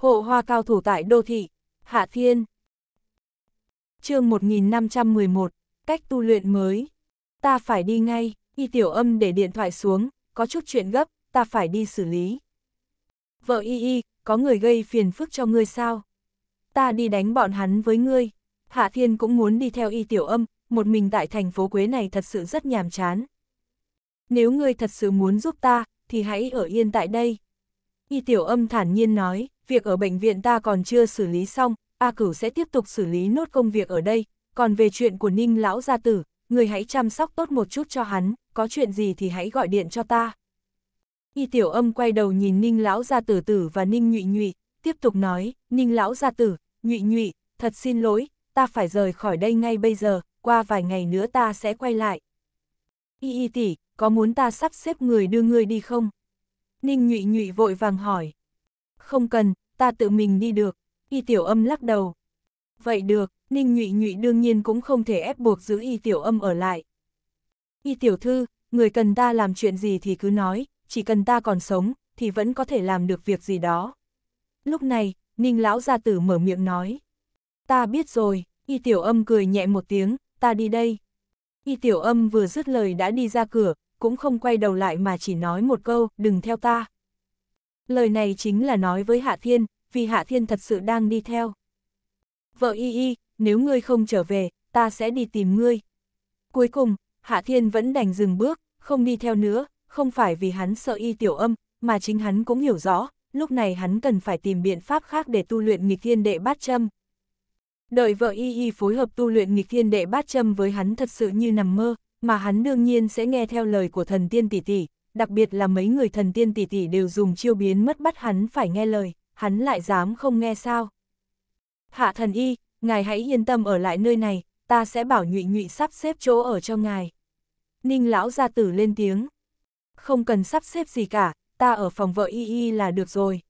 Hộ hoa cao thủ tại đô thị, Hạ Thiên. chương 1511, cách tu luyện mới. Ta phải đi ngay, y tiểu âm để điện thoại xuống, có chút chuyện gấp, ta phải đi xử lý. Vợ y y, có người gây phiền phức cho ngươi sao? Ta đi đánh bọn hắn với ngươi. Hạ Thiên cũng muốn đi theo y tiểu âm, một mình tại thành phố Quế này thật sự rất nhàm chán. Nếu ngươi thật sự muốn giúp ta, thì hãy ở yên tại đây. Y tiểu âm thản nhiên nói việc ở bệnh viện ta còn chưa xử lý xong, A Cửu sẽ tiếp tục xử lý nốt công việc ở đây, còn về chuyện của Ninh lão gia tử, người hãy chăm sóc tốt một chút cho hắn, có chuyện gì thì hãy gọi điện cho ta. Y tiểu âm quay đầu nhìn Ninh lão gia tử tử và Ninh nhụy nhụy, tiếp tục nói, Ninh lão gia tử, nhụy nhụy, thật xin lỗi, ta phải rời khỏi đây ngay bây giờ, qua vài ngày nữa ta sẽ quay lại. Y y tỷ, có muốn ta sắp xếp người đưa ngươi đi không? Ninh nhụy nhụy vội vàng hỏi. Không cần, ta tự mình đi được, y tiểu âm lắc đầu. Vậy được, Ninh Nhụy Nhụy đương nhiên cũng không thể ép buộc giữ y tiểu âm ở lại. Y tiểu thư, người cần ta làm chuyện gì thì cứ nói, chỉ cần ta còn sống, thì vẫn có thể làm được việc gì đó. Lúc này, Ninh lão gia tử mở miệng nói. Ta biết rồi, y tiểu âm cười nhẹ một tiếng, ta đi đây. Y tiểu âm vừa dứt lời đã đi ra cửa, cũng không quay đầu lại mà chỉ nói một câu, đừng theo ta. Lời này chính là nói với Hạ Thiên, vì Hạ Thiên thật sự đang đi theo. Vợ y y, nếu ngươi không trở về, ta sẽ đi tìm ngươi. Cuối cùng, Hạ Thiên vẫn đành dừng bước, không đi theo nữa, không phải vì hắn sợ y tiểu âm, mà chính hắn cũng hiểu rõ, lúc này hắn cần phải tìm biện pháp khác để tu luyện nghịch thiên đệ bát châm. Đợi vợ y y phối hợp tu luyện nghịch thiên đệ bát châm với hắn thật sự như nằm mơ, mà hắn đương nhiên sẽ nghe theo lời của thần tiên tỷ tỷ, đặc biệt là mấy người thần tiên tỷ tỷ đều dùng chiêu biến mất bắt hắn phải nghe lời, hắn lại dám không nghe sao. Hạ thần y, ngài hãy yên tâm ở lại nơi này, ta sẽ bảo nhụy nhụy sắp xếp chỗ ở cho ngài. Ninh lão gia tử lên tiếng. Không cần sắp xếp gì cả, ta ở phòng vợ y y là được rồi.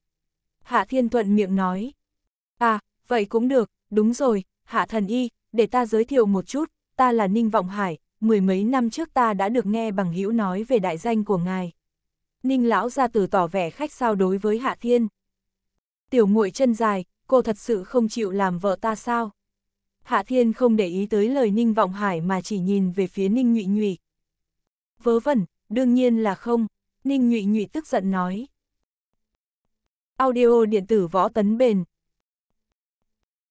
Hạ thiên thuận miệng nói. À, vậy cũng được, đúng rồi, hạ thần y, để ta giới thiệu một chút, ta là Ninh Vọng Hải, mười mấy năm trước ta đã được nghe bằng hữu nói về đại danh của ngài. Ninh lão ra từ tỏ vẻ khách sao đối với Hạ Thiên. Tiểu muội chân dài, cô thật sự không chịu làm vợ ta sao? Hạ Thiên không để ý tới lời Ninh Vọng Hải mà chỉ nhìn về phía Ninh Nhụy Nhụy. Vớ vẩn, đương nhiên là không, Ninh Nhụy Nhụy tức giận nói. Audio điện tử võ tấn bền.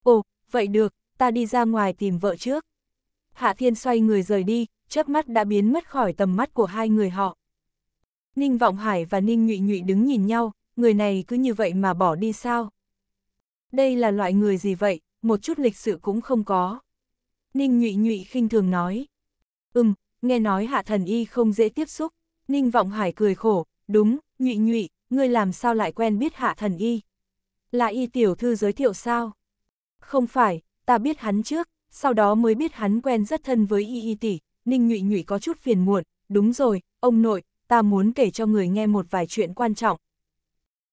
Ồ, vậy được, ta đi ra ngoài tìm vợ trước. Hạ Thiên xoay người rời đi, chớp mắt đã biến mất khỏi tầm mắt của hai người họ. Ninh Vọng Hải và Ninh Nhụy Nhụy đứng nhìn nhau, người này cứ như vậy mà bỏ đi sao? Đây là loại người gì vậy, một chút lịch sự cũng không có. Ninh Nhụy Nhụy khinh thường nói. Ừm, nghe nói Hạ Thần Y không dễ tiếp xúc. Ninh Vọng Hải cười khổ, đúng, Nhụy Nhụy, ngươi làm sao lại quen biết Hạ Thần Y? Là Y Tiểu Thư giới thiệu sao? Không phải, ta biết hắn trước, sau đó mới biết hắn quen rất thân với y y tỷ, Ninh Nhụy Nhụy có chút phiền muộn, đúng rồi, ông nội, ta muốn kể cho người nghe một vài chuyện quan trọng.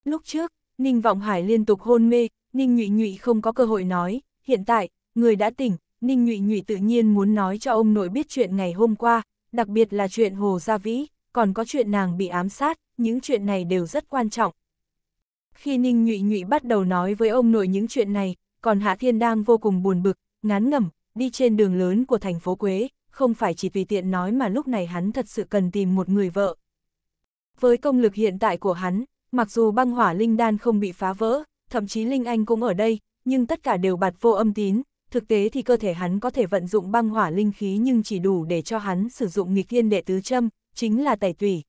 Lúc trước, Ninh Vọng Hải liên tục hôn mê, Ninh Nhụy Nhụy không có cơ hội nói, hiện tại, người đã tỉnh, Ninh Nhụy Nhụy tự nhiên muốn nói cho ông nội biết chuyện ngày hôm qua, đặc biệt là chuyện Hồ Gia Vĩ, còn có chuyện nàng bị ám sát, những chuyện này đều rất quan trọng. Khi Ninh Nhụy Nhụy bắt đầu nói với ông nội những chuyện này, còn Hạ Thiên đang vô cùng buồn bực, ngán ngẩm, đi trên đường lớn của thành phố Quế, không phải chỉ tùy tiện nói mà lúc này hắn thật sự cần tìm một người vợ. Với công lực hiện tại của hắn, mặc dù băng hỏa linh đan không bị phá vỡ, thậm chí linh anh cũng ở đây, nhưng tất cả đều bạt vô âm tín, thực tế thì cơ thể hắn có thể vận dụng băng hỏa linh khí nhưng chỉ đủ để cho hắn sử dụng nghịch thiên đệ tứ châm, chính là tẩy tủy.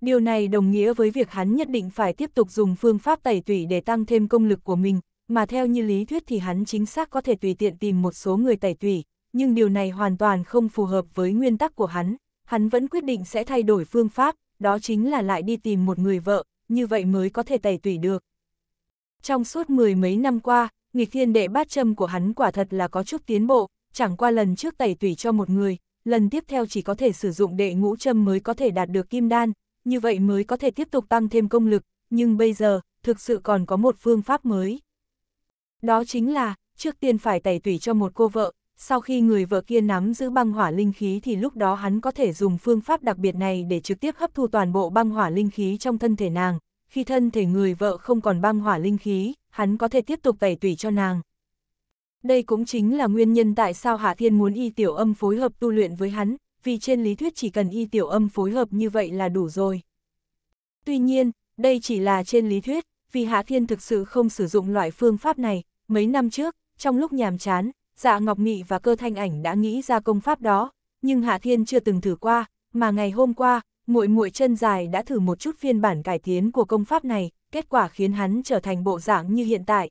Điều này đồng nghĩa với việc hắn nhất định phải tiếp tục dùng phương pháp tẩy tủy để tăng thêm công lực của mình, mà theo như lý thuyết thì hắn chính xác có thể tùy tiện tìm một số người tẩy tủy, nhưng điều này hoàn toàn không phù hợp với nguyên tắc của hắn, hắn vẫn quyết định sẽ thay đổi phương pháp, đó chính là lại đi tìm một người vợ, như vậy mới có thể tẩy tủy được. Trong suốt mười mấy năm qua, nghịch thiên đệ bát châm của hắn quả thật là có chút tiến bộ, chẳng qua lần trước tẩy tủy cho một người, lần tiếp theo chỉ có thể sử dụng đệ ngũ châm mới có thể đạt được kim đan, như vậy mới có thể tiếp tục tăng thêm công lực, nhưng bây giờ, thực sự còn có một phương pháp mới. Đó chính là, trước tiên phải tẩy tủy cho một cô vợ, sau khi người vợ kia nắm giữ băng hỏa linh khí thì lúc đó hắn có thể dùng phương pháp đặc biệt này để trực tiếp hấp thu toàn bộ băng hỏa linh khí trong thân thể nàng. Khi thân thể người vợ không còn băng hỏa linh khí, hắn có thể tiếp tục tẩy tủy cho nàng. Đây cũng chính là nguyên nhân tại sao Hạ Thiên muốn y tiểu âm phối hợp tu luyện với hắn, vì trên lý thuyết chỉ cần y tiểu âm phối hợp như vậy là đủ rồi. Tuy nhiên, đây chỉ là trên lý thuyết, vì Hạ Thiên thực sự không sử dụng loại phương pháp này, Mấy năm trước, trong lúc nhàm chán, dạ Ngọc Mị và cơ thanh ảnh đã nghĩ ra công pháp đó, nhưng Hạ Thiên chưa từng thử qua, mà ngày hôm qua, muội muội chân dài đã thử một chút phiên bản cải tiến của công pháp này, kết quả khiến hắn trở thành bộ dạng như hiện tại.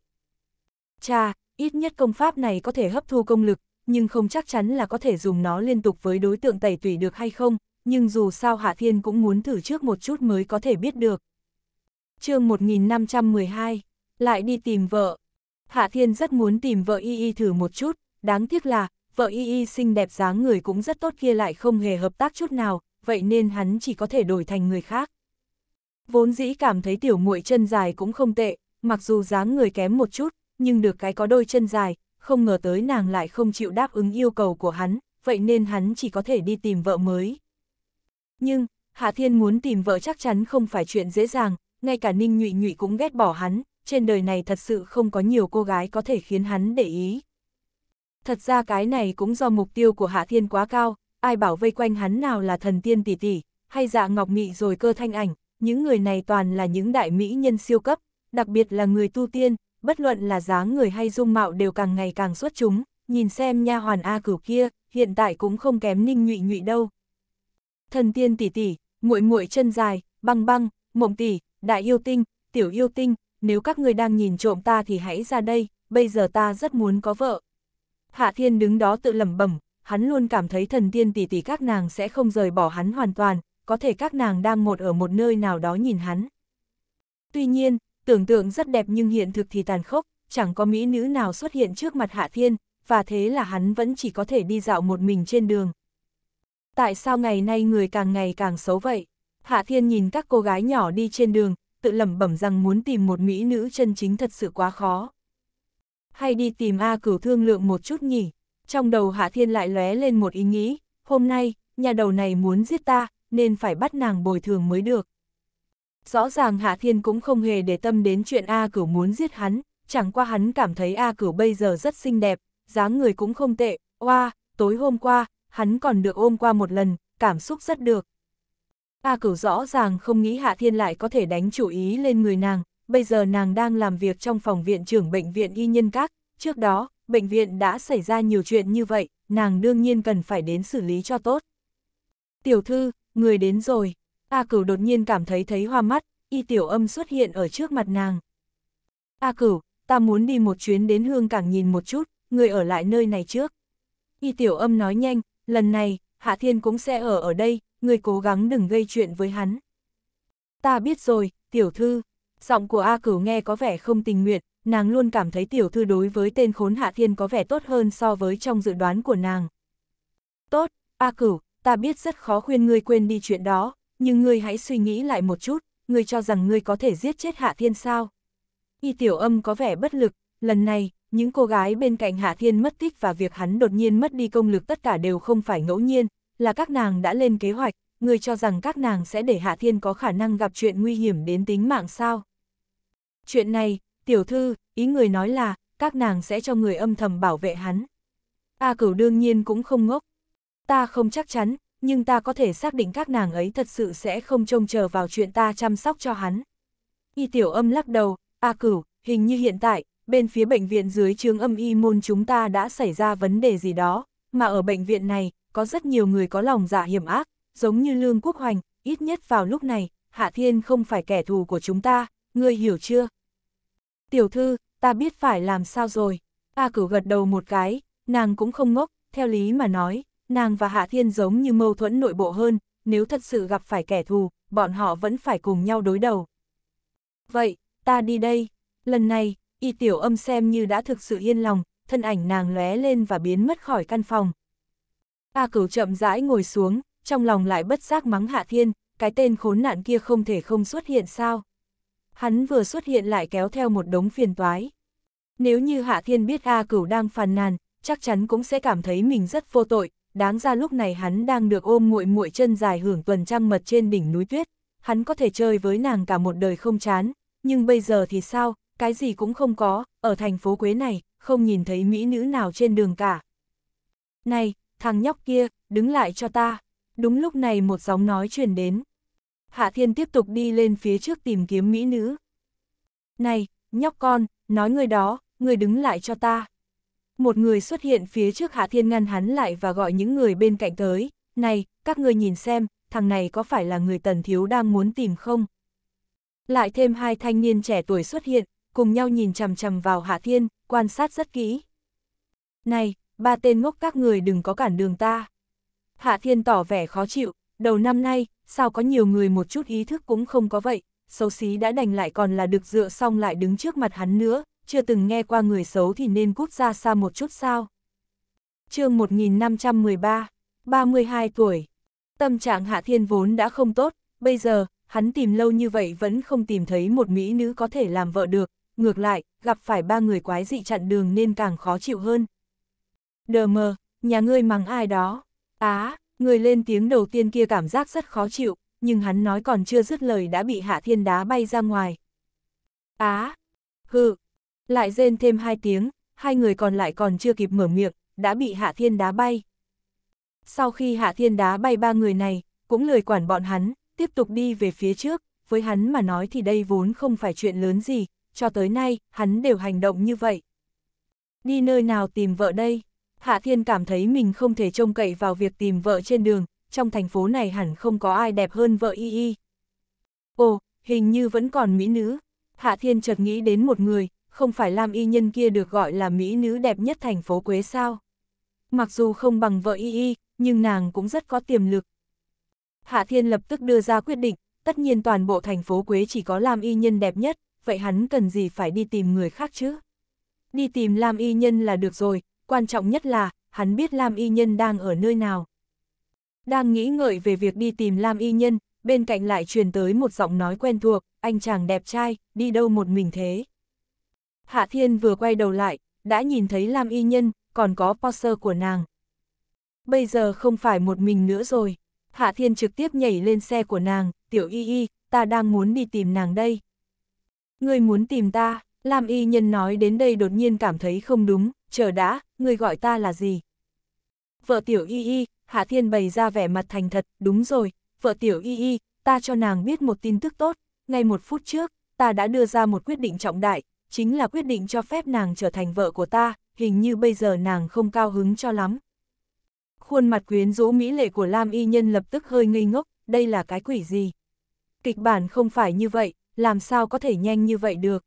Cha, ít nhất công pháp này có thể hấp thu công lực, nhưng không chắc chắn là có thể dùng nó liên tục với đối tượng tẩy tủy được hay không, nhưng dù sao Hạ Thiên cũng muốn thử trước một chút mới có thể biết được. chương 1512, lại đi tìm vợ. Hạ Thiên rất muốn tìm vợ y y thử một chút, đáng tiếc là, vợ y y xinh đẹp dáng người cũng rất tốt kia lại không hề hợp tác chút nào, vậy nên hắn chỉ có thể đổi thành người khác. Vốn dĩ cảm thấy tiểu muội chân dài cũng không tệ, mặc dù dáng người kém một chút, nhưng được cái có đôi chân dài, không ngờ tới nàng lại không chịu đáp ứng yêu cầu của hắn, vậy nên hắn chỉ có thể đi tìm vợ mới. Nhưng, Hạ Thiên muốn tìm vợ chắc chắn không phải chuyện dễ dàng, ngay cả Ninh Nhụy Nhụy cũng ghét bỏ hắn, trên đời này thật sự không có nhiều cô gái có thể khiến hắn để ý. Thật ra cái này cũng do mục tiêu của Hạ Thiên quá cao, ai bảo vây quanh hắn nào là thần tiên tỷ tỷ, hay dạ ngọc mị rồi cơ thanh ảnh, những người này toàn là những đại mỹ nhân siêu cấp, đặc biệt là người tu tiên, bất luận là dáng người hay dung mạo đều càng ngày càng xuất chúng, nhìn xem nha hoàn A cửu kia, hiện tại cũng không kém ninh nhụy nhụy đâu. Thần tiên tỷ tỷ, muội muội chân dài, băng băng, mộng tỷ, đại yêu tinh, tiểu yêu tinh, nếu các người đang nhìn trộm ta thì hãy ra đây, bây giờ ta rất muốn có vợ. Hạ Thiên đứng đó tự lẩm bẩm, hắn luôn cảm thấy thần tiên tỷ tỷ các nàng sẽ không rời bỏ hắn hoàn toàn, có thể các nàng đang một ở một nơi nào đó nhìn hắn. Tuy nhiên, tưởng tượng rất đẹp nhưng hiện thực thì tàn khốc, chẳng có mỹ nữ nào xuất hiện trước mặt Hạ Thiên, và thế là hắn vẫn chỉ có thể đi dạo một mình trên đường. Tại sao ngày nay người càng ngày càng xấu vậy? Hạ Thiên nhìn các cô gái nhỏ đi trên đường, tự lẩm bẩm rằng muốn tìm một mỹ nữ chân chính thật sự quá khó. Hay đi tìm A cửu thương lượng một chút nhỉ, trong đầu Hạ Thiên lại lóe lên một ý nghĩ, hôm nay, nhà đầu này muốn giết ta, nên phải bắt nàng bồi thường mới được. Rõ ràng Hạ Thiên cũng không hề để tâm đến chuyện A cửu muốn giết hắn, chẳng qua hắn cảm thấy A cửu bây giờ rất xinh đẹp, dáng người cũng không tệ, oa, wow, tối hôm qua, hắn còn được ôm qua một lần, cảm xúc rất được, A cửu rõ ràng không nghĩ Hạ Thiên lại có thể đánh chủ ý lên người nàng, bây giờ nàng đang làm việc trong phòng viện trưởng bệnh viện y nhân các, trước đó, bệnh viện đã xảy ra nhiều chuyện như vậy, nàng đương nhiên cần phải đến xử lý cho tốt. Tiểu thư, người đến rồi, A cửu đột nhiên cảm thấy thấy hoa mắt, y tiểu âm xuất hiện ở trước mặt nàng. A cửu, ta muốn đi một chuyến đến hương cảng nhìn một chút, người ở lại nơi này trước. Y tiểu âm nói nhanh, lần này, Hạ Thiên cũng sẽ ở ở đây, người cố gắng đừng gây chuyện với hắn. Ta biết rồi, tiểu thư. Giọng của A Cửu nghe có vẻ không tình nguyện, nàng luôn cảm thấy tiểu thư đối với tên khốn Hạ Thiên có vẻ tốt hơn so với trong dự đoán của nàng. Tốt, A Cửu, ta biết rất khó khuyên ngươi quên đi chuyện đó, nhưng ngươi hãy suy nghĩ lại một chút, ngươi cho rằng ngươi có thể giết chết Hạ Thiên sao? Y tiểu âm có vẻ bất lực, lần này, những cô gái bên cạnh Hạ Thiên mất tích và việc hắn đột nhiên mất đi công lực tất cả đều không phải ngẫu nhiên, là các nàng đã lên kế hoạch, người cho rằng các nàng sẽ để Hạ Thiên có khả năng gặp chuyện nguy hiểm đến tính mạng sao. Chuyện này, tiểu thư, ý người nói là, các nàng sẽ cho người âm thầm bảo vệ hắn. A cửu đương nhiên cũng không ngốc. Ta không chắc chắn, nhưng ta có thể xác định các nàng ấy thật sự sẽ không trông chờ vào chuyện ta chăm sóc cho hắn. Y tiểu âm lắc đầu, A cửu, hình như hiện tại, bên phía bệnh viện dưới trường âm y môn chúng ta đã xảy ra vấn đề gì đó, mà ở bệnh viện này, có rất nhiều người có lòng dạ hiểm ác, giống như Lương Quốc Hoành, ít nhất vào lúc này, Hạ Thiên không phải kẻ thù của chúng ta, ngươi hiểu chưa? Tiểu thư, ta biết phải làm sao rồi. A à, cửu gật đầu một cái, nàng cũng không ngốc, theo lý mà nói, nàng và Hạ Thiên giống như mâu thuẫn nội bộ hơn, nếu thật sự gặp phải kẻ thù, bọn họ vẫn phải cùng nhau đối đầu. Vậy, ta đi đây. Lần này, y tiểu âm xem như đã thực sự yên lòng, thân ảnh nàng lóe lên và biến mất khỏi căn phòng, A cửu chậm rãi ngồi xuống, trong lòng lại bất giác mắng Hạ Thiên, cái tên khốn nạn kia không thể không xuất hiện sao. Hắn vừa xuất hiện lại kéo theo một đống phiền toái. Nếu như Hạ Thiên biết A cửu đang phàn nàn, chắc chắn cũng sẽ cảm thấy mình rất vô tội, đáng ra lúc này hắn đang được ôm nguội nguội chân dài hưởng tuần trăng mật trên đỉnh núi tuyết, hắn có thể chơi với nàng cả một đời không chán, nhưng bây giờ thì sao, cái gì cũng không có, ở thành phố Quế này, không nhìn thấy mỹ nữ nào trên đường cả. Này, thằng nhóc kia, đứng lại cho ta. Đúng lúc này một giọng nói truyền đến. Hạ Thiên tiếp tục đi lên phía trước tìm kiếm mỹ nữ. Này, nhóc con, nói người đó, người đứng lại cho ta. Một người xuất hiện phía trước Hạ Thiên ngăn hắn lại và gọi những người bên cạnh tới. Này, các người nhìn xem, thằng này có phải là người tần thiếu đang muốn tìm không? Lại thêm hai thanh niên trẻ tuổi xuất hiện, cùng nhau nhìn chằm chằm vào Hạ Thiên, quan sát rất kỹ. Này, ba tên ngốc các người đừng có cản đường ta. Hạ Thiên tỏ vẻ khó chịu, đầu năm nay, sao có nhiều người một chút ý thức cũng không có vậy, xấu xí đã đành lại còn là được dựa xong lại đứng trước mặt hắn nữa, chưa từng nghe qua người xấu thì nên cút ra xa một chút sao. chương 1513, 32 tuổi, tâm trạng Hạ Thiên vốn đã không tốt, bây giờ, hắn tìm lâu như vậy vẫn không tìm thấy một mỹ nữ có thể làm vợ được, ngược lại, gặp phải ba người quái dị chặn đường nên càng khó chịu hơn, Đờ mờ, nhà ngươi mắng ai đó. Á, người lên tiếng đầu tiên kia cảm giác rất khó chịu, nhưng hắn nói còn chưa dứt lời đã bị hạ thiên đá bay ra ngoài. Á, à, hừ, lại rên thêm hai tiếng, hai người còn lại còn chưa kịp mở miệng, đã bị hạ thiên đá bay. Sau khi hạ thiên đá bay ba người này, cũng lời quản bọn hắn, tiếp tục đi về phía trước, với hắn mà nói thì đây vốn không phải chuyện lớn gì, cho tới nay, hắn đều hành động như vậy. Đi nơi nào tìm vợ đây? Hạ Thiên cảm thấy mình không thể trông cậy vào việc tìm vợ trên đường, trong thành phố này hẳn không có ai đẹp hơn vợ y y. Ồ, hình như vẫn còn mỹ nữ. Hạ Thiên chợt nghĩ đến một người, không phải Lam Y Nhân kia được gọi là mỹ nữ đẹp nhất thành phố Quế sao. Mặc dù không bằng vợ y y, nhưng nàng cũng rất có tiềm lực. Hạ Thiên lập tức đưa ra quyết định, tất nhiên toàn bộ thành phố Quế chỉ có Lam Y Nhân đẹp nhất, vậy hắn cần gì phải đi tìm người khác chứ? Đi tìm Lam Y Nhân là được rồi, quan trọng nhất là, hắn biết Lam Y Nhân đang ở nơi nào. Đang nghĩ ngợi về việc đi tìm Lam Y Nhân, bên cạnh lại truyền tới một giọng nói quen thuộc, anh chàng đẹp trai, đi đâu một mình thế. Hạ Thiên vừa quay đầu lại, đã nhìn thấy Lam Y Nhân, còn có poster của nàng. Bây giờ không phải một mình nữa rồi. Hạ Thiên trực tiếp nhảy lên xe của nàng, tiểu y y, ta đang muốn đi tìm nàng đây. người muốn tìm ta, Lam Y Nhân nói đến đây đột nhiên cảm thấy không đúng, chờ đã, người gọi ta là gì? Vợ tiểu y y, Hạ Thiên bày ra vẻ mặt thành thật, đúng rồi, vợ tiểu y y, ta cho nàng biết một tin tức tốt, ngay một phút trước, ta đã đưa ra một quyết định trọng đại, chính là quyết định cho phép nàng trở thành vợ của ta, hình như bây giờ nàng không cao hứng cho lắm. Khuôn mặt quyến rũ mỹ lệ của Lam Y Nhân lập tức hơi ngây ngốc, đây là cái quỷ gì? Kịch bản không phải như vậy, làm sao có thể nhanh như vậy được?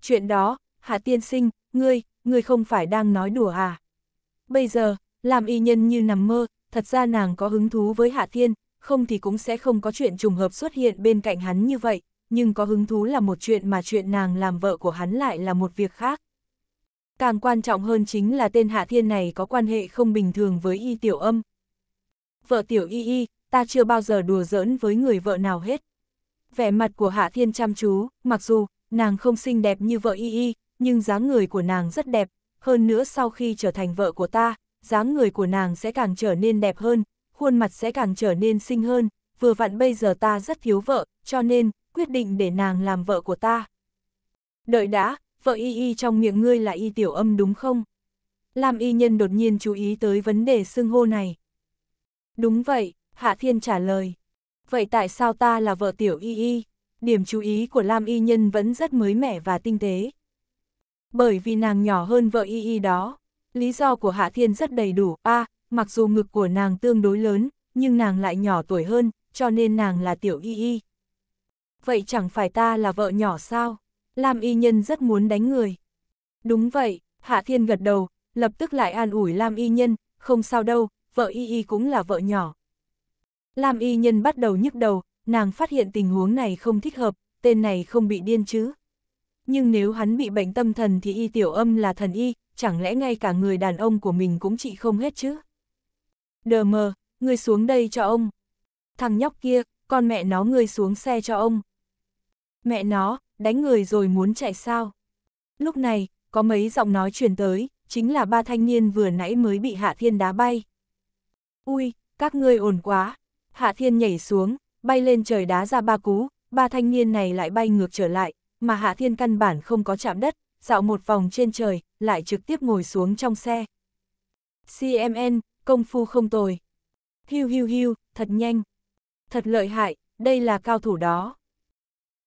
Chuyện đó, Hạ Tiên Sinh, ngươi, ngươi không phải đang nói đùa à? Bây giờ, làm y nhân như nằm mơ, thật ra nàng có hứng thú với Hạ Thiên, không thì cũng sẽ không có chuyện trùng hợp xuất hiện bên cạnh hắn như vậy, nhưng có hứng thú là một chuyện mà chuyện nàng làm vợ của hắn lại là một việc khác. Càng quan trọng hơn chính là tên Hạ Thiên này có quan hệ không bình thường với y tiểu âm. Vợ tiểu y y, ta chưa bao giờ đùa giỡn với người vợ nào hết. Vẻ mặt của Hạ Thiên chăm chú, mặc dù nàng không xinh đẹp như vợ y y, nhưng dáng người của nàng rất đẹp, hơn nữa sau khi trở thành vợ của ta, dáng người của nàng sẽ càng trở nên đẹp hơn, khuôn mặt sẽ càng trở nên xinh hơn, vừa vặn bây giờ ta rất thiếu vợ, cho nên, quyết định để nàng làm vợ của ta. Đợi đã, vợ y y trong miệng ngươi là y tiểu âm đúng không? Lam y nhân đột nhiên chú ý tới vấn đề xưng hô này. Đúng vậy, Hạ Thiên trả lời. Vậy tại sao ta là vợ tiểu y y? Điểm chú ý của Lam y nhân vẫn rất mới mẻ và tinh tế. Bởi vì nàng nhỏ hơn vợ y y đó. Lý do của Hạ Thiên rất đầy đủ. a à, mặc dù ngực của nàng tương đối lớn, nhưng nàng lại nhỏ tuổi hơn, cho nên nàng là tiểu y y. Vậy chẳng phải ta là vợ nhỏ sao? Lam y nhân rất muốn đánh người. Đúng vậy, Hạ Thiên gật đầu, lập tức lại an ủi Lam y nhân, không sao đâu, vợ y y cũng là vợ nhỏ. Lam y nhân bắt đầu nhức đầu, nàng phát hiện tình huống này không thích hợp, tên này không bị điên chứ nhưng nếu hắn bị bệnh tâm thần thì y tiểu âm là thần y, chẳng lẽ ngay cả người đàn ông của mình cũng trị không hết chứ? Đờ mờ, ngươi xuống đây cho ông. Thằng nhóc kia, con mẹ nó ngươi xuống xe cho ông. Mẹ nó, đánh người rồi muốn chạy sao? Lúc này, có mấy giọng nói truyền tới, chính là ba thanh niên vừa nãy mới bị Hạ Thiên đá bay. Ui, các ngươi ổn quá. Hạ Thiên nhảy xuống, bay lên trời đá ra ba cú, ba thanh niên này lại bay ngược trở lại, mà Hạ Thiên căn bản không có chạm đất, dạo một vòng trên trời, lại trực tiếp ngồi xuống trong xe. CMN, công phu không tồi. Hiu hiu hiu, thật nhanh. Thật lợi hại, đây là cao thủ đó.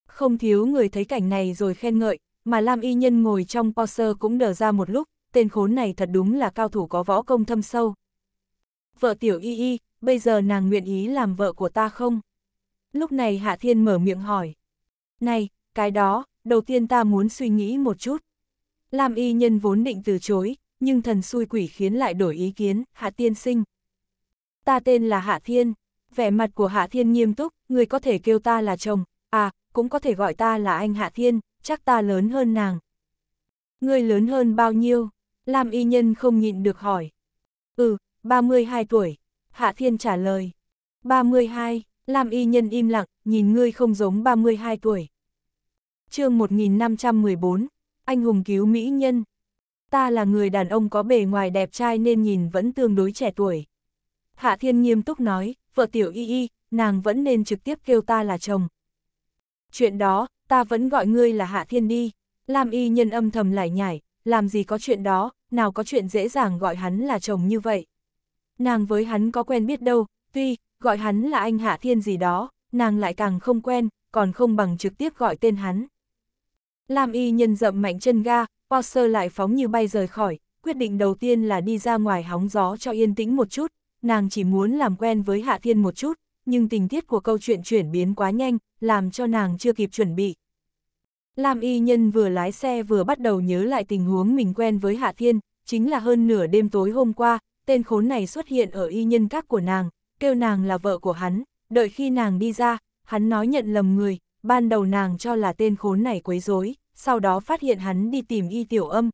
Không thiếu người thấy cảnh này rồi khen ngợi, mà Lam Y Nhân ngồi trong Porsche cũng đờ ra một lúc, tên khốn này thật đúng là cao thủ có võ công thâm sâu. Vợ tiểu Y Y, bây giờ nàng nguyện ý làm vợ của ta không? Lúc này Hạ Thiên mở miệng hỏi. Này, cái đó, đầu tiên ta muốn suy nghĩ một chút. Lam y nhân vốn định từ chối, nhưng thần xui quỷ khiến lại đổi ý kiến, Hạ Tiên sinh. Ta tên là Hạ Thiên, vẻ mặt của Hạ Thiên nghiêm túc, người có thể kêu ta là chồng, à, cũng có thể gọi ta là anh Hạ Thiên, chắc ta lớn hơn nàng. Người lớn hơn bao nhiêu? Lam y nhân không nhịn được hỏi. Ừ, 32 tuổi, Hạ Thiên trả lời. 32, Lam y nhân im lặng, nhìn ngươi không giống 32 tuổi chương 1514, anh hùng cứu mỹ nhân. Ta là người đàn ông có bề ngoài đẹp trai nên nhìn vẫn tương đối trẻ tuổi. Hạ Thiên nghiêm túc nói, vợ tiểu y y, nàng vẫn nên trực tiếp kêu ta là chồng. Chuyện đó, ta vẫn gọi ngươi là Hạ Thiên đi. Lam y nhân âm thầm lải nhải, làm gì có chuyện đó, nào có chuyện dễ dàng gọi hắn là chồng như vậy. Nàng với hắn có quen biết đâu, tuy, gọi hắn là anh Hạ Thiên gì đó, nàng lại càng không quen, còn không bằng trực tiếp gọi tên hắn. Lam y nhân dậm mạnh chân ga, Porsche lại phóng như bay rời khỏi, quyết định đầu tiên là đi ra ngoài hóng gió cho yên tĩnh một chút, nàng chỉ muốn làm quen với Hạ Thiên một chút, nhưng tình tiết của câu chuyện chuyển biến quá nhanh, làm cho nàng chưa kịp chuẩn bị. Lam y nhân vừa lái xe vừa bắt đầu nhớ lại tình huống mình quen với Hạ Thiên, chính là hơn nửa đêm tối hôm qua, tên khốn này xuất hiện ở y nhân các của nàng, kêu nàng là vợ của hắn, đợi khi nàng đi ra, hắn nói nhận lầm người, ban đầu nàng cho là tên khốn này quấy rối sau đó phát hiện hắn đi tìm y tiểu âm.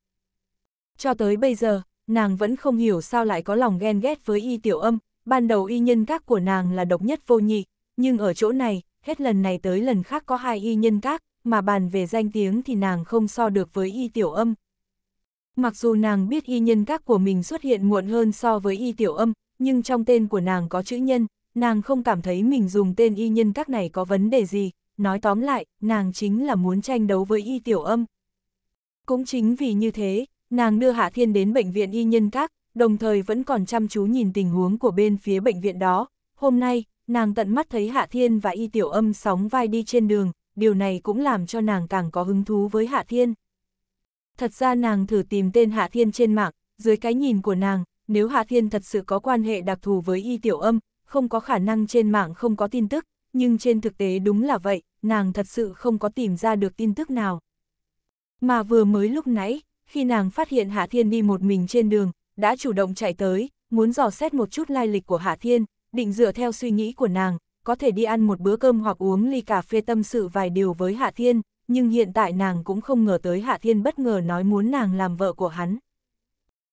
Cho tới bây giờ, nàng vẫn không hiểu sao lại có lòng ghen ghét với y tiểu âm, ban đầu y nhân các của nàng là độc nhất vô nhị, nhưng ở chỗ này, hết lần này tới lần khác có hai y nhân các, mà bàn về danh tiếng thì nàng không so được với y tiểu âm. Mặc dù nàng biết y nhân các của mình xuất hiện muộn hơn so với y tiểu âm, nhưng trong tên của nàng có chữ nhân, nàng không cảm thấy mình dùng tên y nhân các này có vấn đề gì, nói tóm lại, nàng chính là muốn tranh đấu với y tiểu âm. Cũng chính vì như thế, nàng đưa Hạ Thiên đến bệnh viện y nhân các, đồng thời vẫn còn chăm chú nhìn tình huống của bên phía bệnh viện đó. Hôm nay, nàng tận mắt thấy Hạ Thiên và y tiểu âm sóng vai đi trên đường, điều này cũng làm cho nàng càng có hứng thú với Hạ Thiên. Thật ra nàng thử tìm tên Hạ Thiên trên mạng, dưới cái nhìn của nàng, nếu Hạ Thiên thật sự có quan hệ đặc thù với y tiểu âm, không có khả năng trên mạng không có tin tức, nhưng trên thực tế đúng là vậy, nàng thật sự không có tìm ra được tin tức nào. Mà vừa mới lúc nãy, khi nàng phát hiện Hạ Thiên đi một mình trên đường, đã chủ động chạy tới, muốn dò xét một chút lai lịch của Hạ Thiên, định dựa theo suy nghĩ của nàng, có thể đi ăn một bữa cơm hoặc uống ly cà phê tâm sự vài điều với Hạ Thiên, nhưng hiện tại nàng cũng không ngờ tới Hạ Thiên bất ngờ nói muốn nàng làm vợ của hắn.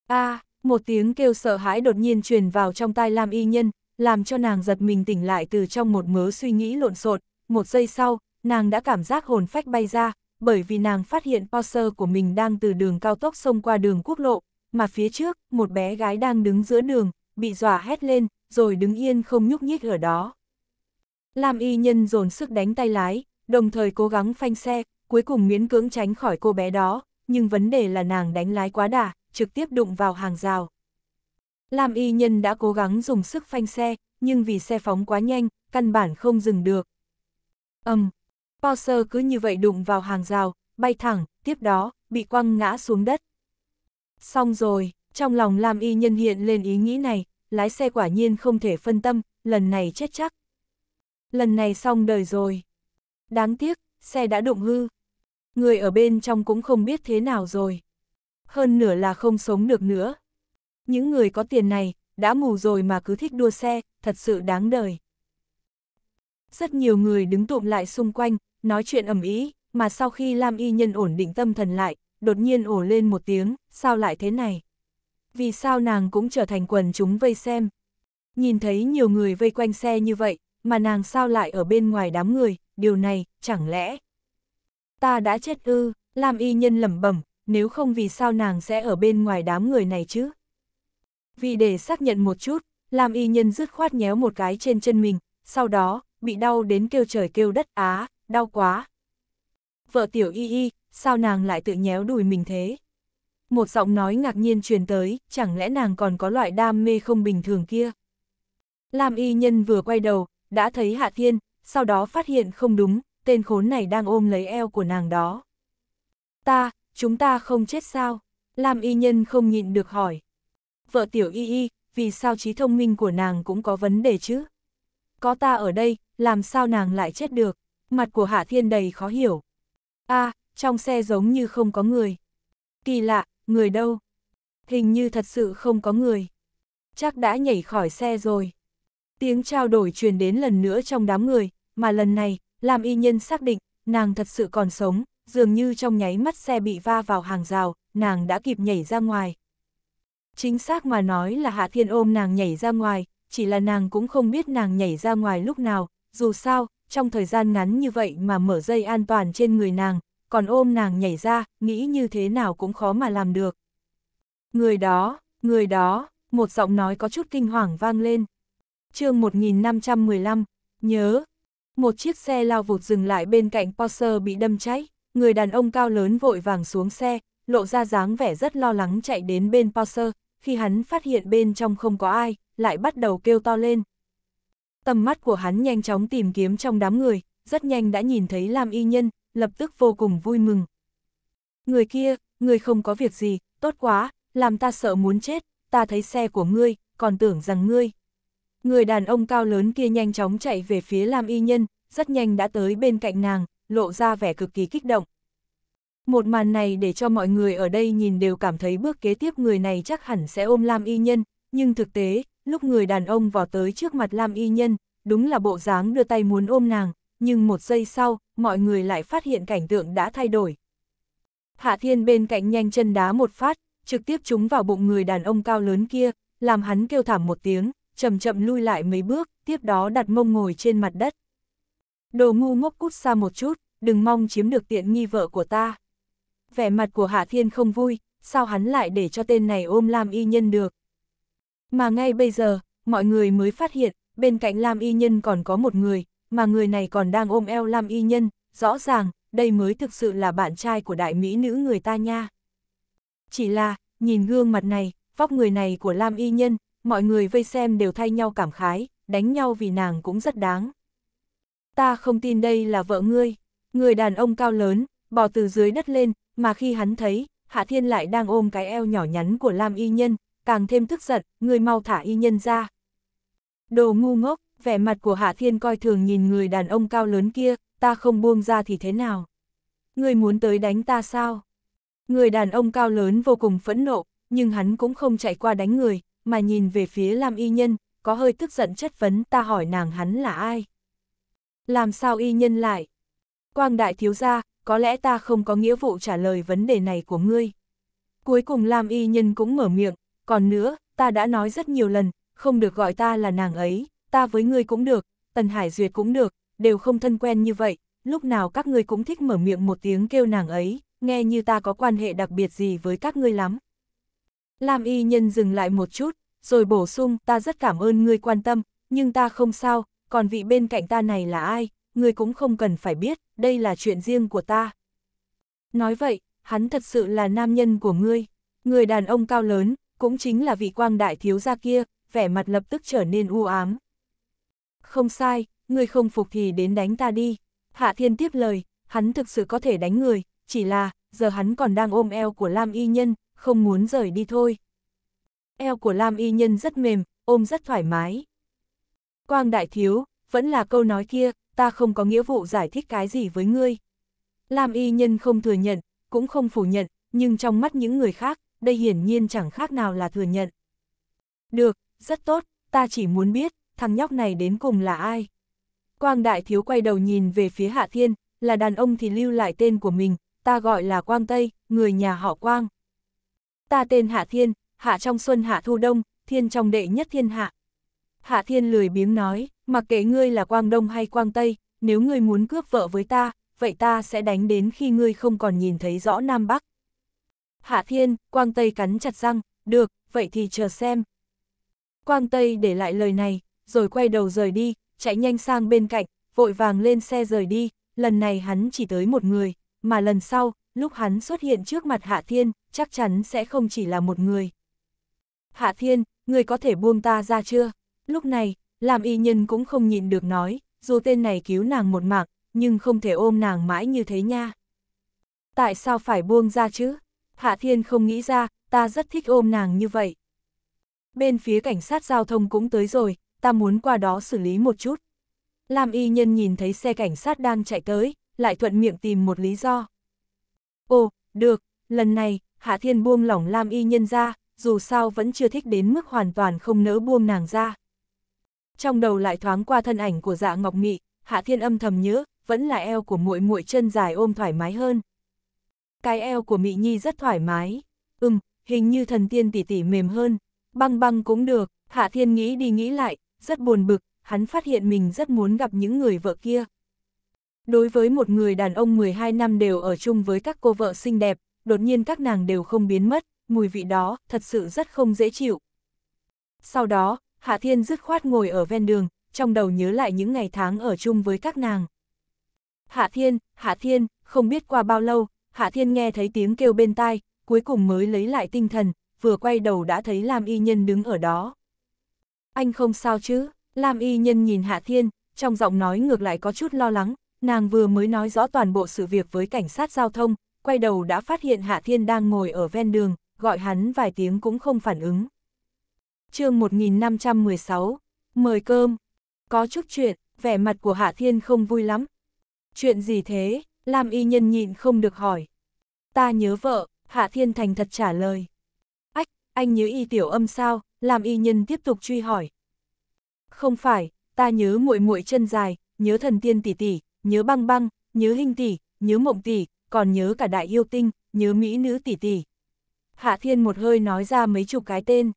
a à, một tiếng kêu sợ hãi đột nhiên truyền vào trong tai Lam Y Nhân, làm cho nàng giật mình tỉnh lại từ trong một mớ suy nghĩ lộn xộn. Một giây sau, nàng đã cảm giác hồn phách bay ra, bởi vì nàng phát hiện Porsche của mình đang từ đường cao tốc xông qua đường quốc lộ, mà phía trước, một bé gái đang đứng giữa đường, bị dọa hét lên, rồi đứng yên không nhúc nhích ở đó. Lam y nhân dồn sức đánh tay lái, đồng thời cố gắng phanh xe, cuối cùng miễn cưỡng tránh khỏi cô bé đó, nhưng vấn đề là nàng đánh lái quá đà, trực tiếp đụng vào hàng rào. Lam y nhân đã cố gắng dùng sức phanh xe, nhưng vì xe phóng quá nhanh, căn bản không dừng được. Âm, um, Porsche cứ như vậy đụng vào hàng rào, bay thẳng, tiếp đó, bị quăng ngã xuống đất. Xong rồi, trong lòng Lam y nhân hiện lên ý nghĩ này, lái xe quả nhiên không thể phân tâm, lần này chết chắc. Lần này xong đời rồi. Đáng tiếc, xe đã đụng hư. Người ở bên trong cũng không biết thế nào rồi. Hơn nửa là không sống được nữa. Những người có tiền này, đã mù rồi mà cứ thích đua xe, thật sự đáng đời. Rất nhiều người đứng tụm lại xung quanh, nói chuyện ầm ĩ, mà sau khi Lam Y Nhân ổn định tâm thần lại, đột nhiên ổ lên một tiếng, sao lại thế này? Vì sao nàng cũng trở thành quần chúng vây xem? Nhìn thấy nhiều người vây quanh xe như vậy, mà nàng sao lại ở bên ngoài đám người, điều này, chẳng lẽ? Ta đã chết ư, Lam Y Nhân lẩm bẩm, nếu không vì sao nàng sẽ ở bên ngoài đám người này chứ? Vì để xác nhận một chút, Lam Y Nhân dứt khoát nhéo một cái trên chân mình, sau đó, bị đau đến kêu trời kêu đất á, đau quá. Vợ tiểu y y, sao nàng lại tự nhéo đùi mình thế? Một giọng nói ngạc nhiên truyền tới, chẳng lẽ nàng còn có loại đam mê không bình thường kia? Lam y nhân vừa quay đầu, đã thấy Hạ Thiên, sau đó phát hiện không đúng, tên khốn này đang ôm lấy eo của nàng đó. Ta, chúng ta không chết sao? Lam y nhân không nhịn được hỏi vợ tiểu y y, vì sao trí thông minh của nàng cũng có vấn đề chứ? Có ta ở đây, làm sao nàng lại chết được? Mặt của Hạ Thiên đầy khó hiểu. a à, trong xe giống như không có người. Kỳ lạ, người đâu? Hình như thật sự không có người. Chắc đã nhảy khỏi xe rồi. Tiếng trao đổi truyền đến lần nữa trong đám người, mà lần này, làm y nhân xác định, nàng thật sự còn sống, dường như trong nháy mắt xe bị va vào hàng rào, nàng đã kịp nhảy ra ngoài, Chính xác mà nói là Hạ Thiên ôm nàng nhảy ra ngoài, chỉ là nàng cũng không biết nàng nhảy ra ngoài lúc nào, dù sao, trong thời gian ngắn như vậy mà mở dây an toàn trên người nàng, còn ôm nàng nhảy ra, nghĩ như thế nào cũng khó mà làm được. Người đó, người đó, một giọng nói có chút kinh hoàng vang lên. chương 1515, nhớ, một chiếc xe lao vụt dừng lại bên cạnh Porsche bị đâm cháy, người đàn ông cao lớn vội vàng xuống xe, lộ ra dáng vẻ rất lo lắng chạy đến bên Porsche, khi hắn phát hiện bên trong không có ai, lại bắt đầu kêu to lên. Tầm mắt của hắn nhanh chóng tìm kiếm trong đám người, rất nhanh đã nhìn thấy Lam Y Nhân, lập tức vô cùng vui mừng. Người kia, người không có việc gì, tốt quá, làm ta sợ muốn chết, ta thấy xe của ngươi, còn tưởng rằng ngươi. Người đàn ông cao lớn kia nhanh chóng chạy về phía Lam Y Nhân, rất nhanh đã tới bên cạnh nàng, lộ ra vẻ cực kỳ kích động. Một màn này để cho mọi người ở đây nhìn đều cảm thấy bước kế tiếp người này chắc hẳn sẽ ôm Lam Y Nhân, nhưng thực tế, lúc người đàn ông vào tới trước mặt Lam Y Nhân, đúng là bộ dáng đưa tay muốn ôm nàng, nhưng một giây sau, mọi người lại phát hiện cảnh tượng đã thay đổi. Hạ Thiên bên cạnh nhanh chân đá một phát, trực tiếp trúng vào bụng người đàn ông cao lớn kia, làm hắn kêu thảm một tiếng, chậm chậm lui lại mấy bước, tiếp đó đặt mông ngồi trên mặt đất. Đồ ngu ngốc cút xa một chút, đừng mong chiếm được tiện nghi vợ của ta vẻ mặt của Hạ Thiên không vui, sao hắn lại để cho tên này ôm Lam Y Nhân được. Mà ngay bây giờ, mọi người mới phát hiện, bên cạnh Lam Y Nhân còn có một người, mà người này còn đang ôm eo Lam Y Nhân, rõ ràng, đây mới thực sự là bạn trai của đại mỹ nữ người ta nha. Chỉ là, nhìn gương mặt này, vóc người này của Lam Y Nhân, mọi người vây xem đều thay nhau cảm khái, đánh nhau vì nàng cũng rất đáng. Ta không tin đây là vợ ngươi, người đàn ông cao lớn, bò từ dưới đất lên, mà khi hắn thấy, Hạ Thiên lại đang ôm cái eo nhỏ nhắn của Lam Y Nhân, càng thêm tức giận, người mau thả Y Nhân ra. Đồ ngu ngốc, vẻ mặt của Hạ Thiên coi thường nhìn người đàn ông cao lớn kia, ta không buông ra thì thế nào? Người muốn tới đánh ta sao? Người đàn ông cao lớn vô cùng phẫn nộ, nhưng hắn cũng không chạy qua đánh người, mà nhìn về phía Lam Y Nhân, có hơi tức giận chất vấn ta hỏi nàng hắn là ai? Làm sao Y Nhân lại? Quang đại thiếu gia, có lẽ ta không có nghĩa vụ trả lời vấn đề này của ngươi. Cuối cùng Lam Y Nhân cũng mở miệng, còn nữa, ta đã nói rất nhiều lần, không được gọi ta là nàng ấy, ta với ngươi cũng được, Tần Hải Duyệt cũng được, đều không thân quen như vậy, lúc nào các ngươi cũng thích mở miệng một tiếng kêu nàng ấy, nghe như ta có quan hệ đặc biệt gì với các ngươi lắm. Lam Y Nhân dừng lại một chút, rồi bổ sung, ta rất cảm ơn ngươi quan tâm, nhưng ta không sao, còn vị bên cạnh ta này là ai, ngươi cũng không cần phải biết, đây là chuyện riêng của ta. Nói vậy, hắn thật sự là nam nhân của ngươi, người đàn ông cao lớn, cũng chính là vị quang đại thiếu gia kia, vẻ mặt lập tức trở nên u ám. Không sai, ngươi không phục thì đến đánh ta đi. Hạ Thiên tiếp lời, hắn thực sự có thể đánh người, chỉ là, giờ hắn còn đang ôm eo của Lam Y Nhân, không muốn rời đi thôi. Eo của Lam Y Nhân rất mềm, ôm rất thoải mái. Quang Đại Thiếu, vẫn là câu nói kia, ta không có nghĩa vụ giải thích cái gì với ngươi. Lam y nhân không thừa nhận, cũng không phủ nhận, nhưng trong mắt những người khác, đây hiển nhiên chẳng khác nào là thừa nhận. Được, rất tốt, ta chỉ muốn biết, thằng nhóc này đến cùng là ai. Quang Đại Thiếu quay đầu nhìn về phía Hạ Thiên, là đàn ông thì lưu lại tên của mình, ta gọi là Quang Tây, người nhà họ Quang. Ta tên Hạ Thiên, Hạ trong xuân Hạ thu đông, Thiên trong đệ nhất thiên hạ. Hạ Thiên lười biếng nói mặc kệ ngươi là Quang Đông hay Quang Tây, nếu ngươi muốn cướp vợ với ta, vậy ta sẽ đánh đến khi ngươi không còn nhìn thấy rõ Nam Bắc. Hạ Thiên, Quang Tây cắn chặt răng, được, vậy thì chờ xem. Quang Tây để lại lời này, rồi quay đầu rời đi, chạy nhanh sang bên cạnh, vội vàng lên xe rời đi, lần này hắn chỉ tới một người, mà lần sau, lúc hắn xuất hiện trước mặt Hạ Thiên, chắc chắn sẽ không chỉ là một người. Hạ Thiên, người có thể buông ta ra chưa? Lúc này, làm y nhân cũng không nhịn được nói, dù tên này cứu nàng một mạng, nhưng không thể ôm nàng mãi như thế nha. Tại sao phải buông ra chứ? Hạ Thiên không nghĩ ra, ta rất thích ôm nàng như vậy. Bên phía cảnh sát giao thông cũng tới rồi, ta muốn qua đó xử lý một chút. Lam y nhân nhìn thấy xe cảnh sát đang chạy tới, lại thuận miệng tìm một lý do. Ồ, được, lần này, Hạ Thiên buông lỏng Lam y nhân ra, dù sao vẫn chưa thích đến mức hoàn toàn không nỡ buông nàng ra trong đầu lại thoáng qua thân ảnh của dạ ngọc nghị, hạ thiên âm thầm nhớ, vẫn là eo của muội muội chân dài ôm thoải mái hơn. Cái eo của Mị Nhi rất thoải mái, ừm, hình như thần tiên tỷ tỷ mềm hơn, băng băng cũng được, hạ thiên nghĩ đi nghĩ lại, rất buồn bực, hắn phát hiện mình rất muốn gặp những người vợ kia. Đối với một người đàn ông 12 năm đều ở chung với các cô vợ xinh đẹp, đột nhiên các nàng đều không biến mất, mùi vị đó thật sự rất không dễ chịu. Sau đó, Hạ Thiên dứt khoát ngồi ở ven đường, trong đầu nhớ lại những ngày tháng ở chung với các nàng. Hạ Thiên, Hạ Thiên, không biết qua bao lâu, Hạ Thiên nghe thấy tiếng kêu bên tai, cuối cùng mới lấy lại tinh thần, vừa quay đầu đã thấy Lam Y Nhân đứng ở đó. Anh không sao chứ, Lam Y Nhân nhìn Hạ Thiên, trong giọng nói ngược lại có chút lo lắng, nàng vừa mới nói rõ toàn bộ sự việc với cảnh sát giao thông, quay đầu đã phát hiện Hạ Thiên đang ngồi ở ven đường, gọi hắn vài tiếng cũng không phản ứng chương 1516, mời cơm. Có chút chuyện, vẻ mặt của Hạ Thiên không vui lắm. Chuyện gì thế, Lam Y Nhân nhịn không được hỏi. Ta nhớ vợ, Hạ Thiên thành thật trả lời. Ách, anh nhớ y tiểu âm sao, Lam Y Nhân tiếp tục truy hỏi. Không phải, ta nhớ muội muội chân dài, nhớ thần tiên tỷ tỷ, nhớ băng băng, nhớ hình tỷ, nhớ mộng tỷ, còn nhớ cả đại yêu tinh, nhớ mỹ nữ tỷ tỷ. Hạ Thiên một hơi nói ra mấy chục cái tên.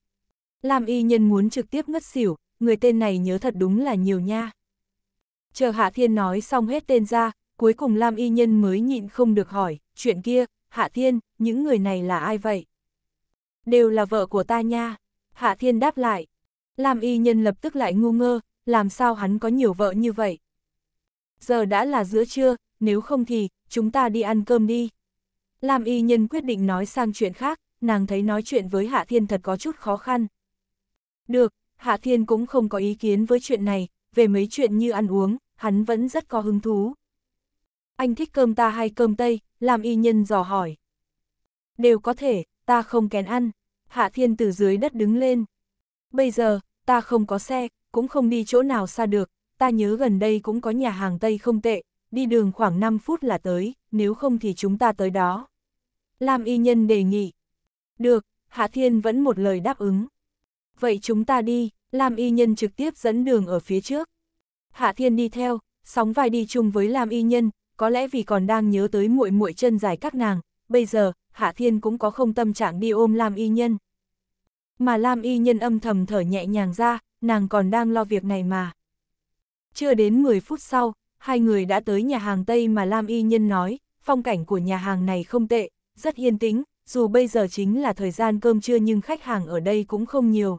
Lam y nhân muốn trực tiếp ngất xỉu, người tên này nhớ thật đúng là nhiều nha. Chờ Hạ Thiên nói xong hết tên ra, cuối cùng Lam Y Nhân mới nhịn không được hỏi, chuyện kia, Hạ Thiên, những người này là ai vậy? Đều là vợ của ta nha. Hạ Thiên đáp lại. Lam Y Nhân lập tức lại ngu ngơ, làm sao hắn có nhiều vợ như vậy? Giờ đã là giữa trưa, nếu không thì, chúng ta đi ăn cơm đi. Lam Y Nhân quyết định nói sang chuyện khác, nàng thấy nói chuyện với Hạ Thiên thật có chút khó khăn. Được, Hạ Thiên cũng không có ý kiến với chuyện này, về mấy chuyện như ăn uống, hắn vẫn rất có hứng thú. Anh thích cơm ta hay cơm Tây, làm y nhân dò hỏi. Đều có thể, ta không kén ăn. Hạ Thiên từ dưới đất đứng lên. Bây giờ, ta không có xe, cũng không đi chỗ nào xa được, ta nhớ gần đây cũng có nhà hàng Tây không tệ, đi đường khoảng 5 phút là tới, nếu không thì chúng ta tới đó. Lam y nhân đề nghị. Được, Hạ Thiên vẫn một lời đáp ứng vậy chúng ta đi, Lam Y Nhân trực tiếp dẫn đường ở phía trước. Hạ Thiên đi theo, sóng vai đi chung với Lam Y Nhân, có lẽ vì còn đang nhớ tới muội muội chân dài các nàng, bây giờ, Hạ Thiên cũng có không tâm trạng đi ôm Lam Y Nhân. Mà Lam Y Nhân âm thầm thở nhẹ nhàng ra, nàng còn đang lo việc này mà. Chưa đến 10 phút sau, hai người đã tới nhà hàng Tây mà Lam Y Nhân nói, phong cảnh của nhà hàng này không tệ, rất yên tĩnh, dù bây giờ chính là thời gian cơm trưa nhưng khách hàng ở đây cũng không nhiều,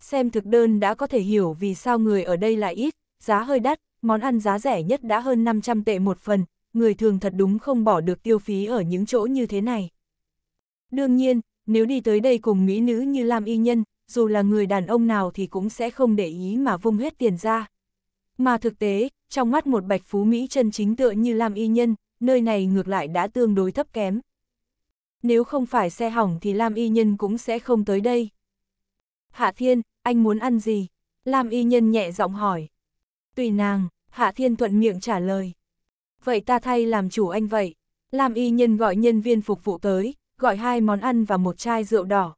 Xem thực đơn đã có thể hiểu vì sao người ở đây lại ít, giá hơi đắt, món ăn giá rẻ nhất đã hơn 500 tệ một phần, người thường thật đúng không bỏ được tiêu phí ở những chỗ như thế này. Đương nhiên, nếu đi tới đây cùng mỹ nữ như Lam Y Nhân, dù là người đàn ông nào thì cũng sẽ không để ý mà vung hết tiền ra. Mà thực tế, trong mắt một bạch phú Mỹ chân chính tựa như Lam Y Nhân, nơi này ngược lại đã tương đối thấp kém. Nếu không phải xe hỏng thì Lam Y Nhân cũng sẽ không tới đây. Hạ Thiên, anh muốn ăn gì? Lam y nhân nhẹ giọng hỏi. Tùy nàng, Hạ Thiên thuận miệng trả lời. Vậy ta thay làm chủ anh vậy. Lam y nhân gọi nhân viên phục vụ tới, gọi hai món ăn và một chai rượu đỏ.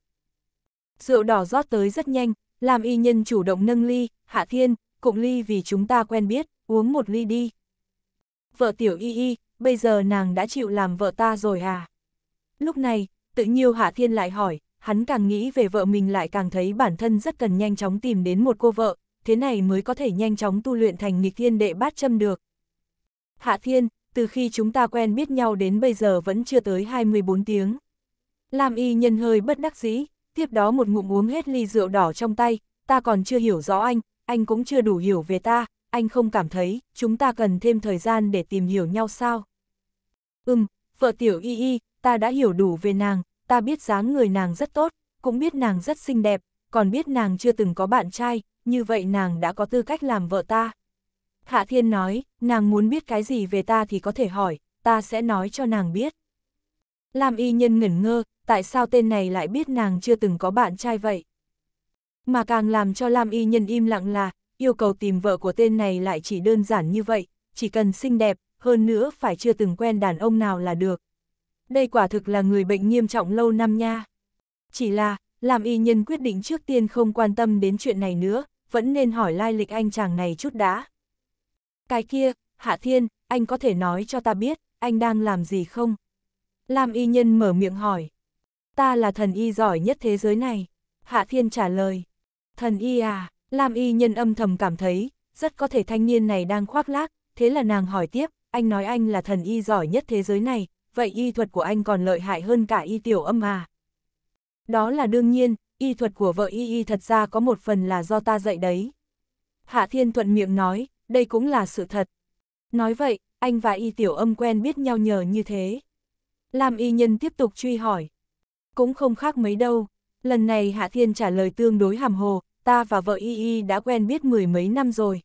Rượu đỏ rót tới rất nhanh, Lam y nhân chủ động nâng ly, Hạ Thiên, cụng ly vì chúng ta quen biết, uống một ly đi. Vợ tiểu y y, bây giờ nàng đã chịu làm vợ ta rồi à? Lúc này, tự nhiêu Hạ Thiên lại hỏi, hắn càng nghĩ về vợ mình lại càng thấy bản thân rất cần nhanh chóng tìm đến một cô vợ, thế này mới có thể nhanh chóng tu luyện thành nghịch thiên đệ bát châm được. Hạ thiên, từ khi chúng ta quen biết nhau đến bây giờ vẫn chưa tới 24 tiếng. Lam y nhân hơi bất đắc dĩ, tiếp đó một ngụm uống hết ly rượu đỏ trong tay, ta còn chưa hiểu rõ anh, anh cũng chưa đủ hiểu về ta, anh không cảm thấy, chúng ta cần thêm thời gian để tìm hiểu nhau sao. Ừm, vợ tiểu y y, ta đã hiểu đủ về nàng, ta biết dáng người nàng rất tốt, cũng biết nàng rất xinh đẹp, còn biết nàng chưa từng có bạn trai, như vậy nàng đã có tư cách làm vợ ta. Hạ Thiên nói, nàng muốn biết cái gì về ta thì có thể hỏi, ta sẽ nói cho nàng biết. Lam y nhân ngẩn ngơ, tại sao tên này lại biết nàng chưa từng có bạn trai vậy? Mà càng làm cho Lam y nhân im lặng là, yêu cầu tìm vợ của tên này lại chỉ đơn giản như vậy, chỉ cần xinh đẹp, hơn nữa phải chưa từng quen đàn ông nào là được đây quả thực là người bệnh nghiêm trọng lâu năm nha. Chỉ là, làm y nhân quyết định trước tiên không quan tâm đến chuyện này nữa, vẫn nên hỏi lai lịch anh chàng này chút đã. Cái kia, Hạ Thiên, anh có thể nói cho ta biết, anh đang làm gì không? Làm y nhân mở miệng hỏi. Ta là thần y giỏi nhất thế giới này. Hạ Thiên trả lời. Thần y à, Làm y nhân âm thầm cảm thấy, rất có thể thanh niên này đang khoác lác, thế là nàng hỏi tiếp, anh nói anh là thần y giỏi nhất thế giới này, vậy y thuật của anh còn lợi hại hơn cả y tiểu âm à. Đó là đương nhiên, y thuật của vợ y y thật ra có một phần là do ta dạy đấy. Hạ Thiên thuận miệng nói, đây cũng là sự thật. Nói vậy, anh và y tiểu âm quen biết nhau nhờ như thế. Lam y nhân tiếp tục truy hỏi. Cũng không khác mấy đâu. Lần này Hạ Thiên trả lời tương đối hàm hồ, ta và vợ y y đã quen biết mười mấy năm rồi.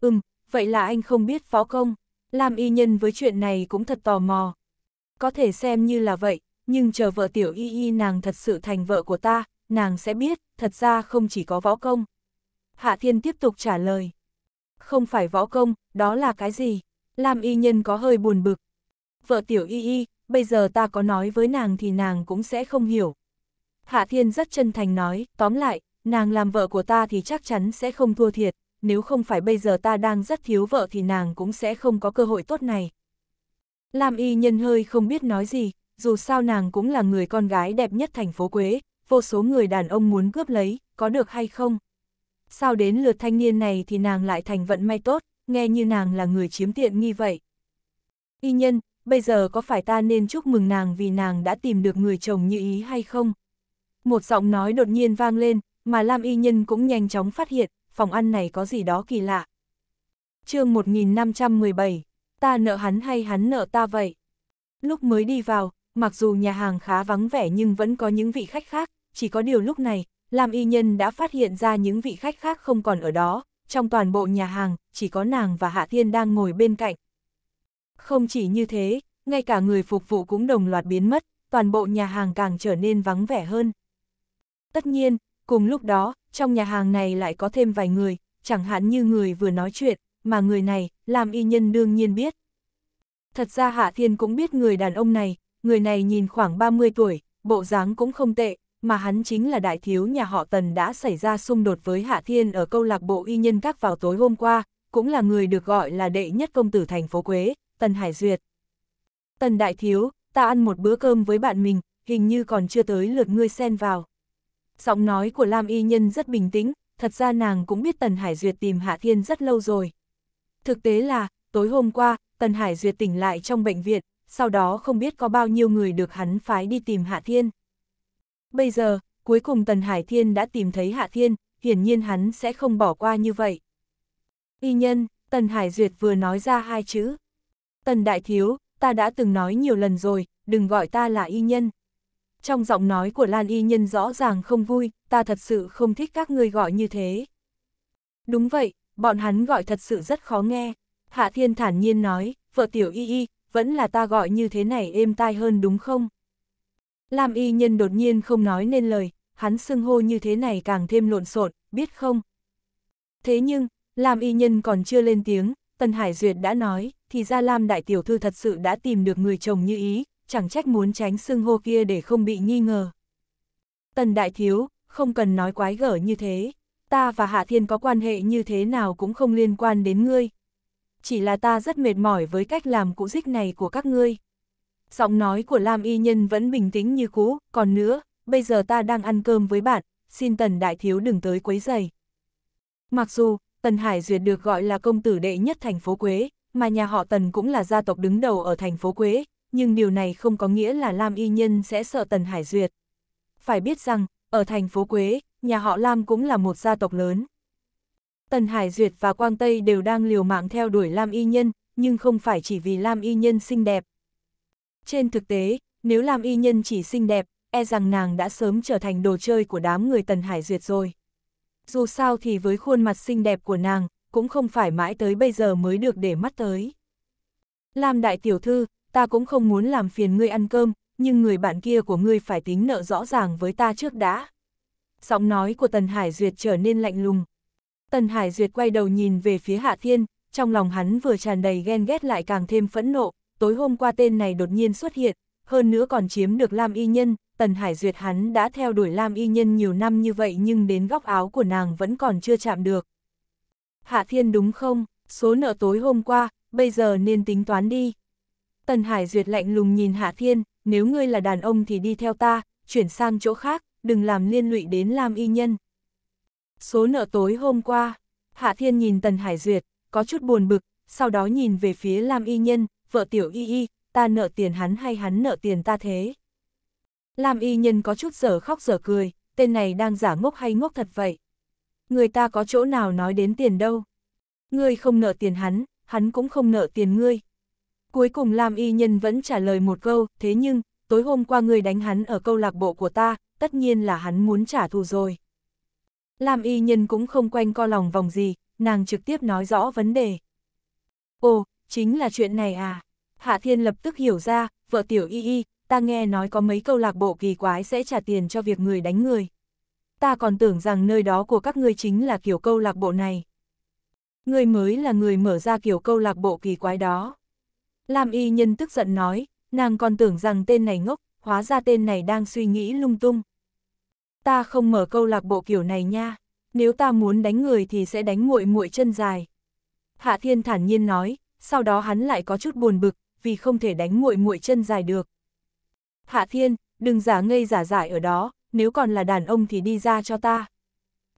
Ừm, vậy là anh không biết phó công. Lam y nhân với chuyện này cũng thật tò mò. Có thể xem như là vậy, nhưng chờ vợ tiểu y y nàng thật sự thành vợ của ta, nàng sẽ biết, thật ra không chỉ có võ công. Hạ Thiên tiếp tục trả lời. Không phải võ công, đó là cái gì? Lam y nhân có hơi buồn bực. Vợ tiểu y y, bây giờ ta có nói với nàng thì nàng cũng sẽ không hiểu. Hạ Thiên rất chân thành nói, tóm lại, nàng làm vợ của ta thì chắc chắn sẽ không thua thiệt nếu không phải bây giờ ta đang rất thiếu vợ thì nàng cũng sẽ không có cơ hội tốt này. Lam y nhân hơi không biết nói gì, dù sao nàng cũng là người con gái đẹp nhất thành phố Quế, vô số người đàn ông muốn cướp lấy, có được hay không? Sao đến lượt thanh niên này thì nàng lại thành vận may tốt, nghe như nàng là người chiếm tiện nghi vậy. Y nhân, bây giờ có phải ta nên chúc mừng nàng vì nàng đã tìm được người chồng như ý hay không? Một giọng nói đột nhiên vang lên, mà Lam Y Nhân cũng nhanh chóng phát hiện, phòng ăn này có gì đó kỳ lạ. chương 1517, ta nợ hắn hay hắn nợ ta vậy? Lúc mới đi vào, mặc dù nhà hàng khá vắng vẻ nhưng vẫn có những vị khách khác, chỉ có điều lúc này, Lam Y Nhân đã phát hiện ra những vị khách khác không còn ở đó, trong toàn bộ nhà hàng, chỉ có nàng và Hạ Thiên đang ngồi bên cạnh. Không chỉ như thế, ngay cả người phục vụ cũng đồng loạt biến mất, toàn bộ nhà hàng càng trở nên vắng vẻ hơn. Tất nhiên, Cùng lúc đó, trong nhà hàng này lại có thêm vài người, chẳng hạn như người vừa nói chuyện, mà người này, làm y nhân đương nhiên biết. Thật ra Hạ Thiên cũng biết người đàn ông này, người này nhìn khoảng 30 tuổi, bộ dáng cũng không tệ, mà hắn chính là đại thiếu nhà họ Tần đã xảy ra xung đột với Hạ Thiên ở câu lạc bộ y nhân các vào tối hôm qua, cũng là người được gọi là đệ nhất công tử thành phố Quế, Tần Hải Duyệt. Tần đại thiếu, ta ăn một bữa cơm với bạn mình, hình như còn chưa tới lượt ngươi xen vào. Giọng nói của Lam Y Nhân rất bình tĩnh, thật ra nàng cũng biết Tần Hải Duyệt tìm Hạ Thiên rất lâu rồi. Thực tế là, tối hôm qua, Tần Hải Duyệt tỉnh lại trong bệnh viện, sau đó không biết có bao nhiêu người được hắn phái đi tìm Hạ Thiên. Bây giờ, cuối cùng Tần Hải Thiên đã tìm thấy Hạ Thiên, hiển nhiên hắn sẽ không bỏ qua như vậy. Y nhân, Tần Hải Duyệt vừa nói ra hai chữ. Tần Đại Thiếu, ta đã từng nói nhiều lần rồi, đừng gọi ta là y nhân. Trong giọng nói của Lan Y Nhân rõ ràng không vui, ta thật sự không thích các ngươi gọi như thế. Đúng vậy, bọn hắn gọi thật sự rất khó nghe. Hạ Thiên thản nhiên nói, vợ tiểu Y Y, vẫn là ta gọi như thế này êm tai hơn đúng không? Lam Y Nhân đột nhiên không nói nên lời, hắn xưng hô như thế này càng thêm lộn xộn, biết không? Thế nhưng, Lam Y Nhân còn chưa lên tiếng, Tân Hải Duyệt đã nói, thì ra Lam Đại Tiểu Thư thật sự đã tìm được người chồng như ý, chẳng trách muốn tránh xưng hô kia để không bị nghi ngờ. Tần Đại Thiếu, không cần nói quái gở như thế, ta và Hạ Thiên có quan hệ như thế nào cũng không liên quan đến ngươi. Chỉ là ta rất mệt mỏi với cách làm cũ dích này của các ngươi. Giọng nói của Lam Y Nhân vẫn bình tĩnh như cũ, còn nữa, bây giờ ta đang ăn cơm với bạn, xin Tần Đại Thiếu đừng tới quấy rầy. Mặc dù, Tần Hải Duyệt được gọi là công tử đệ nhất thành phố Quế, mà nhà họ Tần cũng là gia tộc đứng đầu ở thành phố Quế, nhưng điều này không có nghĩa là Lam Y Nhân sẽ sợ Tần Hải Duyệt. Phải biết rằng, ở thành phố Quế, nhà họ Lam cũng là một gia tộc lớn. Tần Hải Duyệt và Quang Tây đều đang liều mạng theo đuổi Lam Y Nhân, nhưng không phải chỉ vì Lam Y Nhân xinh đẹp. Trên thực tế, nếu Lam Y Nhân chỉ xinh đẹp, e rằng nàng đã sớm trở thành đồ chơi của đám người Tần Hải Duyệt rồi. Dù sao thì với khuôn mặt xinh đẹp của nàng, cũng không phải mãi tới bây giờ mới được để mắt tới. Lam Đại Tiểu Thư, ta cũng không muốn làm phiền ngươi ăn cơm, nhưng người bạn kia của ngươi phải tính nợ rõ ràng với ta trước đã. Giọng nói của Tần Hải Duyệt trở nên lạnh lùng. Tần Hải Duyệt quay đầu nhìn về phía Hạ Thiên, trong lòng hắn vừa tràn đầy ghen ghét lại càng thêm phẫn nộ, tối hôm qua tên này đột nhiên xuất hiện, hơn nữa còn chiếm được Lam Y Nhân, Tần Hải Duyệt hắn đã theo đuổi Lam Y Nhân nhiều năm như vậy nhưng đến góc áo của nàng vẫn còn chưa chạm được. Hạ Thiên đúng không, số nợ tối hôm qua, bây giờ nên tính toán đi. Tần Hải Duyệt lạnh lùng nhìn Hạ Thiên, nếu ngươi là đàn ông thì đi theo ta, chuyển sang chỗ khác, đừng làm liên lụy đến Lam Y Nhân. Số nợ tối hôm qua, Hạ Thiên nhìn Tần Hải Duyệt, có chút buồn bực, sau đó nhìn về phía Lam Y Nhân, vợ tiểu Y Y, ta nợ tiền hắn hay hắn nợ tiền ta thế. Lam Y Nhân có chút giở khóc giở cười, tên này đang giả ngốc hay ngốc thật vậy. Người ta có chỗ nào nói đến tiền đâu. Ngươi không nợ tiền hắn, hắn cũng không nợ tiền ngươi, Cuối cùng Lam Y Nhân vẫn trả lời một câu, thế nhưng, tối hôm qua người đánh hắn ở câu lạc bộ của ta, tất nhiên là hắn muốn trả thù rồi. Lam Y Nhân cũng không quanh co lòng vòng gì, nàng trực tiếp nói rõ vấn đề. Ồ, chính là chuyện này à? Hạ Thiên lập tức hiểu ra, vợ tiểu Y Y, ta nghe nói có mấy câu lạc bộ kỳ quái sẽ trả tiền cho việc người đánh người. Ta còn tưởng rằng nơi đó của các ngươi chính là kiểu câu lạc bộ này. Ngươi mới là người mở ra kiểu câu lạc bộ kỳ quái đó. Lam y nhân tức giận nói, nàng còn tưởng rằng tên này ngốc, hóa ra tên này đang suy nghĩ lung tung. Ta không mở câu lạc bộ kiểu này nha, nếu ta muốn đánh người thì sẽ đánh muội muội chân dài. Hạ Thiên thản nhiên nói, sau đó hắn lại có chút buồn bực, vì không thể đánh muội muội chân dài được. Hạ Thiên, đừng giả ngây giả dại ở đó, nếu còn là đàn ông thì đi ra cho ta.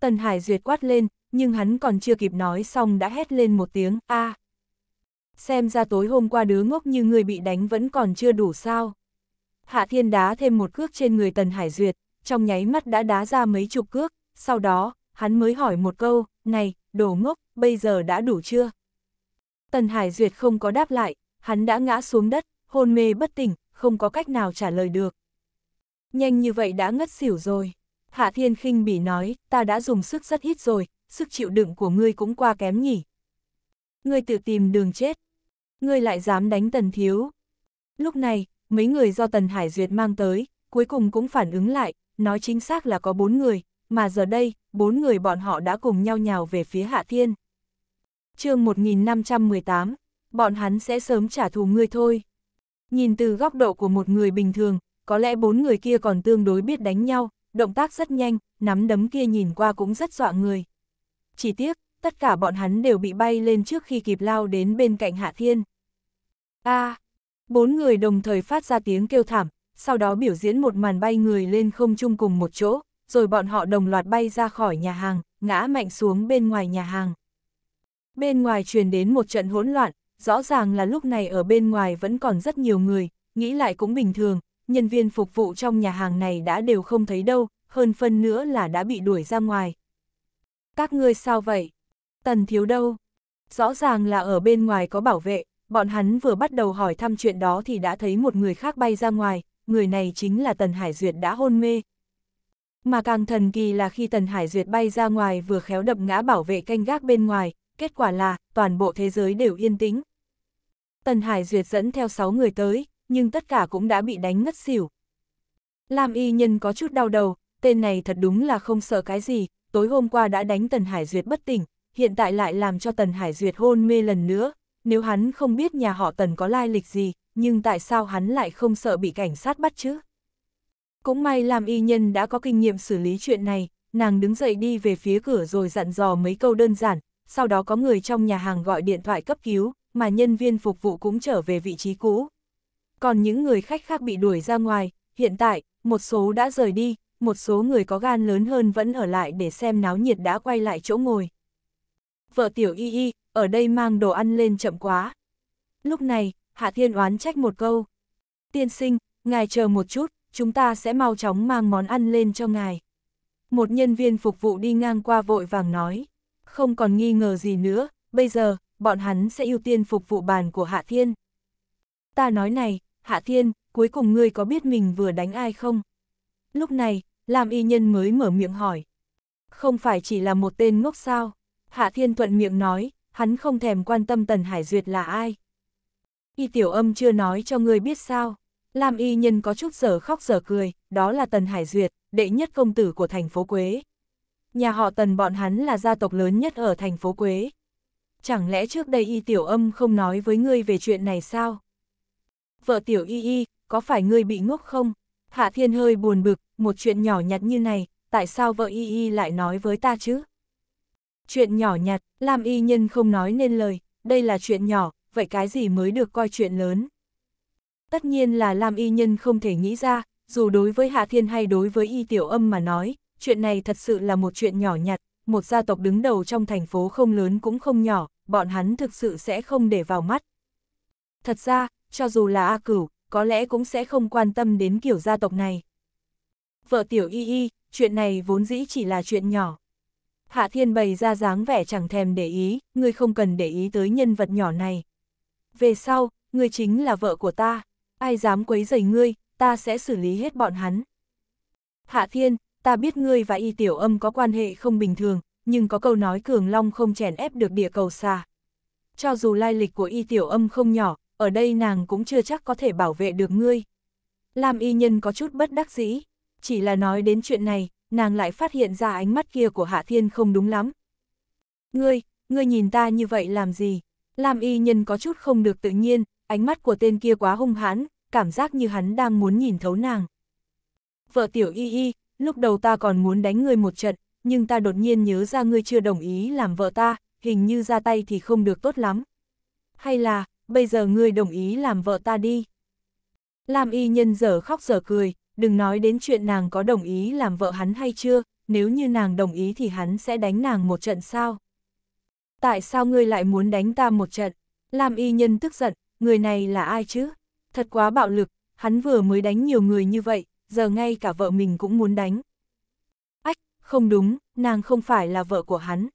Tần Hải duyệt quát lên, nhưng hắn còn chưa kịp nói xong đã hét lên một tiếng, a. À xem ra tối hôm qua đứa ngốc như người bị đánh vẫn còn chưa đủ sao. Hạ thiên đá thêm một cước trên người Tần Hải Duyệt, trong nháy mắt đã đá ra mấy chục cước, sau đó, hắn mới hỏi một câu, này, đồ ngốc, bây giờ đã đủ chưa? Tần Hải Duyệt không có đáp lại, hắn đã ngã xuống đất, hôn mê bất tỉnh, không có cách nào trả lời được. Nhanh như vậy đã ngất xỉu rồi. Hạ Thiên khinh bỉ nói, ta đã dùng sức rất ít rồi, sức chịu đựng của ngươi cũng qua kém nhỉ. Ngươi tự tìm đường chết, Ngươi lại dám đánh Tần Thiếu. Lúc này, mấy người do Tần Hải Duyệt mang tới, cuối cùng cũng phản ứng lại, nói chính xác là có bốn người, mà giờ đây, bốn người bọn họ đã cùng nhau nhào về phía Hạ Thiên. chương 1518, bọn hắn sẽ sớm trả thù ngươi thôi. Nhìn từ góc độ của một người bình thường, có lẽ bốn người kia còn tương đối biết đánh nhau, động tác rất nhanh, nắm đấm kia nhìn qua cũng rất dọa người. Chỉ tiếc, tất cả bọn hắn đều bị bay lên trước khi kịp lao đến bên cạnh Hạ Thiên. A, à, bốn người đồng thời phát ra tiếng kêu thảm, sau đó biểu diễn một màn bay người lên không chung cùng một chỗ, rồi bọn họ đồng loạt bay ra khỏi nhà hàng, ngã mạnh xuống bên ngoài nhà hàng. Bên ngoài truyền đến một trận hỗn loạn, rõ ràng là lúc này ở bên ngoài vẫn còn rất nhiều người, nghĩ lại cũng bình thường, nhân viên phục vụ trong nhà hàng này đã đều không thấy đâu, hơn phân nữa là đã bị đuổi ra ngoài. Các ngươi sao vậy? Tần thiếu đâu? Rõ ràng là ở bên ngoài có bảo vệ, bọn hắn vừa bắt đầu hỏi thăm chuyện đó thì đã thấy một người khác bay ra ngoài, người này chính là Tần Hải Duyệt đã hôn mê. Mà càng thần kỳ là khi Tần Hải Duyệt bay ra ngoài vừa khéo đập ngã bảo vệ canh gác bên ngoài, kết quả là toàn bộ thế giới đều yên tĩnh. Tần Hải Duyệt dẫn theo 6 người tới, nhưng tất cả cũng đã bị đánh ngất xỉu. Lam y nhân có chút đau đầu, tên này thật đúng là không sợ cái gì, tối hôm qua đã đánh Tần Hải Duyệt bất tỉnh, hiện tại lại làm cho Tần Hải Duyệt hôn mê lần nữa, nếu hắn không biết nhà họ Tần có lai lịch gì, nhưng tại sao hắn lại không sợ bị cảnh sát bắt chứ? Cũng may làm y nhân đã có kinh nghiệm xử lý chuyện này, nàng đứng dậy đi về phía cửa rồi dặn dò mấy câu đơn giản, sau đó có người trong nhà hàng gọi điện thoại cấp cứu, mà nhân viên phục vụ cũng trở về vị trí cũ. Còn những người khách khác bị đuổi ra ngoài, hiện tại, một số đã rời đi, một số người có gan lớn hơn vẫn ở lại để xem náo nhiệt đã quay lại chỗ ngồi vợ tiểu y y, ở đây mang đồ ăn lên chậm quá. Lúc này, Hạ Thiên oán trách một câu. Tiên sinh, ngài chờ một chút, chúng ta sẽ mau chóng mang món ăn lên cho ngài. Một nhân viên phục vụ đi ngang qua vội vàng nói. Không còn nghi ngờ gì nữa, bây giờ, bọn hắn sẽ ưu tiên phục vụ bàn của Hạ Thiên. Ta nói này, Hạ Thiên, cuối cùng ngươi có biết mình vừa đánh ai không? Lúc này, làm y nhân mới mở miệng hỏi. Không phải chỉ là một tên ngốc sao? Hạ Thiên thuận miệng nói, hắn không thèm quan tâm Tần Hải Duyệt là ai. Y tiểu âm chưa nói cho ngươi biết sao, Lam y nhân có chút giờ khóc giờ cười, đó là Tần Hải Duyệt, đệ nhất công tử của thành phố Quế. Nhà họ Tần bọn hắn là gia tộc lớn nhất ở thành phố Quế. Chẳng lẽ trước đây y tiểu âm không nói với ngươi về chuyện này sao? Vợ tiểu y y, có phải ngươi bị ngốc không? Hạ Thiên hơi buồn bực, một chuyện nhỏ nhặt như này, tại sao vợ y y lại nói với ta chứ? Chuyện nhỏ nhặt, Lam Y Nhân không nói nên lời, đây là chuyện nhỏ, vậy cái gì mới được coi chuyện lớn? Tất nhiên là Lam Y Nhân không thể nghĩ ra, dù đối với Hạ Thiên hay đối với Y Tiểu Âm mà nói, chuyện này thật sự là một chuyện nhỏ nhặt, một gia tộc đứng đầu trong thành phố không lớn cũng không nhỏ, bọn hắn thực sự sẽ không để vào mắt. Thật ra, cho dù là A Cửu, có lẽ cũng sẽ không quan tâm đến kiểu gia tộc này. Vợ Tiểu Y Y, chuyện này vốn dĩ chỉ là chuyện nhỏ. Hạ Thiên bày ra dáng vẻ chẳng thèm để ý, ngươi không cần để ý tới nhân vật nhỏ này. Về sau, ngươi chính là vợ của ta, ai dám quấy rầy ngươi, ta sẽ xử lý hết bọn hắn. Hạ Thiên, ta biết ngươi và Y Tiểu Âm có quan hệ không bình thường, nhưng có câu nói cường long không chèn ép được địa cầu xa. Cho dù lai lịch của Y Tiểu Âm không nhỏ, ở đây nàng cũng chưa chắc có thể bảo vệ được ngươi. Lam Y Nhân có chút bất đắc dĩ, chỉ là nói đến chuyện này, nàng lại phát hiện ra ánh mắt kia của Hạ Thiên không đúng lắm. Ngươi, ngươi nhìn ta như vậy làm gì? Lam y nhân có chút không được tự nhiên, ánh mắt của tên kia quá hung hãn, cảm giác như hắn đang muốn nhìn thấu nàng. Vợ tiểu y y, lúc đầu ta còn muốn đánh ngươi một trận, nhưng ta đột nhiên nhớ ra ngươi chưa đồng ý làm vợ ta, hình như ra tay thì không được tốt lắm. Hay là, bây giờ ngươi đồng ý làm vợ ta đi. Lam y nhân giờ khóc giờ cười, đừng nói đến chuyện nàng có đồng ý làm vợ hắn hay chưa, nếu như nàng đồng ý thì hắn sẽ đánh nàng một trận sao? Tại sao ngươi lại muốn đánh ta một trận? Lam y nhân tức giận, người này là ai chứ? Thật quá bạo lực, hắn vừa mới đánh nhiều người như vậy, giờ ngay cả vợ mình cũng muốn đánh. Ách, không đúng, nàng không phải là vợ của hắn.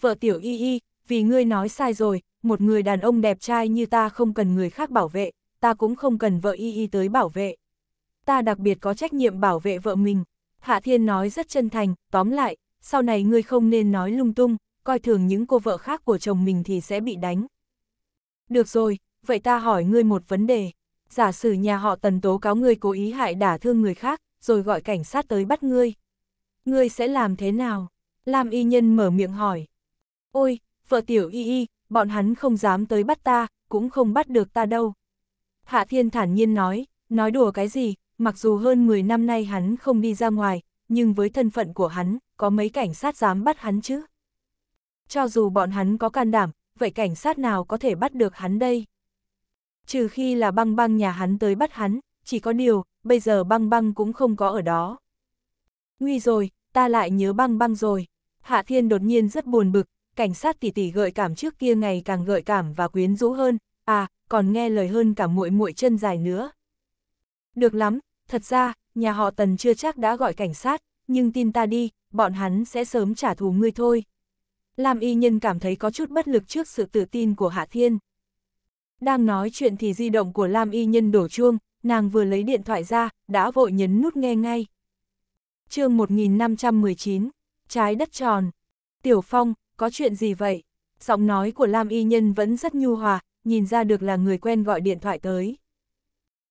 Vợ tiểu y y, vì ngươi nói sai rồi, một người đàn ông đẹp trai như ta không cần người khác bảo vệ, ta cũng không cần vợ y y tới bảo vệ ta đặc biệt có trách nhiệm bảo vệ vợ mình. Hạ Thiên nói rất chân thành, tóm lại, sau này ngươi không nên nói lung tung, coi thường những cô vợ khác của chồng mình thì sẽ bị đánh. Được rồi, vậy ta hỏi ngươi một vấn đề. Giả sử nhà họ tần tố cáo ngươi cố ý hại đả thương người khác, rồi gọi cảnh sát tới bắt ngươi. Ngươi sẽ làm thế nào? Lam y nhân mở miệng hỏi. Ôi, vợ tiểu y y, bọn hắn không dám tới bắt ta, cũng không bắt được ta đâu. Hạ Thiên thản nhiên nói, nói đùa cái gì, Mặc dù hơn 10 năm nay hắn không đi ra ngoài, nhưng với thân phận của hắn, có mấy cảnh sát dám bắt hắn chứ? Cho dù bọn hắn có can đảm, vậy cảnh sát nào có thể bắt được hắn đây? Trừ khi là băng băng nhà hắn tới bắt hắn, chỉ có điều, bây giờ băng băng cũng không có ở đó. Nguy rồi, ta lại nhớ băng băng rồi. Hạ Thiên đột nhiên rất buồn bực, cảnh sát tỷ tỷ gợi cảm trước kia ngày càng gợi cảm và quyến rũ hơn, à, còn nghe lời hơn cả muội muội chân dài nữa. Được lắm, Thật ra, nhà họ Tần chưa chắc đã gọi cảnh sát, nhưng tin ta đi, bọn hắn sẽ sớm trả thù ngươi thôi. Lam y nhân cảm thấy có chút bất lực trước sự tự tin của Hạ Thiên. Đang nói chuyện thì di động của Lam y nhân đổ chuông, nàng vừa lấy điện thoại ra, đã vội nhấn nút nghe ngay. chương 1519, trái đất tròn. Tiểu Phong, có chuyện gì vậy? Giọng nói của Lam y nhân vẫn rất nhu hòa, nhìn ra được là người quen gọi điện thoại tới.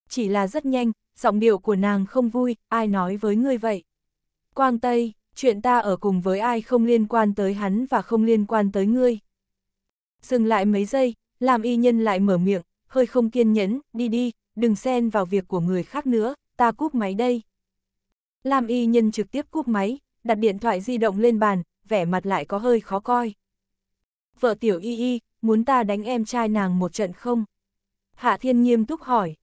Chỉ là rất nhanh, giọng điệu của nàng không vui, ai nói với ngươi vậy? Quang Tây, chuyện ta ở cùng với ai không liên quan tới hắn và không liên quan tới ngươi. Dừng lại mấy giây, làm y nhân lại mở miệng, hơi không kiên nhẫn, đi đi, đừng xen vào việc của người khác nữa, ta cúp máy đây. Làm y nhân trực tiếp cúp máy, đặt điện thoại di động lên bàn, vẻ mặt lại có hơi khó coi. Vợ tiểu y y, muốn ta đánh em trai nàng một trận không? Hạ thiên nghiêm túc hỏi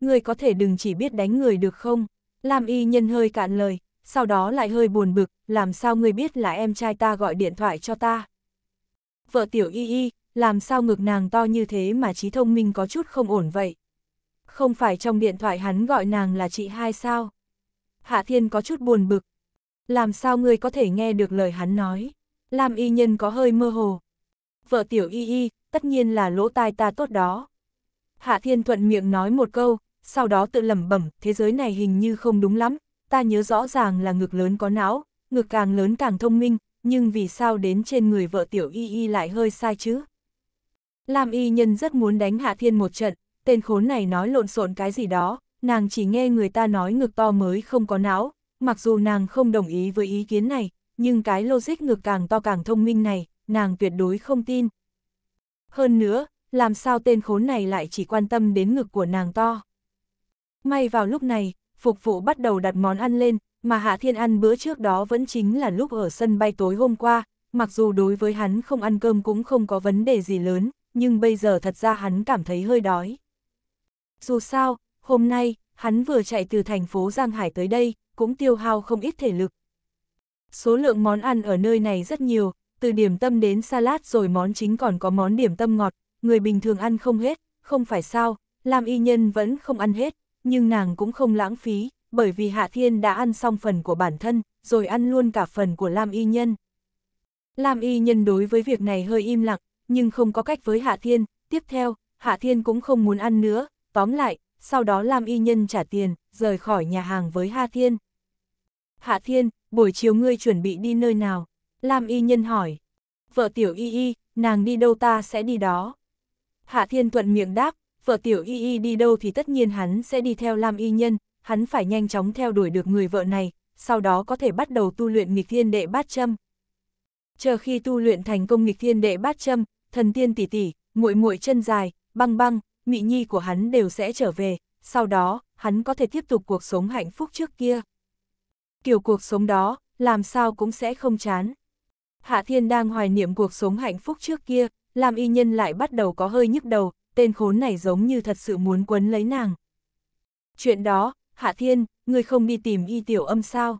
ngươi có thể đừng chỉ biết đánh người được không? Lam y nhân hơi cạn lời, sau đó lại hơi buồn bực, làm sao ngươi biết là em trai ta gọi điện thoại cho ta? Vợ tiểu y y, làm sao ngực nàng to như thế mà trí thông minh có chút không ổn vậy? Không phải trong điện thoại hắn gọi nàng là chị hai sao? Hạ thiên có chút buồn bực. Làm sao ngươi có thể nghe được lời hắn nói? Lam y nhân có hơi mơ hồ. Vợ tiểu y y, tất nhiên là lỗ tai ta tốt đó. Hạ thiên thuận miệng nói một câu, sau đó tự lẩm bẩm, thế giới này hình như không đúng lắm, ta nhớ rõ ràng là ngực lớn có não, ngực càng lớn càng thông minh, nhưng vì sao đến trên người vợ tiểu y y lại hơi sai chứ? Lam y nhân rất muốn đánh Hạ Thiên một trận, tên khốn này nói lộn xộn cái gì đó, nàng chỉ nghe người ta nói ngực to mới không có não, mặc dù nàng không đồng ý với ý kiến này, nhưng cái logic ngực càng to càng thông minh này, nàng tuyệt đối không tin. Hơn nữa, làm sao tên khốn này lại chỉ quan tâm đến ngực của nàng to? May vào lúc này, phục vụ bắt đầu đặt món ăn lên, mà Hạ Thiên ăn bữa trước đó vẫn chính là lúc ở sân bay tối hôm qua, mặc dù đối với hắn không ăn cơm cũng không có vấn đề gì lớn, nhưng bây giờ thật ra hắn cảm thấy hơi đói. Dù sao, hôm nay, hắn vừa chạy từ thành phố Giang Hải tới đây, cũng tiêu hao không ít thể lực. Số lượng món ăn ở nơi này rất nhiều, từ điểm tâm đến salad rồi món chính còn có món điểm tâm ngọt, người bình thường ăn không hết, không phải sao, làm y nhân vẫn không ăn hết, nhưng nàng cũng không lãng phí, bởi vì Hạ Thiên đã ăn xong phần của bản thân, rồi ăn luôn cả phần của Lam Y Nhân. Lam Y Nhân đối với việc này hơi im lặng, nhưng không có cách với Hạ Thiên, tiếp theo, Hạ Thiên cũng không muốn ăn nữa, tóm lại, sau đó Lam Y Nhân trả tiền, rời khỏi nhà hàng với Hạ Thiên. Hạ Thiên, buổi chiều ngươi chuẩn bị đi nơi nào? Lam Y Nhân hỏi. Vợ tiểu Y Y, nàng đi đâu ta sẽ đi đó. Hạ Thiên thuận miệng đáp, vợ tiểu y y đi đâu thì tất nhiên hắn sẽ đi theo Lam Y Nhân, hắn phải nhanh chóng theo đuổi được người vợ này, sau đó có thể bắt đầu tu luyện nghịch thiên đệ bát châm. Chờ khi tu luyện thành công nghịch thiên đệ bát châm, thần tiên tỷ tỷ, muội muội chân dài, băng băng, mị nhi của hắn đều sẽ trở về, sau đó, hắn có thể tiếp tục cuộc sống hạnh phúc trước kia. Kiểu cuộc sống đó, làm sao cũng sẽ không chán. Hạ Thiên đang hoài niệm cuộc sống hạnh phúc trước kia, làm y nhân lại bắt đầu có hơi nhức đầu, tên khốn này giống như thật sự muốn quấn lấy nàng. Chuyện đó, Hạ Thiên, ngươi không đi tìm y tiểu âm sao?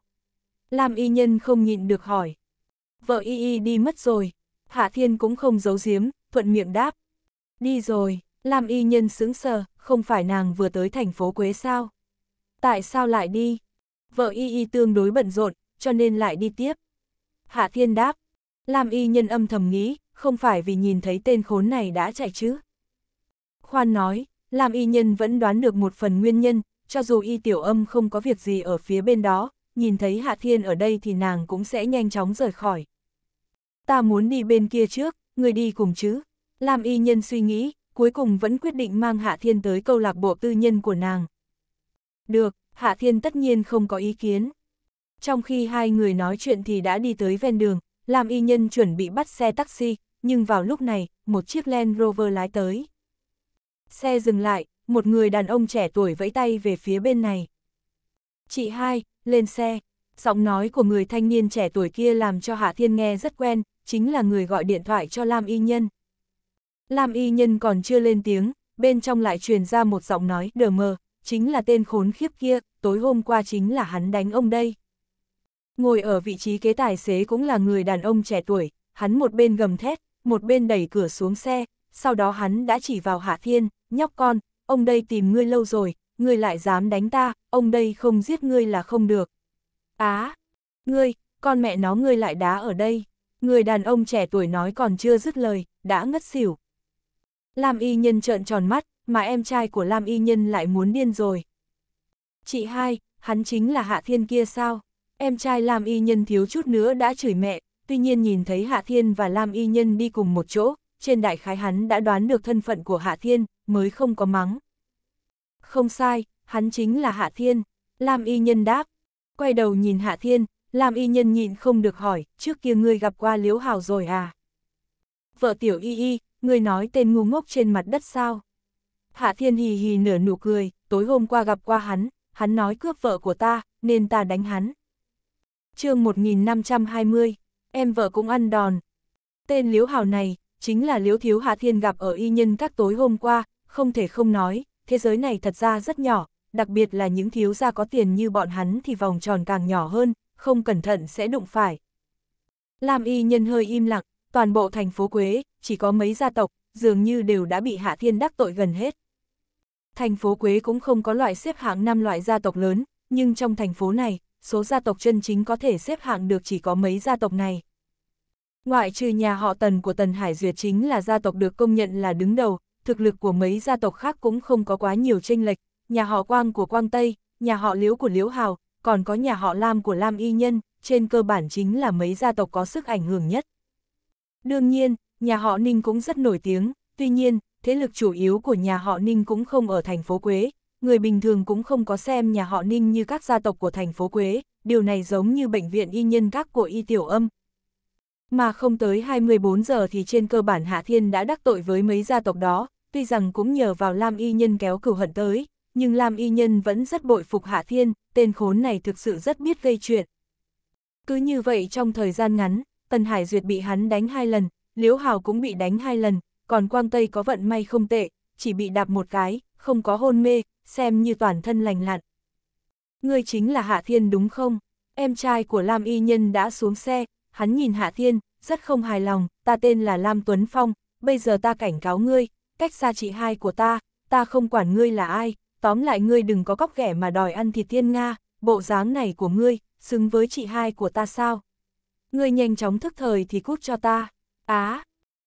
Lam y nhân không nhịn được hỏi. Vợ y y đi mất rồi, Hạ Thiên cũng không giấu giếm, thuận miệng đáp. Đi rồi, Lam y nhân sững sờ, không phải nàng vừa tới thành phố Quế sao? Tại sao lại đi? Vợ y y tương đối bận rộn, cho nên lại đi tiếp. Hạ Thiên đáp. Lam y nhân âm thầm nghĩ, không phải vì nhìn thấy tên khốn này đã chạy chứ. Khoan nói, làm y nhân vẫn đoán được một phần nguyên nhân, cho dù y tiểu âm không có việc gì ở phía bên đó, nhìn thấy Hạ Thiên ở đây thì nàng cũng sẽ nhanh chóng rời khỏi. Ta muốn đi bên kia trước, người đi cùng chứ. Làm y nhân suy nghĩ, cuối cùng vẫn quyết định mang Hạ Thiên tới câu lạc bộ tư nhân của nàng. Được, Hạ Thiên tất nhiên không có ý kiến. Trong khi hai người nói chuyện thì đã đi tới ven đường, làm y nhân chuẩn bị bắt xe taxi, nhưng vào lúc này, một chiếc Land Rover lái tới. Xe dừng lại, một người đàn ông trẻ tuổi vẫy tay về phía bên này. Chị hai, lên xe. Giọng nói của người thanh niên trẻ tuổi kia làm cho Hạ Thiên nghe rất quen, chính là người gọi điện thoại cho Lam Y Nhân. Lam Y Nhân còn chưa lên tiếng, bên trong lại truyền ra một giọng nói đờ mờ, chính là tên khốn khiếp kia, tối hôm qua chính là hắn đánh ông đây. Ngồi ở vị trí kế tài xế cũng là người đàn ông trẻ tuổi, hắn một bên gầm thét, một bên đẩy cửa xuống xe, sau đó hắn đã chỉ vào Hạ Thiên nhóc con, ông đây tìm ngươi lâu rồi, ngươi lại dám đánh ta, ông đây không giết ngươi là không được. Á, ngươi, con mẹ nó ngươi lại đá ở đây. Người đàn ông trẻ tuổi nói còn chưa dứt lời, đã ngất xỉu. Lam y nhân trợn tròn mắt, mà em trai của Lam y nhân lại muốn điên rồi. Chị hai, hắn chính là Hạ Thiên kia sao? Em trai Lam y nhân thiếu chút nữa đã chửi mẹ, tuy nhiên nhìn thấy Hạ Thiên và Lam y nhân đi cùng một chỗ, trên đại khái hắn đã đoán được thân phận của Hạ Thiên, mới không có mắng. Không sai, hắn chính là Hạ Thiên, Lam Y Nhân đáp. Quay đầu nhìn Hạ Thiên, Lam Y Nhân nhịn không được hỏi, trước kia ngươi gặp qua Liễu Hào rồi à? Vợ tiểu Y Y, ngươi nói tên ngu ngốc trên mặt đất sao? Hạ Thiên hì hì nửa nụ cười, tối hôm qua gặp qua hắn, hắn nói cướp vợ của ta, nên ta đánh hắn. chương 1520, em vợ cũng ăn đòn. Tên Liễu Hào này, chính là Liễu Thiếu Hạ Thiên gặp ở y nhân các tối hôm qua, không thể không nói, thế giới này thật ra rất nhỏ, đặc biệt là những thiếu gia có tiền như bọn hắn thì vòng tròn càng nhỏ hơn, không cẩn thận sẽ đụng phải. làm y nhân hơi im lặng, toàn bộ thành phố Quế, chỉ có mấy gia tộc, dường như đều đã bị Hạ Thiên đắc tội gần hết. Thành phố Quế cũng không có loại xếp hạng 5 loại gia tộc lớn, nhưng trong thành phố này, số gia tộc chân chính có thể xếp hạng được chỉ có mấy gia tộc này. Ngoại trừ nhà họ Tần của Tần Hải Duyệt chính là gia tộc được công nhận là đứng đầu, thực lực của mấy gia tộc khác cũng không có quá nhiều tranh lệch, nhà họ Quang của Quang Tây, nhà họ Liễu của Liễu Hào, còn có nhà họ Lam của Lam Y Nhân, trên cơ bản chính là mấy gia tộc có sức ảnh hưởng nhất. Đương nhiên, nhà họ Ninh cũng rất nổi tiếng, tuy nhiên, thế lực chủ yếu của nhà họ Ninh cũng không ở thành phố Quế, người bình thường cũng không có xem nhà họ Ninh như các gia tộc của thành phố Quế, điều này giống như bệnh viện y nhân các của y tiểu âm, mà không tới 24 giờ thì trên cơ bản Hạ Thiên đã đắc tội với mấy gia tộc đó, tuy rằng cũng nhờ vào Lam Y Nhân kéo cửu hận tới, nhưng Lam Y Nhân vẫn rất bội phục Hạ Thiên, tên khốn này thực sự rất biết gây chuyện. Cứ như vậy trong thời gian ngắn, Tần Hải Duyệt bị hắn đánh hai lần, Liễu Hào cũng bị đánh hai lần, còn Quang Tây có vận may không tệ, chỉ bị đạp một cái, không có hôn mê, xem như toàn thân lành lặn. Ngươi chính là Hạ Thiên đúng không? Em trai của Lam Y Nhân đã xuống xe, hắn nhìn Hạ Thiên, rất không hài lòng, ta tên là Lam Tuấn Phong, bây giờ ta cảnh cáo ngươi, cách xa chị hai của ta, ta không quản ngươi là ai, tóm lại ngươi đừng có cóc ghẻ mà đòi ăn thịt thiên Nga, bộ dáng này của ngươi, xứng với chị hai của ta sao? Ngươi nhanh chóng thức thời thì cút cho ta. Á! À,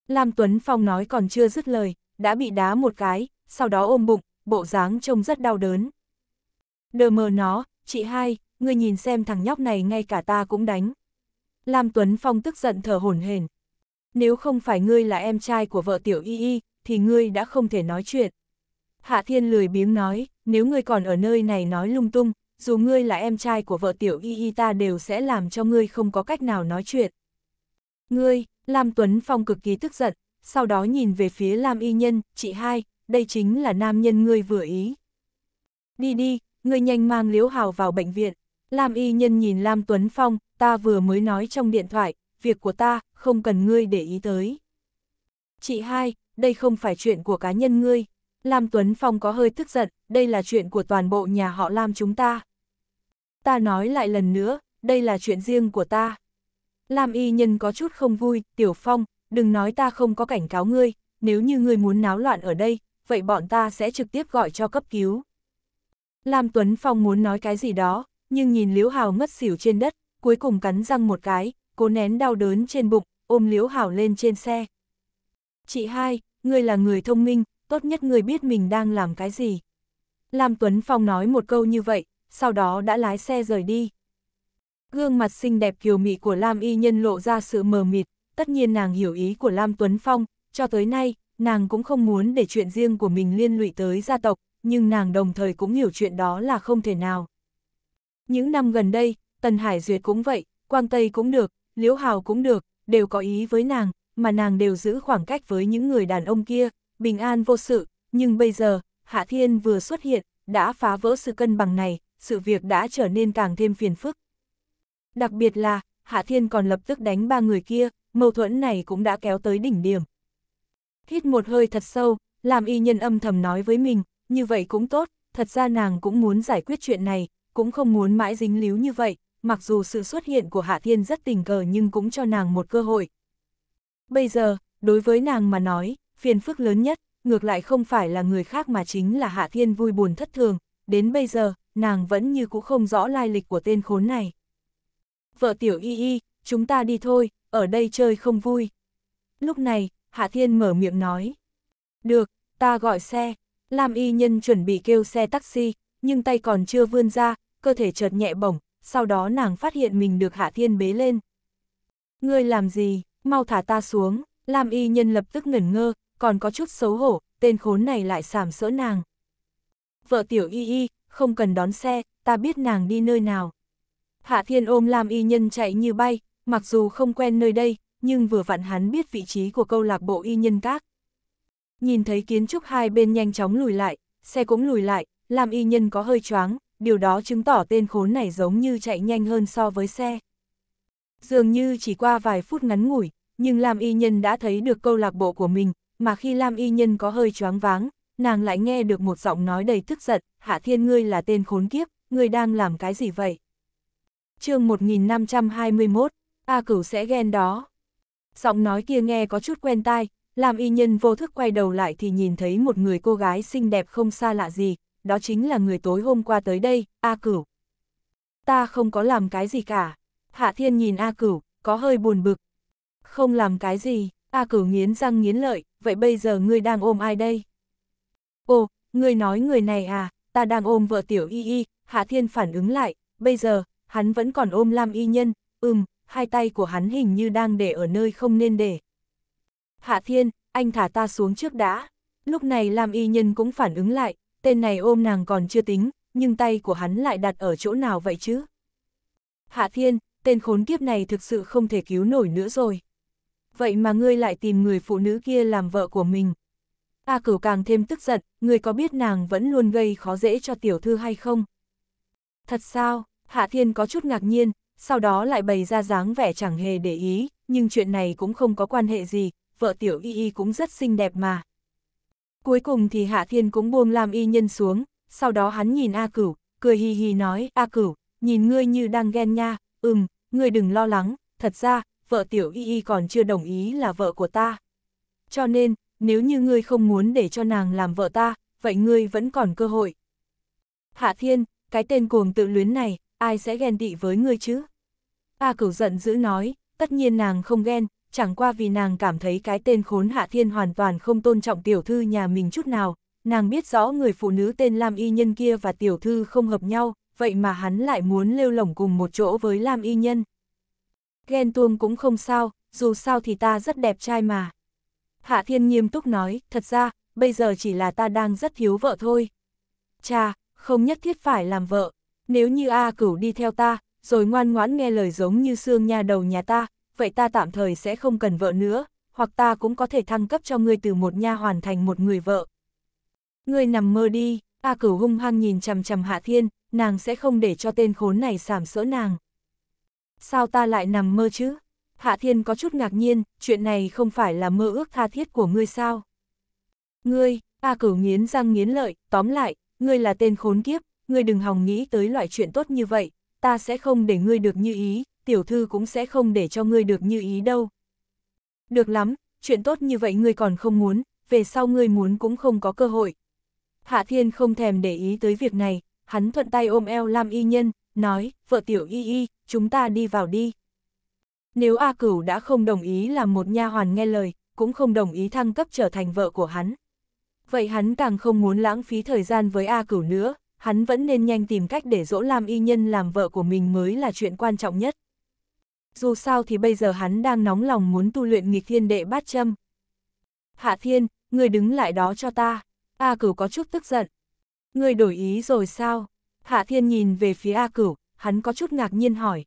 Lam Tuấn Phong nói còn chưa dứt lời, đã bị đá một cái, sau đó ôm bụng, bộ dáng trông rất đau đớn. Đờ mờ nó, chị hai, ngươi nhìn xem thằng nhóc này ngay cả ta cũng đánh. Lam Tuấn Phong tức giận thở hổn hển. Nếu không phải ngươi là em trai của vợ tiểu y y, thì ngươi đã không thể nói chuyện. Hạ Thiên lười biếng nói, nếu ngươi còn ở nơi này nói lung tung, dù ngươi là em trai của vợ tiểu y y ta đều sẽ làm cho ngươi không có cách nào nói chuyện. Ngươi, Lam Tuấn Phong cực kỳ tức giận, sau đó nhìn về phía Lam Y Nhân, chị hai, đây chính là nam nhân ngươi vừa ý. Đi đi, ngươi nhanh mang Liễu Hào vào bệnh viện. Lam Y Nhân nhìn Lam Tuấn Phong, ta vừa mới nói trong điện thoại, việc của ta, không cần ngươi để ý tới. Chị hai, đây không phải chuyện của cá nhân ngươi. Lam Tuấn Phong có hơi tức giận, đây là chuyện của toàn bộ nhà họ Lam chúng ta. Ta nói lại lần nữa, đây là chuyện riêng của ta. Lam y nhân có chút không vui, Tiểu Phong, đừng nói ta không có cảnh cáo ngươi, nếu như ngươi muốn náo loạn ở đây, vậy bọn ta sẽ trực tiếp gọi cho cấp cứu. Lam Tuấn Phong muốn nói cái gì đó, nhưng nhìn Liễu Hào ngất xỉu trên đất, cuối cùng cắn răng một cái, cố nén đau đớn trên bụng, ôm Liễu Hảo lên trên xe. Chị hai, ngươi là người thông minh, tốt nhất ngươi biết mình đang làm cái gì. Lam Tuấn Phong nói một câu như vậy, sau đó đã lái xe rời đi. Gương mặt xinh đẹp kiều mị của Lam Y Nhân lộ ra sự mờ mịt, tất nhiên nàng hiểu ý của Lam Tuấn Phong, cho tới nay, nàng cũng không muốn để chuyện riêng của mình liên lụy tới gia tộc, nhưng nàng đồng thời cũng hiểu chuyện đó là không thể nào. Những năm gần đây, Tần Hải Duyệt cũng vậy, Quang Tây cũng được, Liễu Hào cũng được, đều có ý với nàng, mà nàng đều giữ khoảng cách với những người đàn ông kia, bình an vô sự, nhưng bây giờ, Hạ Thiên vừa xuất hiện, đã phá vỡ sự cân bằng này, sự việc đã trở nên càng thêm phiền phức. Đặc biệt là, Hạ Thiên còn lập tức đánh ba người kia, mâu thuẫn này cũng đã kéo tới đỉnh điểm. Hít một hơi thật sâu, làm y nhân âm thầm nói với mình, như vậy cũng tốt, thật ra nàng cũng muốn giải quyết chuyện này, cũng không muốn mãi dính líu như vậy, mặc dù sự xuất hiện của Hạ Thiên rất tình cờ nhưng cũng cho nàng một cơ hội. Bây giờ, đối với nàng mà nói, phiền phức lớn nhất, ngược lại không phải là người khác mà chính là Hạ Thiên vui buồn thất thường, đến bây giờ, nàng vẫn như cũ không rõ lai lịch của tên khốn này. Vợ tiểu y y, chúng ta đi thôi, ở đây chơi không vui. Lúc này, Hạ Thiên mở miệng nói. Được, ta gọi xe. Lam y nhân chuẩn bị kêu xe taxi, nhưng tay còn chưa vươn ra, cơ thể chợt nhẹ bổng, sau đó nàng phát hiện mình được Hạ Thiên bế lên. Ngươi làm gì, mau thả ta xuống, Lam Y Nhân lập tức ngẩn ngơ, còn có chút xấu hổ, tên khốn này lại sàm sỡ nàng. Vợ tiểu Y Y, không cần đón xe, ta biết nàng đi nơi nào. Hạ Thiên ôm Lam Y Nhân chạy như bay, mặc dù không quen nơi đây, nhưng vừa vặn hắn biết vị trí của câu lạc bộ Y Nhân Các. Nhìn thấy kiến trúc hai bên nhanh chóng lùi lại, xe cũng lùi lại, Lam Y Nhân có hơi choáng, điều đó chứng tỏ tên khốn này giống như chạy nhanh hơn so với xe. Dường như chỉ qua vài phút ngắn ngủi, nhưng Lam Y Nhân đã thấy được câu lạc bộ của mình, mà khi Lam Y Nhân có hơi choáng váng, nàng lại nghe được một giọng nói đầy tức giận, Hạ Thiên ngươi là tên khốn kiếp, ngươi đang làm cái gì vậy? chương 1521, A Cửu sẽ ghen đó. Giọng nói kia nghe có chút quen tai, Lam y nhân vô thức quay đầu lại thì nhìn thấy một người cô gái xinh đẹp không xa lạ gì, đó chính là người tối hôm qua tới đây, A Cửu. Ta không có làm cái gì cả. Hạ Thiên nhìn A Cửu, có hơi buồn bực. Không làm cái gì, A Cửu nghiến răng nghiến lợi, vậy bây giờ ngươi đang ôm ai đây? Ồ, ngươi nói người này à, ta đang ôm vợ tiểu y y, Hạ Thiên phản ứng lại, bây giờ, hắn vẫn còn ôm Lam y nhân, ừm, hai tay của hắn hình như đang để ở nơi không nên để. Hạ Thiên, anh thả ta xuống trước đã. Lúc này Lam y nhân cũng phản ứng lại, tên này ôm nàng còn chưa tính, nhưng tay của hắn lại đặt ở chỗ nào vậy chứ? Hạ Thiên, tên khốn kiếp này thực sự không thể cứu nổi nữa rồi. Vậy mà ngươi lại tìm người phụ nữ kia làm vợ của mình. A cửu càng thêm tức giận, ngươi có biết nàng vẫn luôn gây khó dễ cho tiểu thư hay không? Thật sao, Hạ Thiên có chút ngạc nhiên, sau đó lại bày ra dáng vẻ chẳng hề để ý, nhưng chuyện này cũng không có quan hệ gì, vợ tiểu y y cũng rất xinh đẹp mà. Cuối cùng thì Hạ Thiên cũng buông làm Y Nhân xuống, sau đó hắn nhìn A Cửu, cười hì hì nói, A Cửu, nhìn ngươi như đang ghen nha, ừm, ngươi đừng lo lắng, thật ra, vợ tiểu y y còn chưa đồng ý là vợ của ta. Cho nên, nếu như ngươi không muốn để cho nàng làm vợ ta, vậy ngươi vẫn còn cơ hội. Hạ Thiên, cái tên cuồng tự luyến này, ai sẽ ghen tị với ngươi chứ? A Cửu giận dữ nói, tất nhiên nàng không ghen, chẳng qua vì nàng cảm thấy cái tên khốn hạ thiên hoàn toàn không tôn trọng tiểu thư nhà mình chút nào, nàng biết rõ người phụ nữ tên Lam Y Nhân kia và tiểu thư không hợp nhau, vậy mà hắn lại muốn lêu lỏng cùng một chỗ với Lam Y Nhân. Ghen tuông cũng không sao, dù sao thì ta rất đẹp trai mà. Hạ thiên nghiêm túc nói, thật ra, bây giờ chỉ là ta đang rất thiếu vợ thôi. Cha, không nhất thiết phải làm vợ, nếu như A cửu đi theo ta, rồi ngoan ngoãn nghe lời giống như xương nhà đầu nhà ta, vậy ta tạm thời sẽ không cần vợ nữa, hoặc ta cũng có thể thăng cấp cho ngươi từ một nha hoàn thành một người vợ. Ngươi nằm mơ đi, A cửu hung hăng nhìn chằm chằm Hạ Thiên, nàng sẽ không để cho tên khốn này sảm sỡ nàng. Sao ta lại nằm mơ chứ? Hạ Thiên có chút ngạc nhiên, chuyện này không phải là mơ ước tha thiết của ngươi sao? Ngươi, A cửu nghiến răng nghiến lợi, tóm lại, ngươi là tên khốn kiếp, ngươi đừng hòng nghĩ tới loại chuyện tốt như vậy, ta sẽ không để ngươi được như ý, tiểu thư cũng sẽ không để cho ngươi được như ý đâu. Được lắm, chuyện tốt như vậy ngươi còn không muốn, về sau ngươi muốn cũng không có cơ hội. Hạ Thiên không thèm để ý tới việc này, hắn thuận tay ôm eo Lam Y Nhân, nói, vợ tiểu Y Y, chúng ta đi vào đi. Nếu A Cửu đã không đồng ý làm một nha hoàn nghe lời, cũng không đồng ý thăng cấp trở thành vợ của hắn. Vậy hắn càng không muốn lãng phí thời gian với A Cửu nữa, hắn vẫn nên nhanh tìm cách để dỗ Lam Y Nhân làm vợ của mình mới là chuyện quan trọng nhất dù sao thì bây giờ hắn đang nóng lòng muốn tu luyện nghịch thiên đệ bát châm. Hạ thiên, người đứng lại đó cho ta, A cửu có chút tức giận. Người đổi ý rồi sao? Hạ thiên nhìn về phía A cửu, hắn có chút ngạc nhiên hỏi.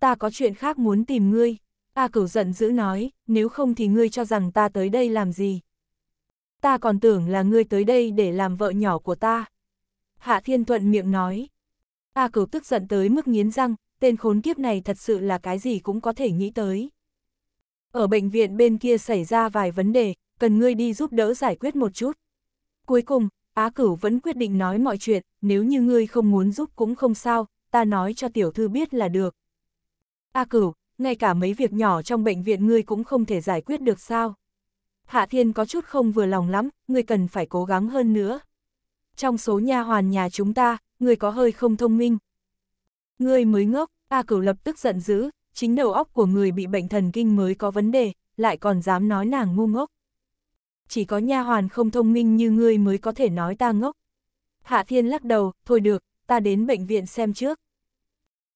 Ta có chuyện khác muốn tìm ngươi. A cửu giận dữ nói, nếu không thì ngươi cho rằng ta tới đây làm gì. Ta còn tưởng là ngươi tới đây để làm vợ nhỏ của ta. Hạ thiên thuận miệng nói. A cửu tức giận tới mức nghiến răng, tên khốn kiếp này thật sự là cái gì cũng có thể nghĩ tới. Ở bệnh viện bên kia xảy ra vài vấn đề, cần ngươi đi giúp đỡ giải quyết một chút. Cuối cùng, Á Cửu vẫn quyết định nói mọi chuyện, nếu như ngươi không muốn giúp cũng không sao, ta nói cho tiểu thư biết là được. A Cửu, ngay cả mấy việc nhỏ trong bệnh viện ngươi cũng không thể giải quyết được sao. Hạ Thiên có chút không vừa lòng lắm, ngươi cần phải cố gắng hơn nữa. Trong số nha hoàn nhà chúng ta, ngươi có hơi không thông minh, Ngươi mới ngốc, A Cửu lập tức giận dữ, chính đầu óc của người bị bệnh thần kinh mới có vấn đề, lại còn dám nói nàng ngu ngốc. Chỉ có nha hoàn không thông minh như ngươi mới có thể nói ta ngốc. Hạ Thiên lắc đầu, thôi được, ta đến bệnh viện xem trước.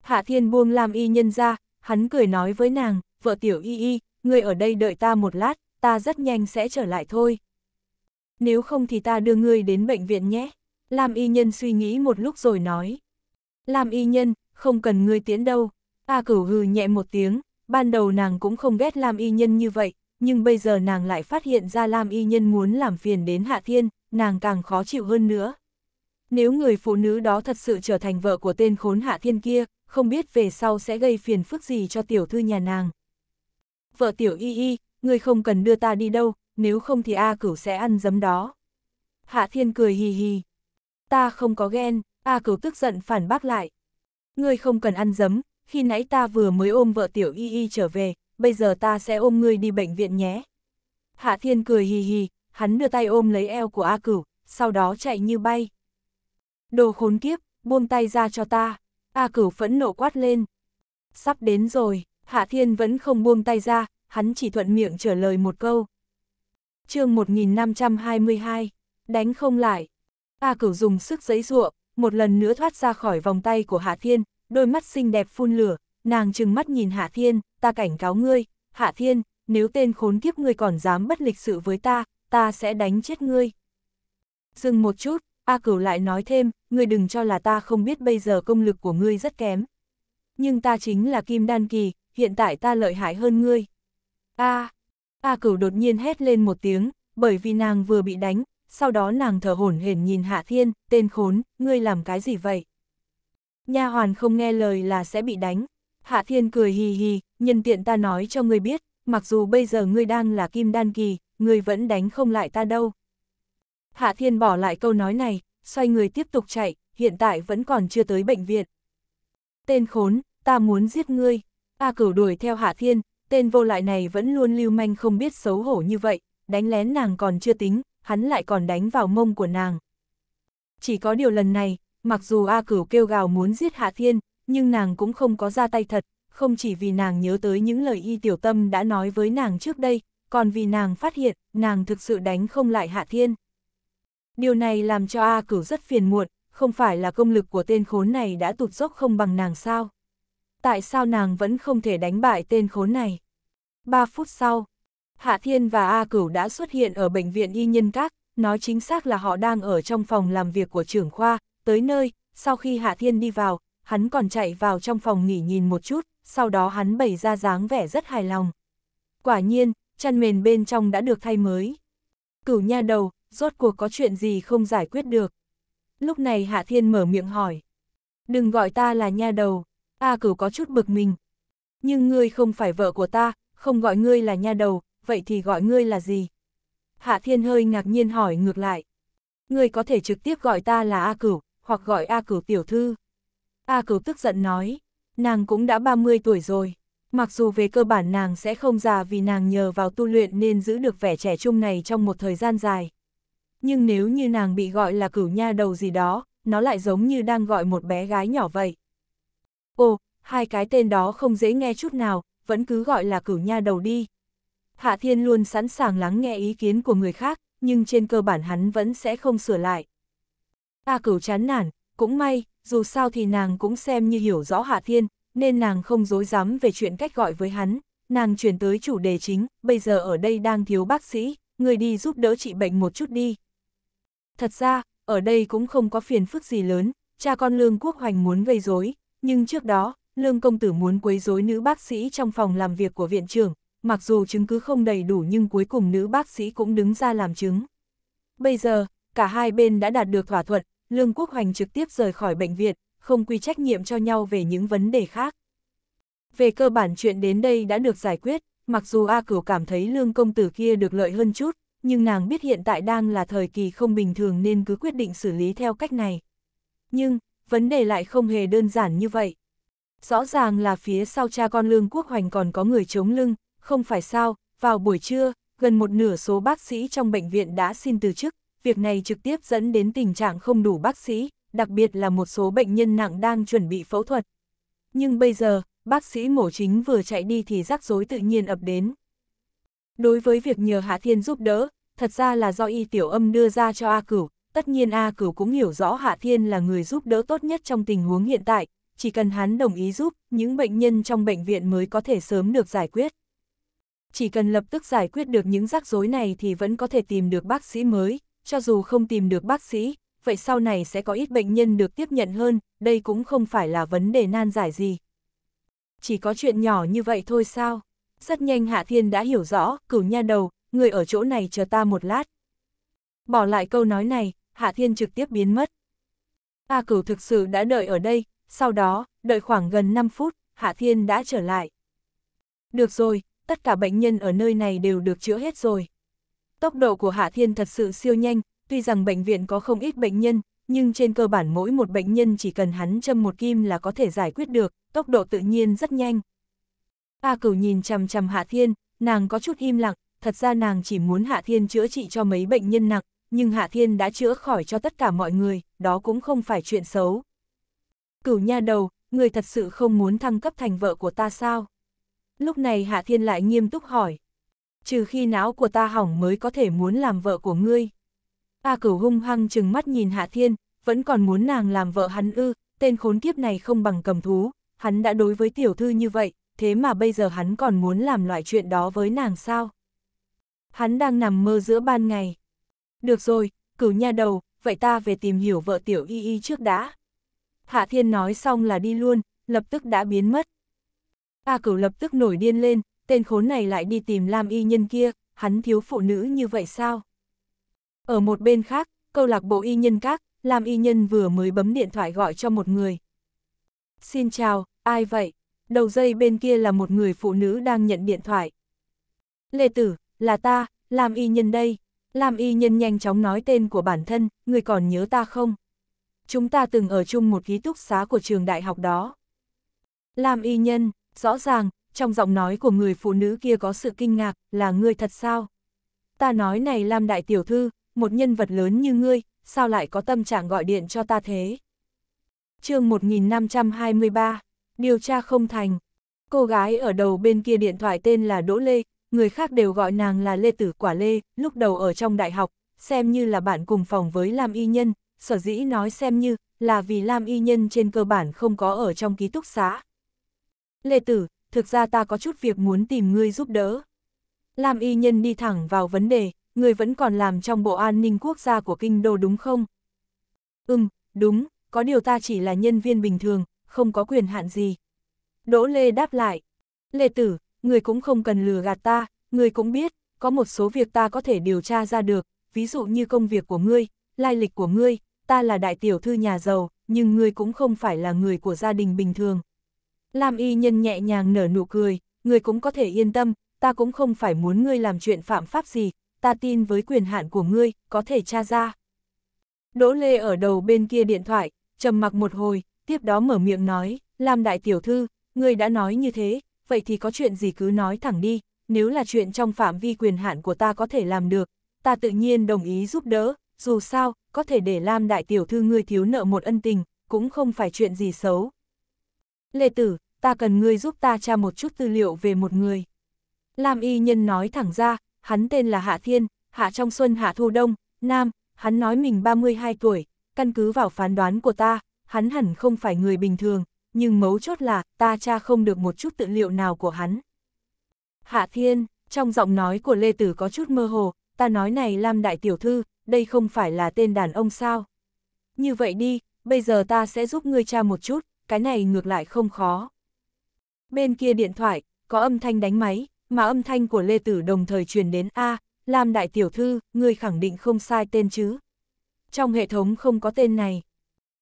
Hạ Thiên buông làm y nhân ra, hắn cười nói với nàng, vợ tiểu y y, ngươi ở đây đợi ta một lát, ta rất nhanh sẽ trở lại thôi. Nếu không thì ta đưa ngươi đến bệnh viện nhé. làm y nhân suy nghĩ một lúc rồi nói. làm y nhân, không cần ngươi tiễn đâu. A cửu hừ nhẹ một tiếng, ban đầu nàng cũng không ghét Lam Y Nhân như vậy, nhưng bây giờ nàng lại phát hiện ra Lam Y Nhân muốn làm phiền đến Hạ Thiên, nàng càng khó chịu hơn nữa. Nếu người phụ nữ đó thật sự trở thành vợ của tên khốn Hạ Thiên kia, không biết về sau sẽ gây phiền phức gì cho tiểu thư nhà nàng. Vợ tiểu y y, ngươi không cần đưa ta đi đâu, nếu không thì A cửu sẽ ăn dấm đó. Hạ Thiên cười hì hì. Ta không có ghen, A cửu tức giận phản bác lại ngươi không cần ăn dấm, khi nãy ta vừa mới ôm vợ tiểu y y trở về, bây giờ ta sẽ ôm ngươi đi bệnh viện nhé. Hạ Thiên cười hì hì, hắn đưa tay ôm lấy eo của A Cửu, sau đó chạy như bay. Đồ khốn kiếp, buông tay ra cho ta, A Cửu phẫn nộ quát lên. Sắp đến rồi, Hạ Thiên vẫn không buông tay ra, hắn chỉ thuận miệng trả lời một câu. chương 1522, đánh không lại. A Cửu dùng sức giấy ruộng, một lần nữa thoát ra khỏi vòng tay của Hạ Thiên, đôi mắt xinh đẹp phun lửa, nàng trừng mắt nhìn Hạ Thiên, ta cảnh cáo ngươi, Hạ Thiên, nếu tên khốn kiếp ngươi còn dám bất lịch sự với ta, ta sẽ đánh chết ngươi. Dừng một chút, A Cửu lại nói thêm, ngươi đừng cho là ta không biết bây giờ công lực của ngươi rất kém. Nhưng ta chính là Kim Đan Kỳ, hiện tại ta lợi hại hơn ngươi. A, A Cửu đột nhiên hét lên một tiếng, bởi vì nàng vừa bị đánh, sau đó nàng thở hổn hển nhìn Hạ Thiên, tên khốn, ngươi làm cái gì vậy? Nha hoàn không nghe lời là sẽ bị đánh. Hạ Thiên cười hì hì, nhân tiện ta nói cho ngươi biết, mặc dù bây giờ ngươi đang là kim đan kỳ, ngươi vẫn đánh không lại ta đâu. Hạ Thiên bỏ lại câu nói này, xoay người tiếp tục chạy, hiện tại vẫn còn chưa tới bệnh viện. Tên khốn, ta muốn giết ngươi. A cửu đuổi theo Hạ Thiên, tên vô lại này vẫn luôn lưu manh không biết xấu hổ như vậy, đánh lén nàng còn chưa tính, hắn lại còn đánh vào mông của nàng. Chỉ có điều lần này, mặc dù A Cửu kêu gào muốn giết Hạ Thiên, nhưng nàng cũng không có ra tay thật, không chỉ vì nàng nhớ tới những lời y tiểu tâm đã nói với nàng trước đây, còn vì nàng phát hiện, nàng thực sự đánh không lại Hạ Thiên. Điều này làm cho A Cửu rất phiền muộn, không phải là công lực của tên khốn này đã tụt dốc không bằng nàng sao? Tại sao nàng vẫn không thể đánh bại tên khốn này? Ba phút sau, Hạ Thiên và A Cửu đã xuất hiện ở bệnh viện y nhân các, nói chính xác là họ đang ở trong phòng làm việc của trưởng khoa, tới nơi, sau khi Hạ Thiên đi vào, hắn còn chạy vào trong phòng nghỉ nhìn một chút, sau đó hắn bày ra dáng vẻ rất hài lòng. Quả nhiên, chăn mền bên trong đã được thay mới. Cửu nha đầu, rốt cuộc có chuyện gì không giải quyết được. Lúc này Hạ Thiên mở miệng hỏi. Đừng gọi ta là nha đầu, A Cửu có chút bực mình. Nhưng ngươi không phải vợ của ta, không gọi ngươi là nha đầu, vậy thì gọi ngươi là gì? Hạ Thiên hơi ngạc nhiên hỏi ngược lại. Ngươi có thể trực tiếp gọi ta là A Cửu, hoặc gọi A Cửu tiểu thư. A Cửu tức giận nói, nàng cũng đã 30 tuổi rồi. Mặc dù về cơ bản nàng sẽ không già vì nàng nhờ vào tu luyện nên giữ được vẻ trẻ trung này trong một thời gian dài. Nhưng nếu như nàng bị gọi là cửu nha đầu gì đó, nó lại giống như đang gọi một bé gái nhỏ vậy. Ồ, hai cái tên đó không dễ nghe chút nào, vẫn cứ gọi là cửu nha đầu đi, Hạ Thiên luôn sẵn sàng lắng nghe ý kiến của người khác, nhưng trên cơ bản hắn vẫn sẽ không sửa lại. A à, cửu chán nản, cũng may, dù sao thì nàng cũng xem như hiểu rõ Hạ Thiên, nên nàng không dối dám về chuyện cách gọi với hắn. Nàng chuyển tới chủ đề chính, bây giờ ở đây đang thiếu bác sĩ, người đi giúp đỡ trị bệnh một chút đi. Thật ra, ở đây cũng không có phiền phức gì lớn, cha con Lương Quốc Hoành muốn gây rối, nhưng trước đó, Lương Công Tử muốn quấy rối nữ bác sĩ trong phòng làm việc của viện trưởng, mặc dù chứng cứ không đầy đủ nhưng cuối cùng nữ bác sĩ cũng đứng ra làm chứng. Bây giờ, cả hai bên đã đạt được thỏa thuận, Lương Quốc Hoành trực tiếp rời khỏi bệnh viện, không quy trách nhiệm cho nhau về những vấn đề khác. Về cơ bản chuyện đến đây đã được giải quyết, mặc dù A Cửu cảm thấy Lương Công Tử kia được lợi hơn chút, nhưng nàng biết hiện tại đang là thời kỳ không bình thường nên cứ quyết định xử lý theo cách này. Nhưng, vấn đề lại không hề đơn giản như vậy. Rõ ràng là phía sau cha con Lương Quốc Hoành còn có người chống lưng, không phải sao, vào buổi trưa, gần một nửa số bác sĩ trong bệnh viện đã xin từ chức, việc này trực tiếp dẫn đến tình trạng không đủ bác sĩ, đặc biệt là một số bệnh nhân nặng đang chuẩn bị phẫu thuật. Nhưng bây giờ, bác sĩ mổ chính vừa chạy đi thì rắc rối tự nhiên ập đến. Đối với việc nhờ Hạ Thiên giúp đỡ, thật ra là do y tiểu âm đưa ra cho A Cửu, tất nhiên A Cửu cũng hiểu rõ Hạ Thiên là người giúp đỡ tốt nhất trong tình huống hiện tại, chỉ cần hắn đồng ý giúp, những bệnh nhân trong bệnh viện mới có thể sớm được giải quyết chỉ cần lập tức giải quyết được những rắc rối này thì vẫn có thể tìm được bác sĩ mới, cho dù không tìm được bác sĩ, vậy sau này sẽ có ít bệnh nhân được tiếp nhận hơn, đây cũng không phải là vấn đề nan giải gì. Chỉ có chuyện nhỏ như vậy thôi sao? Rất nhanh Hạ Thiên đã hiểu rõ, cửu nha đầu, người ở chỗ này chờ ta một lát. Bỏ lại câu nói này, Hạ Thiên trực tiếp biến mất. A cửu thực sự đã đợi ở đây, sau đó, đợi khoảng gần 5 phút, Hạ Thiên đã trở lại. Được rồi, tất cả bệnh nhân ở nơi này đều được chữa hết rồi. Tốc độ của Hạ Thiên thật sự siêu nhanh, tuy rằng bệnh viện có không ít bệnh nhân, nhưng trên cơ bản mỗi một bệnh nhân chỉ cần hắn châm một kim là có thể giải quyết được, tốc độ tự nhiên rất nhanh. A cửu nhìn chằm chằm Hạ Thiên, nàng có chút im lặng, thật ra nàng chỉ muốn Hạ Thiên chữa trị cho mấy bệnh nhân nặng, nhưng Hạ Thiên đã chữa khỏi cho tất cả mọi người, đó cũng không phải chuyện xấu. Cửu nha đầu, người thật sự không muốn thăng cấp thành vợ của ta sao? Lúc này Hạ Thiên lại nghiêm túc hỏi. Trừ khi não của ta hỏng mới có thể muốn làm vợ của ngươi. A cửu hung hăng chừng mắt nhìn Hạ Thiên, vẫn còn muốn nàng làm vợ hắn ư, tên khốn kiếp này không bằng cầm thú, hắn đã đối với tiểu thư như vậy, thế mà bây giờ hắn còn muốn làm loại chuyện đó với nàng sao? Hắn đang nằm mơ giữa ban ngày. Được rồi, cửu nha đầu, vậy ta về tìm hiểu vợ tiểu y y trước đã. Hạ Thiên nói xong là đi luôn, lập tức đã biến mất. A cửu lập tức nổi điên lên, tên khốn này lại đi tìm Lam Y nhân kia, hắn thiếu phụ nữ như vậy sao? Ở một bên khác, câu lạc bộ Y nhân các, Lam Y nhân vừa mới bấm điện thoại gọi cho một người. Xin chào, ai vậy? Đầu dây bên kia là một người phụ nữ đang nhận điện thoại. Lê Tử, là ta, Lam Y nhân đây. Lam Y nhân nhanh chóng nói tên của bản thân, người còn nhớ ta không? Chúng ta từng ở chung một ký túc xá của trường đại học đó. Lam Y nhân, rõ ràng, trong giọng nói của người phụ nữ kia có sự kinh ngạc, là ngươi thật sao? Ta nói này Lam Đại Tiểu Thư, một nhân vật lớn như ngươi, sao lại có tâm trạng gọi điện cho ta thế? chương 1523, điều tra không thành. Cô gái ở đầu bên kia điện thoại tên là Đỗ Lê, người khác đều gọi nàng là Lê Tử Quả Lê, lúc đầu ở trong đại học, xem như là bạn cùng phòng với Lam Y Nhân, sở dĩ nói xem như, là vì Lam Y Nhân trên cơ bản không có ở trong ký túc xá, Lê Tử, thực ra ta có chút việc muốn tìm ngươi giúp đỡ. Làm y nhân đi thẳng vào vấn đề, người vẫn còn làm trong bộ an ninh quốc gia của kinh đô đúng không? Ừm, đúng, có điều ta chỉ là nhân viên bình thường, không có quyền hạn gì. Đỗ Lê đáp lại. Lê Tử, người cũng không cần lừa gạt ta, người cũng biết, có một số việc ta có thể điều tra ra được, ví dụ như công việc của ngươi, lai lịch của ngươi, ta là đại tiểu thư nhà giàu, nhưng ngươi cũng không phải là người của gia đình bình thường. Lam y nhân nhẹ nhàng nở nụ cười, người cũng có thể yên tâm, ta cũng không phải muốn ngươi làm chuyện phạm pháp gì, ta tin với quyền hạn của ngươi, có thể tra ra. Đỗ Lê ở đầu bên kia điện thoại, trầm mặc một hồi, tiếp đó mở miệng nói, Lam đại tiểu thư, ngươi đã nói như thế, vậy thì có chuyện gì cứ nói thẳng đi, nếu là chuyện trong phạm vi quyền hạn của ta có thể làm được, ta tự nhiên đồng ý giúp đỡ, dù sao, có thể để Lam đại tiểu thư ngươi thiếu nợ một ân tình, cũng không phải chuyện gì xấu, Lê Tử, ta cần ngươi giúp ta tra một chút tư liệu về một người. Lam y nhân nói thẳng ra, hắn tên là Hạ Thiên, Hạ trong xuân Hạ Thu Đông, Nam, hắn nói mình 32 tuổi, căn cứ vào phán đoán của ta, hắn hẳn không phải người bình thường, nhưng mấu chốt là ta tra không được một chút tư liệu nào của hắn. Hạ Thiên, trong giọng nói của Lê Tử có chút mơ hồ, ta nói này Lam Đại Tiểu Thư, đây không phải là tên đàn ông sao. Như vậy đi, bây giờ ta sẽ giúp ngươi tra một chút, cái này ngược lại không khó. Bên kia điện thoại, có âm thanh đánh máy, mà âm thanh của Lê Tử đồng thời truyền đến A, Lam Đại Tiểu Thư, người khẳng định không sai tên chứ. Trong hệ thống không có tên này.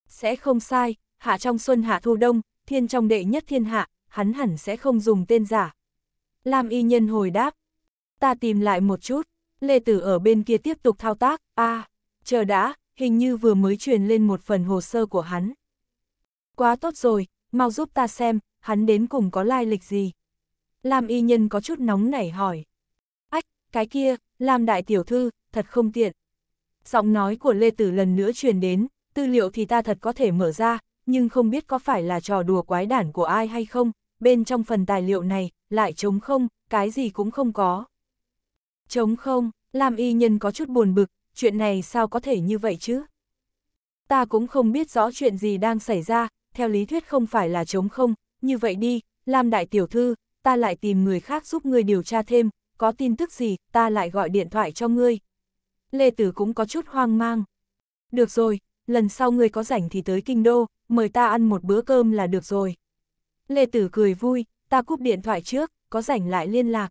Sẽ không sai, hạ trong xuân hạ thu đông, thiên trong đệ nhất thiên hạ, hắn hẳn sẽ không dùng tên giả. Lam Y Nhân hồi đáp. Ta tìm lại một chút, Lê Tử ở bên kia tiếp tục thao tác, A, chờ đã, hình như vừa mới truyền lên một phần hồ sơ của hắn quá tốt rồi, mau giúp ta xem, hắn đến cùng có lai lịch gì. Lam y nhân có chút nóng nảy hỏi. Ách, cái kia, Lam đại tiểu thư, thật không tiện. Giọng nói của Lê Tử lần nữa truyền đến, tư liệu thì ta thật có thể mở ra, nhưng không biết có phải là trò đùa quái đản của ai hay không, bên trong phần tài liệu này, lại trống không, cái gì cũng không có. Trống không, Lam y nhân có chút buồn bực, chuyện này sao có thể như vậy chứ? Ta cũng không biết rõ chuyện gì đang xảy ra, theo lý thuyết không phải là chống không, như vậy đi, Lam Đại Tiểu Thư, ta lại tìm người khác giúp ngươi điều tra thêm, có tin tức gì, ta lại gọi điện thoại cho ngươi. Lê Tử cũng có chút hoang mang. Được rồi, lần sau ngươi có rảnh thì tới Kinh Đô, mời ta ăn một bữa cơm là được rồi. Lê Tử cười vui, ta cúp điện thoại trước, có rảnh lại liên lạc.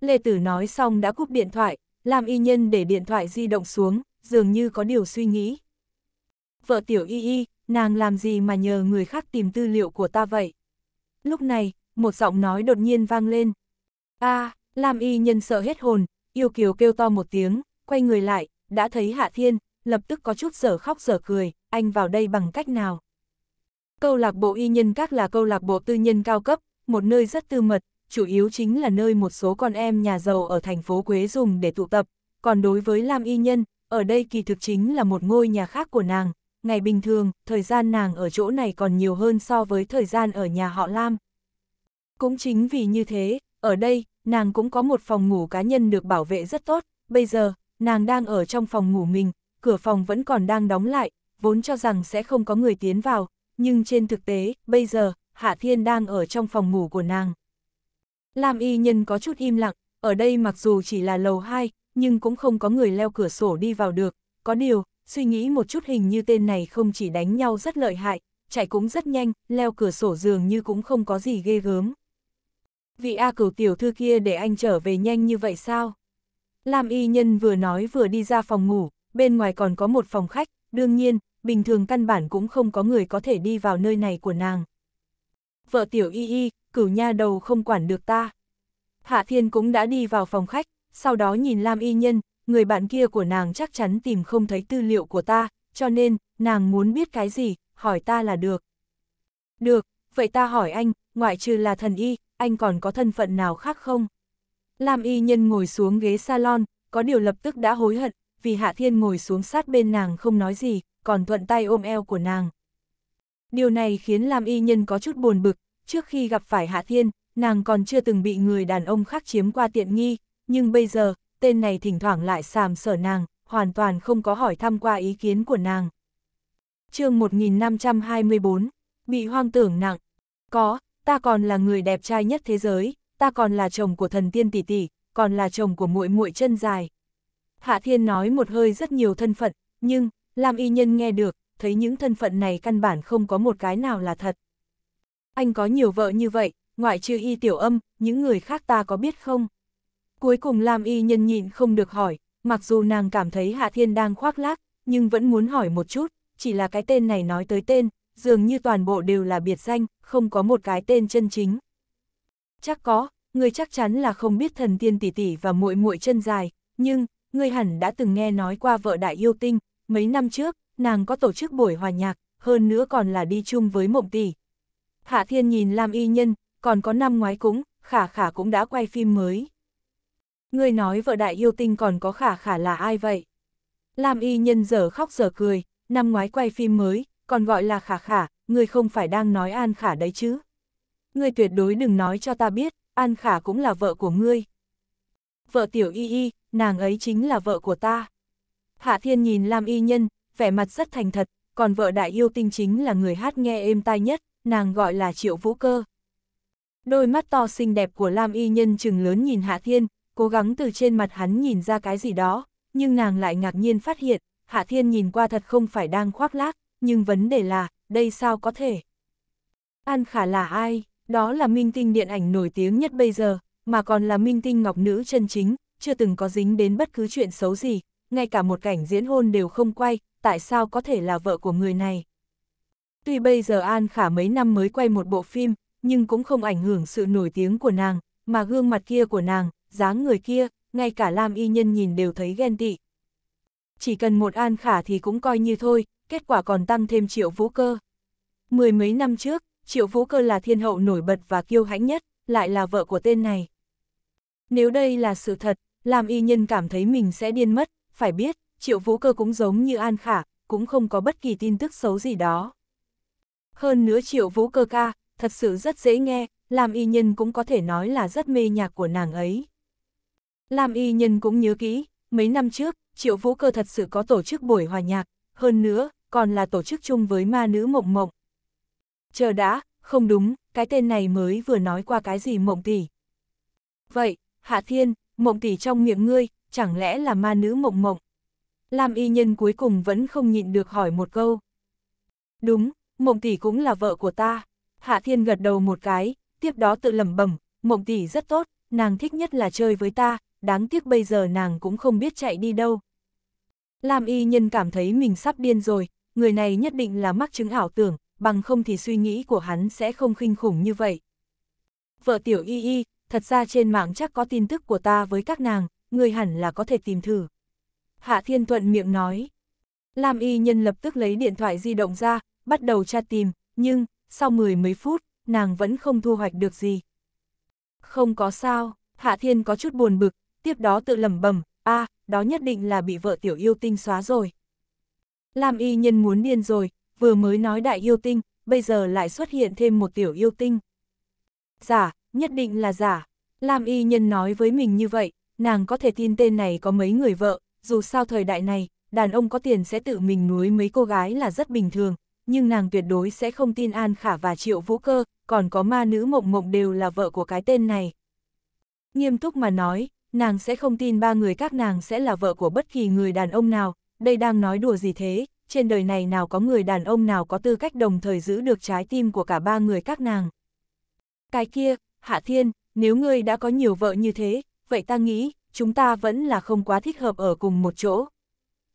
Lê Tử nói xong đã cúp điện thoại, làm y nhân để điện thoại di động xuống, dường như có điều suy nghĩ vợ tiểu y y, nàng làm gì mà nhờ người khác tìm tư liệu của ta vậy? Lúc này, một giọng nói đột nhiên vang lên. a à, Lam y nhân sợ hết hồn, yêu kiều kêu to một tiếng, quay người lại, đã thấy Hạ Thiên, lập tức có chút sở khóc sở cười, anh vào đây bằng cách nào? Câu lạc bộ y nhân các là câu lạc bộ tư nhân cao cấp, một nơi rất tư mật, chủ yếu chính là nơi một số con em nhà giàu ở thành phố Quế dùng để tụ tập. Còn đối với Lam Y Nhân, ở đây kỳ thực chính là một ngôi nhà khác của nàng, ngày bình thường, thời gian nàng ở chỗ này còn nhiều hơn so với thời gian ở nhà họ Lam. Cũng chính vì như thế, ở đây, nàng cũng có một phòng ngủ cá nhân được bảo vệ rất tốt, bây giờ, nàng đang ở trong phòng ngủ mình, cửa phòng vẫn còn đang đóng lại, vốn cho rằng sẽ không có người tiến vào, nhưng trên thực tế, bây giờ, Hạ Thiên đang ở trong phòng ngủ của nàng. Lam y nhân có chút im lặng, ở đây mặc dù chỉ là lầu 2, nhưng cũng không có người leo cửa sổ đi vào được, có điều, suy nghĩ một chút hình như tên này không chỉ đánh nhau rất lợi hại, chạy cũng rất nhanh, leo cửa sổ giường như cũng không có gì ghê gớm. Vị A cửu tiểu thư kia để anh trở về nhanh như vậy sao? Lam y nhân vừa nói vừa đi ra phòng ngủ, bên ngoài còn có một phòng khách, đương nhiên, bình thường căn bản cũng không có người có thể đi vào nơi này của nàng. Vợ tiểu y y, cửu nha đầu không quản được ta. Hạ thiên cũng đã đi vào phòng khách, sau đó nhìn Lam y nhân, người bạn kia của nàng chắc chắn tìm không thấy tư liệu của ta, cho nên, nàng muốn biết cái gì, hỏi ta là được. Được, vậy ta hỏi anh, ngoại trừ là thần y, anh còn có thân phận nào khác không? Lam y nhân ngồi xuống ghế salon, có điều lập tức đã hối hận, vì Hạ Thiên ngồi xuống sát bên nàng không nói gì, còn thuận tay ôm eo của nàng. Điều này khiến Lam y nhân có chút buồn bực, trước khi gặp phải Hạ Thiên, nàng còn chưa từng bị người đàn ông khác chiếm qua tiện nghi, nhưng bây giờ, tên này thỉnh thoảng lại sàm sở nàng, hoàn toàn không có hỏi thăm qua ý kiến của nàng. chương 1524, bị hoang tưởng nặng. Có, ta còn là người đẹp trai nhất thế giới, ta còn là chồng của thần tiên tỷ tỷ, còn là chồng của muội muội chân dài. Hạ Thiên nói một hơi rất nhiều thân phận, nhưng, Lam Y Nhân nghe được, thấy những thân phận này căn bản không có một cái nào là thật. Anh có nhiều vợ như vậy, ngoại trừ y tiểu âm, những người khác ta có biết không? Cuối cùng Lam Y Nhân nhịn không được hỏi, mặc dù nàng cảm thấy Hạ Thiên đang khoác lác, nhưng vẫn muốn hỏi một chút, chỉ là cái tên này nói tới tên, dường như toàn bộ đều là biệt danh, không có một cái tên chân chính. Chắc có, người chắc chắn là không biết thần tiên tỷ tỷ và muội muội chân dài, nhưng, người hẳn đã từng nghe nói qua vợ đại yêu tinh, mấy năm trước, nàng có tổ chức buổi hòa nhạc, hơn nữa còn là đi chung với mộng tỷ. Hạ Thiên nhìn Lam Y Nhân, còn có năm ngoái cũng, khả khả cũng đã quay phim mới. Ngươi nói vợ đại yêu tinh còn có khả khả là ai vậy? Lam y nhân dở khóc dở cười, năm ngoái quay phim mới, còn gọi là khả khả, Ngươi không phải đang nói an khả đấy chứ. Ngươi tuyệt đối đừng nói cho ta biết, an khả cũng là vợ của ngươi. Vợ tiểu y y, nàng ấy chính là vợ của ta. Hạ thiên nhìn Lam y nhân, vẻ mặt rất thành thật, còn vợ đại yêu tinh chính là người hát nghe êm tai nhất, nàng gọi là triệu vũ cơ. Đôi mắt to xinh đẹp của Lam y nhân chừng lớn nhìn Hạ thiên, cố gắng từ trên mặt hắn nhìn ra cái gì đó, nhưng nàng lại ngạc nhiên phát hiện, Hạ Thiên nhìn qua thật không phải đang khoác lác, nhưng vấn đề là, đây sao có thể? An Khả là ai? Đó là minh tinh điện ảnh nổi tiếng nhất bây giờ, mà còn là minh tinh ngọc nữ chân chính, chưa từng có dính đến bất cứ chuyện xấu gì, ngay cả một cảnh diễn hôn đều không quay, tại sao có thể là vợ của người này? Tuy bây giờ An Khả mấy năm mới quay một bộ phim, nhưng cũng không ảnh hưởng sự nổi tiếng của nàng, mà gương mặt kia của nàng, dáng người kia, ngay cả Lam Y Nhân nhìn đều thấy ghen tị. Chỉ cần một an khả thì cũng coi như thôi, kết quả còn tăng thêm triệu vũ cơ. Mười mấy năm trước, triệu vũ cơ là thiên hậu nổi bật và kiêu hãnh nhất, lại là vợ của tên này. Nếu đây là sự thật, Lam Y Nhân cảm thấy mình sẽ điên mất, phải biết, triệu vũ cơ cũng giống như an khả, cũng không có bất kỳ tin tức xấu gì đó. Hơn nữa triệu vũ cơ ca, thật sự rất dễ nghe, lam y nhân cũng có thể nói là rất mê nhạc của nàng ấy. Lam Y Nhân cũng nhớ kỹ, mấy năm trước, Triệu Vũ Cơ thật sự có tổ chức buổi hòa nhạc, hơn nữa, còn là tổ chức chung với ma nữ mộng mộng. Chờ đã, không đúng, cái tên này mới vừa nói qua cái gì mộng tỷ. Vậy, Hạ Thiên, mộng tỷ trong miệng ngươi, chẳng lẽ là ma nữ mộng mộng? Lam y nhân cuối cùng vẫn không nhịn được hỏi một câu. Đúng, mộng tỷ cũng là vợ của ta. Hạ Thiên gật đầu một cái, tiếp đó tự lẩm bẩm, mộng tỷ rất tốt, nàng thích nhất là chơi với ta, đáng tiếc bây giờ nàng cũng không biết chạy đi đâu. Lam y nhân cảm thấy mình sắp điên rồi, người này nhất định là mắc chứng ảo tưởng, bằng không thì suy nghĩ của hắn sẽ không khinh khủng như vậy. Vợ tiểu y y, thật ra trên mạng chắc có tin tức của ta với các nàng, người hẳn là có thể tìm thử. Hạ Thiên Thuận miệng nói. Lam y nhân lập tức lấy điện thoại di động ra, bắt đầu tra tìm, nhưng, sau mười mấy phút, nàng vẫn không thu hoạch được gì. Không có sao, Hạ Thiên có chút buồn bực, tiếp đó tự lẩm bẩm a à, đó nhất định là bị vợ tiểu yêu tinh xóa rồi. Lam y nhân muốn điên rồi, vừa mới nói đại yêu tinh, bây giờ lại xuất hiện thêm một tiểu yêu tinh. Giả, nhất định là giả. Lam y nhân nói với mình như vậy, nàng có thể tin tên này có mấy người vợ, dù sao thời đại này, đàn ông có tiền sẽ tự mình nuối mấy cô gái là rất bình thường, nhưng nàng tuyệt đối sẽ không tin An Khả và Triệu Vũ Cơ, còn có ma nữ mộng mộng đều là vợ của cái tên này. Nghiêm túc mà nói, nàng sẽ không tin ba người các nàng sẽ là vợ của bất kỳ người đàn ông nào, đây đang nói đùa gì thế, trên đời này nào có người đàn ông nào có tư cách đồng thời giữ được trái tim của cả ba người các nàng. Cái kia, Hạ Thiên, nếu ngươi đã có nhiều vợ như thế, vậy ta nghĩ, chúng ta vẫn là không quá thích hợp ở cùng một chỗ.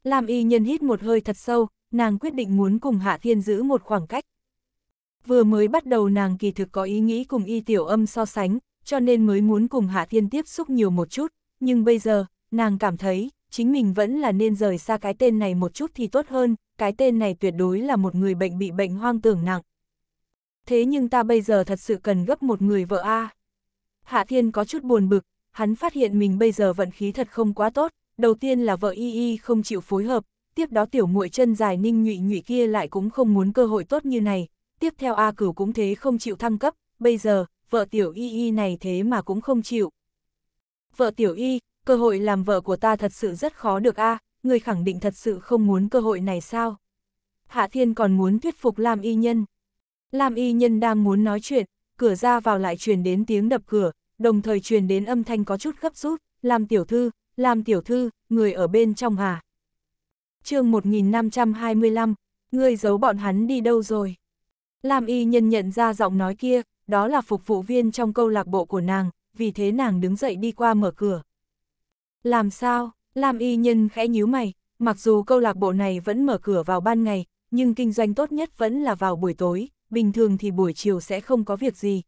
Lam y nhân hít một hơi thật sâu, nàng quyết định muốn cùng Hạ Thiên giữ một khoảng cách. Vừa mới bắt đầu nàng kỳ thực có ý nghĩ cùng y tiểu âm so sánh, cho nên mới muốn cùng Hạ Thiên tiếp xúc nhiều một chút, nhưng bây giờ, nàng cảm thấy, chính mình vẫn là nên rời xa cái tên này một chút thì tốt hơn, cái tên này tuyệt đối là một người bệnh bị bệnh hoang tưởng nặng. Thế nhưng ta bây giờ thật sự cần gấp một người vợ A. Hạ Thiên có chút buồn bực, hắn phát hiện mình bây giờ vận khí thật không quá tốt, đầu tiên là vợ y y không chịu phối hợp, tiếp đó tiểu muội chân dài ninh nhụy nhụy kia lại cũng không muốn cơ hội tốt như này, tiếp theo A cửu cũng thế không chịu thăng cấp, bây giờ, vợ tiểu y y này thế mà cũng không chịu. Vợ tiểu y, cơ hội làm vợ của ta thật sự rất khó được a à, người khẳng định thật sự không muốn cơ hội này sao? Hạ Thiên còn muốn thuyết phục Lam Y Nhân. Lam Y Nhân đang muốn nói chuyện, cửa ra vào lại truyền đến tiếng đập cửa, đồng thời truyền đến âm thanh có chút gấp rút, Lam Tiểu Thư, Lam Tiểu Thư, người ở bên trong hà. chương 1525, người giấu bọn hắn đi đâu rồi? Lam Y Nhân nhận ra giọng nói kia, đó là phục vụ viên trong câu lạc bộ của nàng, vì thế nàng đứng dậy đi qua mở cửa. Làm sao? Lam y nhân khẽ nhíu mày, mặc dù câu lạc bộ này vẫn mở cửa vào ban ngày, nhưng kinh doanh tốt nhất vẫn là vào buổi tối, bình thường thì buổi chiều sẽ không có việc gì.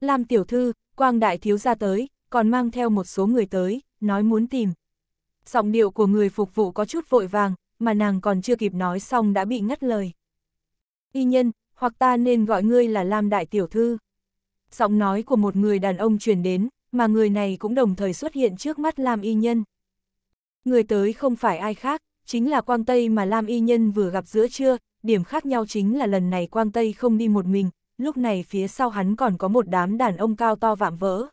Lam tiểu thư, quang đại thiếu gia tới, còn mang theo một số người tới, nói muốn tìm. Giọng điệu của người phục vụ có chút vội vàng, mà nàng còn chưa kịp nói xong đã bị ngắt lời. Y nhân, hoặc ta nên gọi ngươi là Lam Đại Tiểu Thư. Giọng nói của một người đàn ông truyền đến, mà người này cũng đồng thời xuất hiện trước mắt Lam Y Nhân. Người tới không phải ai khác, chính là Quang Tây mà Lam Y Nhân vừa gặp giữa trưa, điểm khác nhau chính là lần này Quang Tây không đi một mình, lúc này phía sau hắn còn có một đám đàn ông cao to vạm vỡ.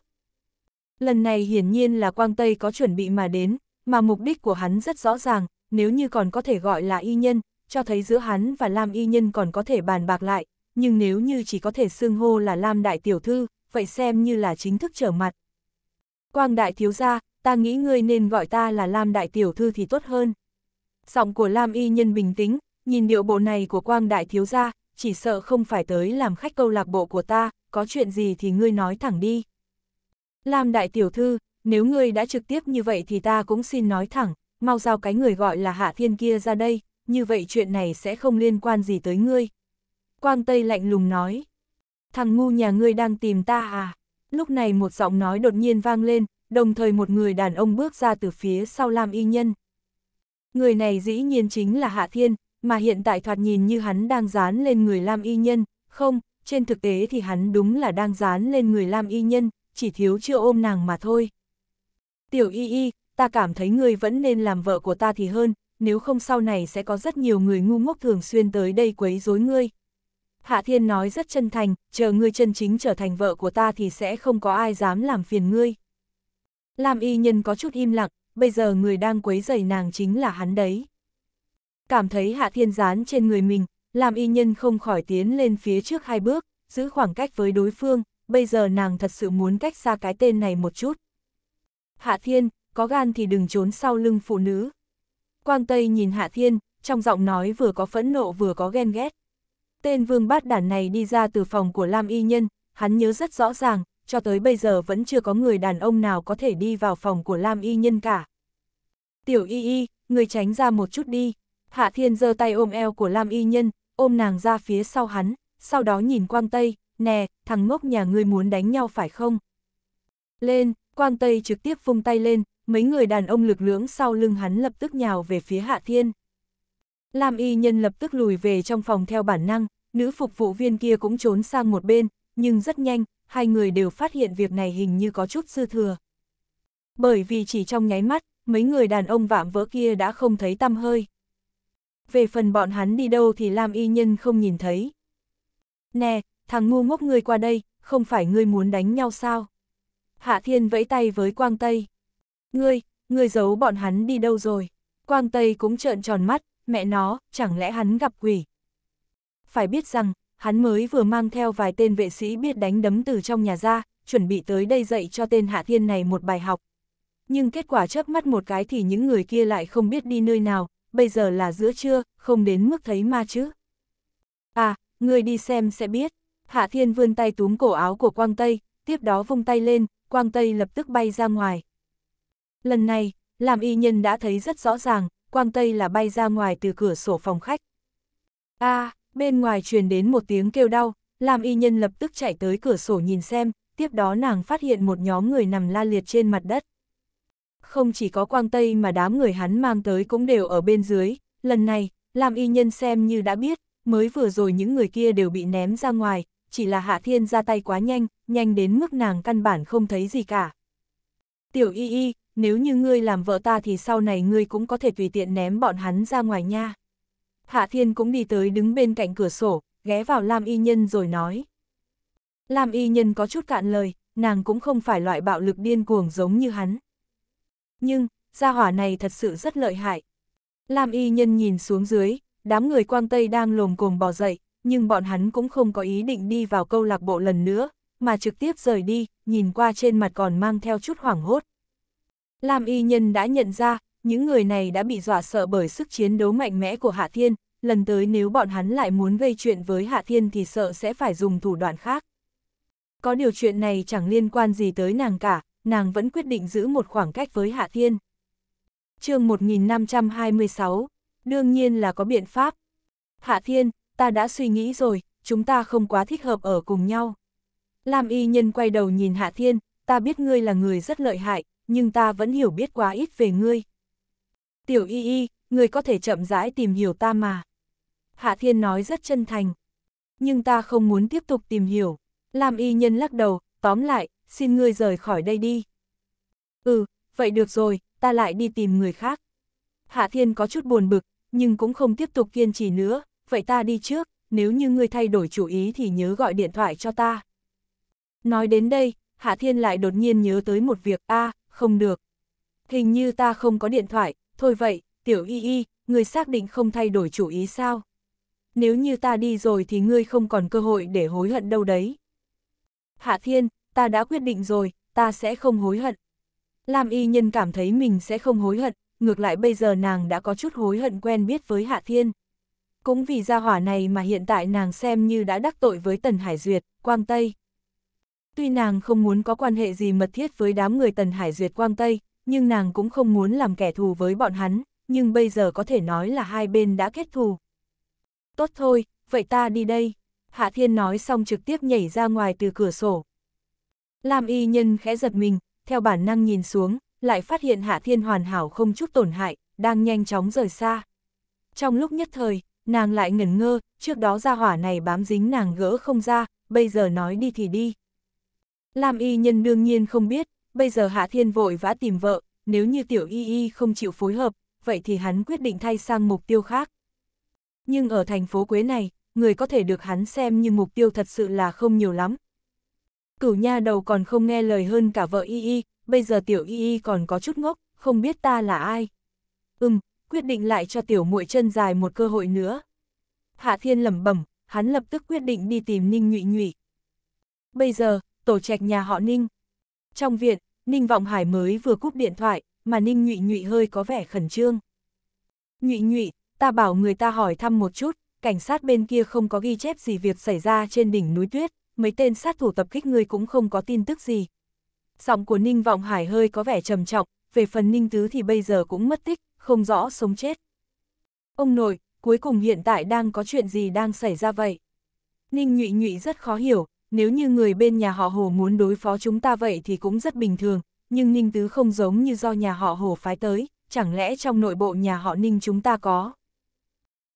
Lần này hiển nhiên là Quang Tây có chuẩn bị mà đến, mà mục đích của hắn rất rõ ràng, nếu như còn có thể gọi là y nhân, cho thấy giữa hắn và Lam Y Nhân còn có thể bàn bạc lại, nhưng nếu như chỉ có thể xưng hô là Lam Đại Tiểu Thư, vậy xem như là chính thức trở mặt. Quang Đại Thiếu Gia, ta nghĩ ngươi nên gọi ta là Lam Đại Tiểu Thư thì tốt hơn. Giọng của Lam Y Nhân bình tĩnh, nhìn điệu bộ này của Quang Đại Thiếu Gia, chỉ sợ không phải tới làm khách câu lạc bộ của ta, có chuyện gì thì ngươi nói thẳng đi. Lam Đại Tiểu Thư, nếu ngươi đã trực tiếp như vậy thì ta cũng xin nói thẳng, mau giao cái người gọi là Hạ Thiên kia ra đây, như vậy chuyện này sẽ không liên quan gì tới ngươi. Quang Tây lạnh lùng nói, thằng ngu nhà ngươi đang tìm ta à? Lúc này một giọng nói đột nhiên vang lên, đồng thời một người đàn ông bước ra từ phía sau Lam Y Nhân. Người này dĩ nhiên chính là Hạ Thiên, mà hiện tại thoạt nhìn như hắn đang dán lên người Lam Y Nhân, không, trên thực tế thì hắn đúng là đang dán lên người Lam Y Nhân, chỉ thiếu chưa ôm nàng mà thôi. Tiểu Y Y, ta cảm thấy ngươi vẫn nên làm vợ của ta thì hơn, nếu không sau này sẽ có rất nhiều người ngu ngốc thường xuyên tới đây quấy rối ngươi. Hạ Thiên nói rất chân thành, chờ ngươi chân chính trở thành vợ của ta thì sẽ không có ai dám làm phiền ngươi. Lam y nhân có chút im lặng, bây giờ người đang quấy rầy nàng chính là hắn đấy. Cảm thấy Hạ Thiên dán trên người mình, Lam y nhân không khỏi tiến lên phía trước hai bước, giữ khoảng cách với đối phương, bây giờ nàng thật sự muốn cách xa cái tên này một chút. Hạ Thiên, có gan thì đừng trốn sau lưng phụ nữ, Quang Tây nhìn Hạ Thiên, trong giọng nói vừa có phẫn nộ vừa có ghen ghét. Tên vương bát đản này đi ra từ phòng của Lam Y Nhân, hắn nhớ rất rõ ràng, cho tới bây giờ vẫn chưa có người đàn ông nào có thể đi vào phòng của Lam Y Nhân cả. Tiểu Y Y, người tránh ra một chút đi. Hạ Thiên giơ tay ôm eo của Lam Y Nhân, ôm nàng ra phía sau hắn, sau đó nhìn Quang Tây, nè, thằng ngốc nhà ngươi muốn đánh nhau phải không? Lên, Quang Tây trực tiếp vung tay lên, mấy người đàn ông lực lưỡng sau lưng hắn lập tức nhào về phía Hạ Thiên. Lam y nhân lập tức lùi về trong phòng theo bản năng, nữ phục vụ viên kia cũng trốn sang một bên, nhưng rất nhanh, hai người đều phát hiện việc này hình như có chút dư thừa. Bởi vì chỉ trong nháy mắt, mấy người đàn ông vạm vỡ kia đã không thấy tăm hơi. Về phần bọn hắn đi đâu thì Lam y nhân không nhìn thấy. Nè, thằng ngu ngốc ngươi qua đây, không phải ngươi muốn đánh nhau sao? Hạ Thiên vẫy tay với Quang Tây. Ngươi, ngươi giấu bọn hắn đi đâu rồi? Quang Tây cũng trợn tròn mắt, mẹ nó, chẳng lẽ hắn gặp quỷ? Phải biết rằng, hắn mới vừa mang theo vài tên vệ sĩ biết đánh đấm từ trong nhà ra, chuẩn bị tới đây dạy cho tên Hạ Thiên này một bài học. Nhưng kết quả chớp mắt một cái thì những người kia lại không biết đi nơi nào, bây giờ là giữa trưa, không đến mức thấy ma chứ. À, người đi xem sẽ biết. Hạ Thiên vươn tay túm cổ áo của Quang Tây, tiếp đó vung tay lên, Quang Tây lập tức bay ra ngoài. Lần này, làm y nhân đã thấy rất rõ ràng, Quang Tây là bay ra ngoài từ cửa sổ phòng khách. a à, bên ngoài truyền đến một tiếng kêu đau, làm y nhân lập tức chạy tới cửa sổ nhìn xem, tiếp đó nàng phát hiện một nhóm người nằm la liệt trên mặt đất. Không chỉ có Quang Tây mà đám người hắn mang tới cũng đều ở bên dưới, lần này, làm y nhân xem như đã biết, mới vừa rồi những người kia đều bị ném ra ngoài, chỉ là Hạ Thiên ra tay quá nhanh, nhanh đến mức nàng căn bản không thấy gì cả. Tiểu y y, nếu như ngươi làm vợ ta thì sau này ngươi cũng có thể tùy tiện ném bọn hắn ra ngoài nha. Hạ Thiên cũng đi tới đứng bên cạnh cửa sổ, ghé vào Lam Y Nhân rồi nói. Lam Y Nhân có chút cạn lời, nàng cũng không phải loại bạo lực điên cuồng giống như hắn. Nhưng, gia hỏa này thật sự rất lợi hại. Lam Y Nhân nhìn xuống dưới, đám người quang Tây đang lồm cồm bò dậy, nhưng bọn hắn cũng không có ý định đi vào câu lạc bộ lần nữa, mà trực tiếp rời đi, nhìn qua trên mặt còn mang theo chút hoảng hốt. Lam Y Nhân đã nhận ra, những người này đã bị dọa sợ bởi sức chiến đấu mạnh mẽ của Hạ Thiên, lần tới nếu bọn hắn lại muốn gây chuyện với Hạ Thiên thì sợ sẽ phải dùng thủ đoạn khác. Có điều chuyện này chẳng liên quan gì tới nàng cả, nàng vẫn quyết định giữ một khoảng cách với Hạ Thiên. chương 1526, đương nhiên là có biện pháp. Hạ Thiên, ta đã suy nghĩ rồi, chúng ta không quá thích hợp ở cùng nhau. Lam y nhân quay đầu nhìn Hạ Thiên, ta biết ngươi là người rất lợi hại, nhưng ta vẫn hiểu biết quá ít về ngươi. Tiểu y y, ngươi có thể chậm rãi tìm hiểu ta mà. Hạ Thiên nói rất chân thành. Nhưng ta không muốn tiếp tục tìm hiểu. Lam y nhân lắc đầu, tóm lại, xin ngươi rời khỏi đây đi. Ừ, vậy được rồi, ta lại đi tìm người khác. Hạ Thiên có chút buồn bực, nhưng cũng không tiếp tục kiên trì nữa, vậy ta đi trước, nếu như ngươi thay đổi chủ ý thì nhớ gọi điện thoại cho ta. Nói đến đây, Hạ Thiên lại đột nhiên nhớ tới một việc, a à, không được. Hình như ta không có điện thoại, thôi vậy, tiểu y y, người xác định không thay đổi chủ ý sao? Nếu như ta đi rồi thì ngươi không còn cơ hội để hối hận đâu đấy. Hạ Thiên, ta đã quyết định rồi, ta sẽ không hối hận. Lam y nhân cảm thấy mình sẽ không hối hận, ngược lại bây giờ nàng đã có chút hối hận quen biết với Hạ Thiên. Cũng vì gia hỏa này mà hiện tại nàng xem như đã đắc tội với Tần Hải Duyệt, Quang Tây. Tuy nàng không muốn có quan hệ gì mật thiết với đám người Tần Hải Duyệt Quang Tây, nhưng nàng cũng không muốn làm kẻ thù với bọn hắn, nhưng bây giờ có thể nói là hai bên đã kết thù. Tốt thôi, vậy ta đi đây. Hạ Thiên nói xong trực tiếp nhảy ra ngoài từ cửa sổ. Lam y nhân khẽ giật mình, theo bản năng nhìn xuống, lại phát hiện Hạ Thiên hoàn hảo không chút tổn hại, đang nhanh chóng rời xa. Trong lúc nhất thời, nàng lại ngẩn ngơ, trước đó ra hỏa này bám dính nàng gỡ không ra, bây giờ nói đi thì đi, Lam y nhân đương nhiên không biết, bây giờ Hạ Thiên vội vã tìm vợ, nếu như tiểu y y không chịu phối hợp, vậy thì hắn quyết định thay sang mục tiêu khác. Nhưng ở thành phố Quế này, người có thể được hắn xem như mục tiêu thật sự là không nhiều lắm. Cửu nha đầu còn không nghe lời hơn cả vợ y y, bây giờ tiểu y y còn có chút ngốc, không biết ta là ai. Ừm, quyết định lại cho tiểu muội chân dài một cơ hội nữa. Hạ Thiên lẩm bẩm, hắn lập tức quyết định đi tìm Ninh Nhụy Nhụy. Bây giờ, tổ trạch nhà họ Ninh. Trong viện, Ninh Vọng Hải mới vừa cúp điện thoại, mà Ninh Nhụy Nhụy hơi có vẻ khẩn trương. Nhụy Nhụy, ta bảo người ta hỏi thăm một chút, cảnh sát bên kia không có ghi chép gì việc xảy ra trên đỉnh núi tuyết, mấy tên sát thủ tập kích người cũng không có tin tức gì. Giọng của Ninh Vọng Hải hơi có vẻ trầm trọng, về phần Ninh Tứ thì bây giờ cũng mất tích, không rõ sống chết. Ông nội, cuối cùng hiện tại đang có chuyện gì đang xảy ra vậy? Ninh Nhụy Nhụy rất khó hiểu, nếu như người bên nhà họ Hồ muốn đối phó chúng ta vậy thì cũng rất bình thường, nhưng Ninh Tứ không giống như do nhà họ Hồ phái tới, chẳng lẽ trong nội bộ nhà họ Ninh chúng ta có.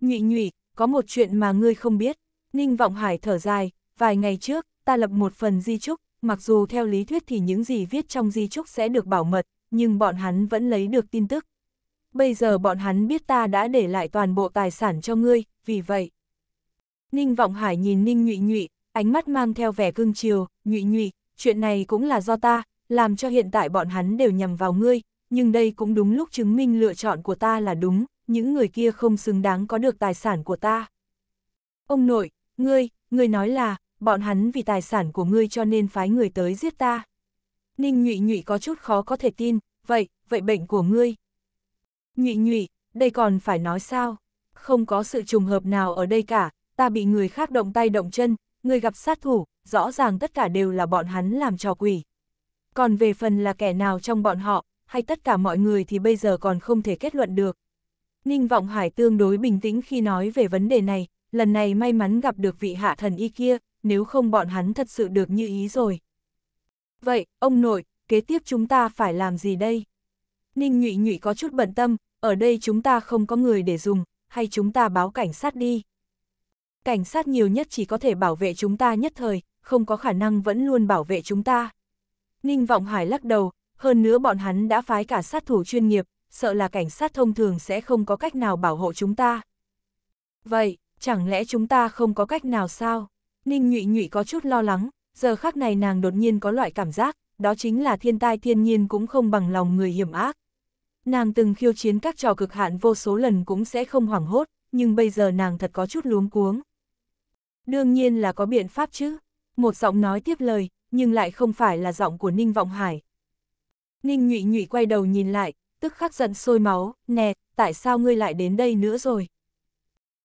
Nhụy nhụy, có một chuyện mà ngươi không biết, Ninh Vọng Hải thở dài, vài ngày trước, ta lập một phần di trúc, mặc dù theo lý thuyết thì những gì viết trong di trúc sẽ được bảo mật, nhưng bọn hắn vẫn lấy được tin tức. Bây giờ bọn hắn biết ta đã để lại toàn bộ tài sản cho ngươi, vì vậy. Ninh Vọng Hải nhìn Ninh Nhụy Nhụy, ánh mắt mang theo vẻ cương chiều, nhụy nhụy, chuyện này cũng là do ta, làm cho hiện tại bọn hắn đều nhằm vào ngươi, nhưng đây cũng đúng lúc chứng minh lựa chọn của ta là đúng, những người kia không xứng đáng có được tài sản của ta. Ông nội, ngươi, ngươi nói là, bọn hắn vì tài sản của ngươi cho nên phái người tới giết ta. Ninh nhụy nhụy có chút khó có thể tin, vậy, vậy bệnh của ngươi. Nhụy nhụy, đây còn phải nói sao? Không có sự trùng hợp nào ở đây cả, ta bị người khác động tay động chân, người gặp sát thủ, rõ ràng tất cả đều là bọn hắn làm trò quỷ. Còn về phần là kẻ nào trong bọn họ, hay tất cả mọi người thì bây giờ còn không thể kết luận được. Ninh Vọng Hải tương đối bình tĩnh khi nói về vấn đề này, lần này may mắn gặp được vị hạ thần y kia, nếu không bọn hắn thật sự được như ý rồi. Vậy, ông nội, kế tiếp chúng ta phải làm gì đây? Ninh Nhụy Nhụy có chút bận tâm, ở đây chúng ta không có người để dùng, hay chúng ta báo cảnh sát đi? cảnh sát nhiều nhất chỉ có thể bảo vệ chúng ta nhất thời, không có khả năng vẫn luôn bảo vệ chúng ta. Ninh Vọng Hải lắc đầu, hơn nữa bọn hắn đã phái cả sát thủ chuyên nghiệp, sợ là cảnh sát thông thường sẽ không có cách nào bảo hộ chúng ta. Vậy, chẳng lẽ chúng ta không có cách nào sao? Ninh Nhụy Nhụy có chút lo lắng, giờ khắc này nàng đột nhiên có loại cảm giác, đó chính là thiên tai thiên nhiên cũng không bằng lòng người hiểm ác. Nàng từng khiêu chiến các trò cực hạn vô số lần cũng sẽ không hoảng hốt, nhưng bây giờ nàng thật có chút luống cuống. Đương nhiên là có biện pháp chứ. Một giọng nói tiếp lời, nhưng lại không phải là giọng của Ninh Vọng Hải. Ninh nhụy nhụy quay đầu nhìn lại, tức khắc giận sôi máu, nè, tại sao ngươi lại đến đây nữa rồi?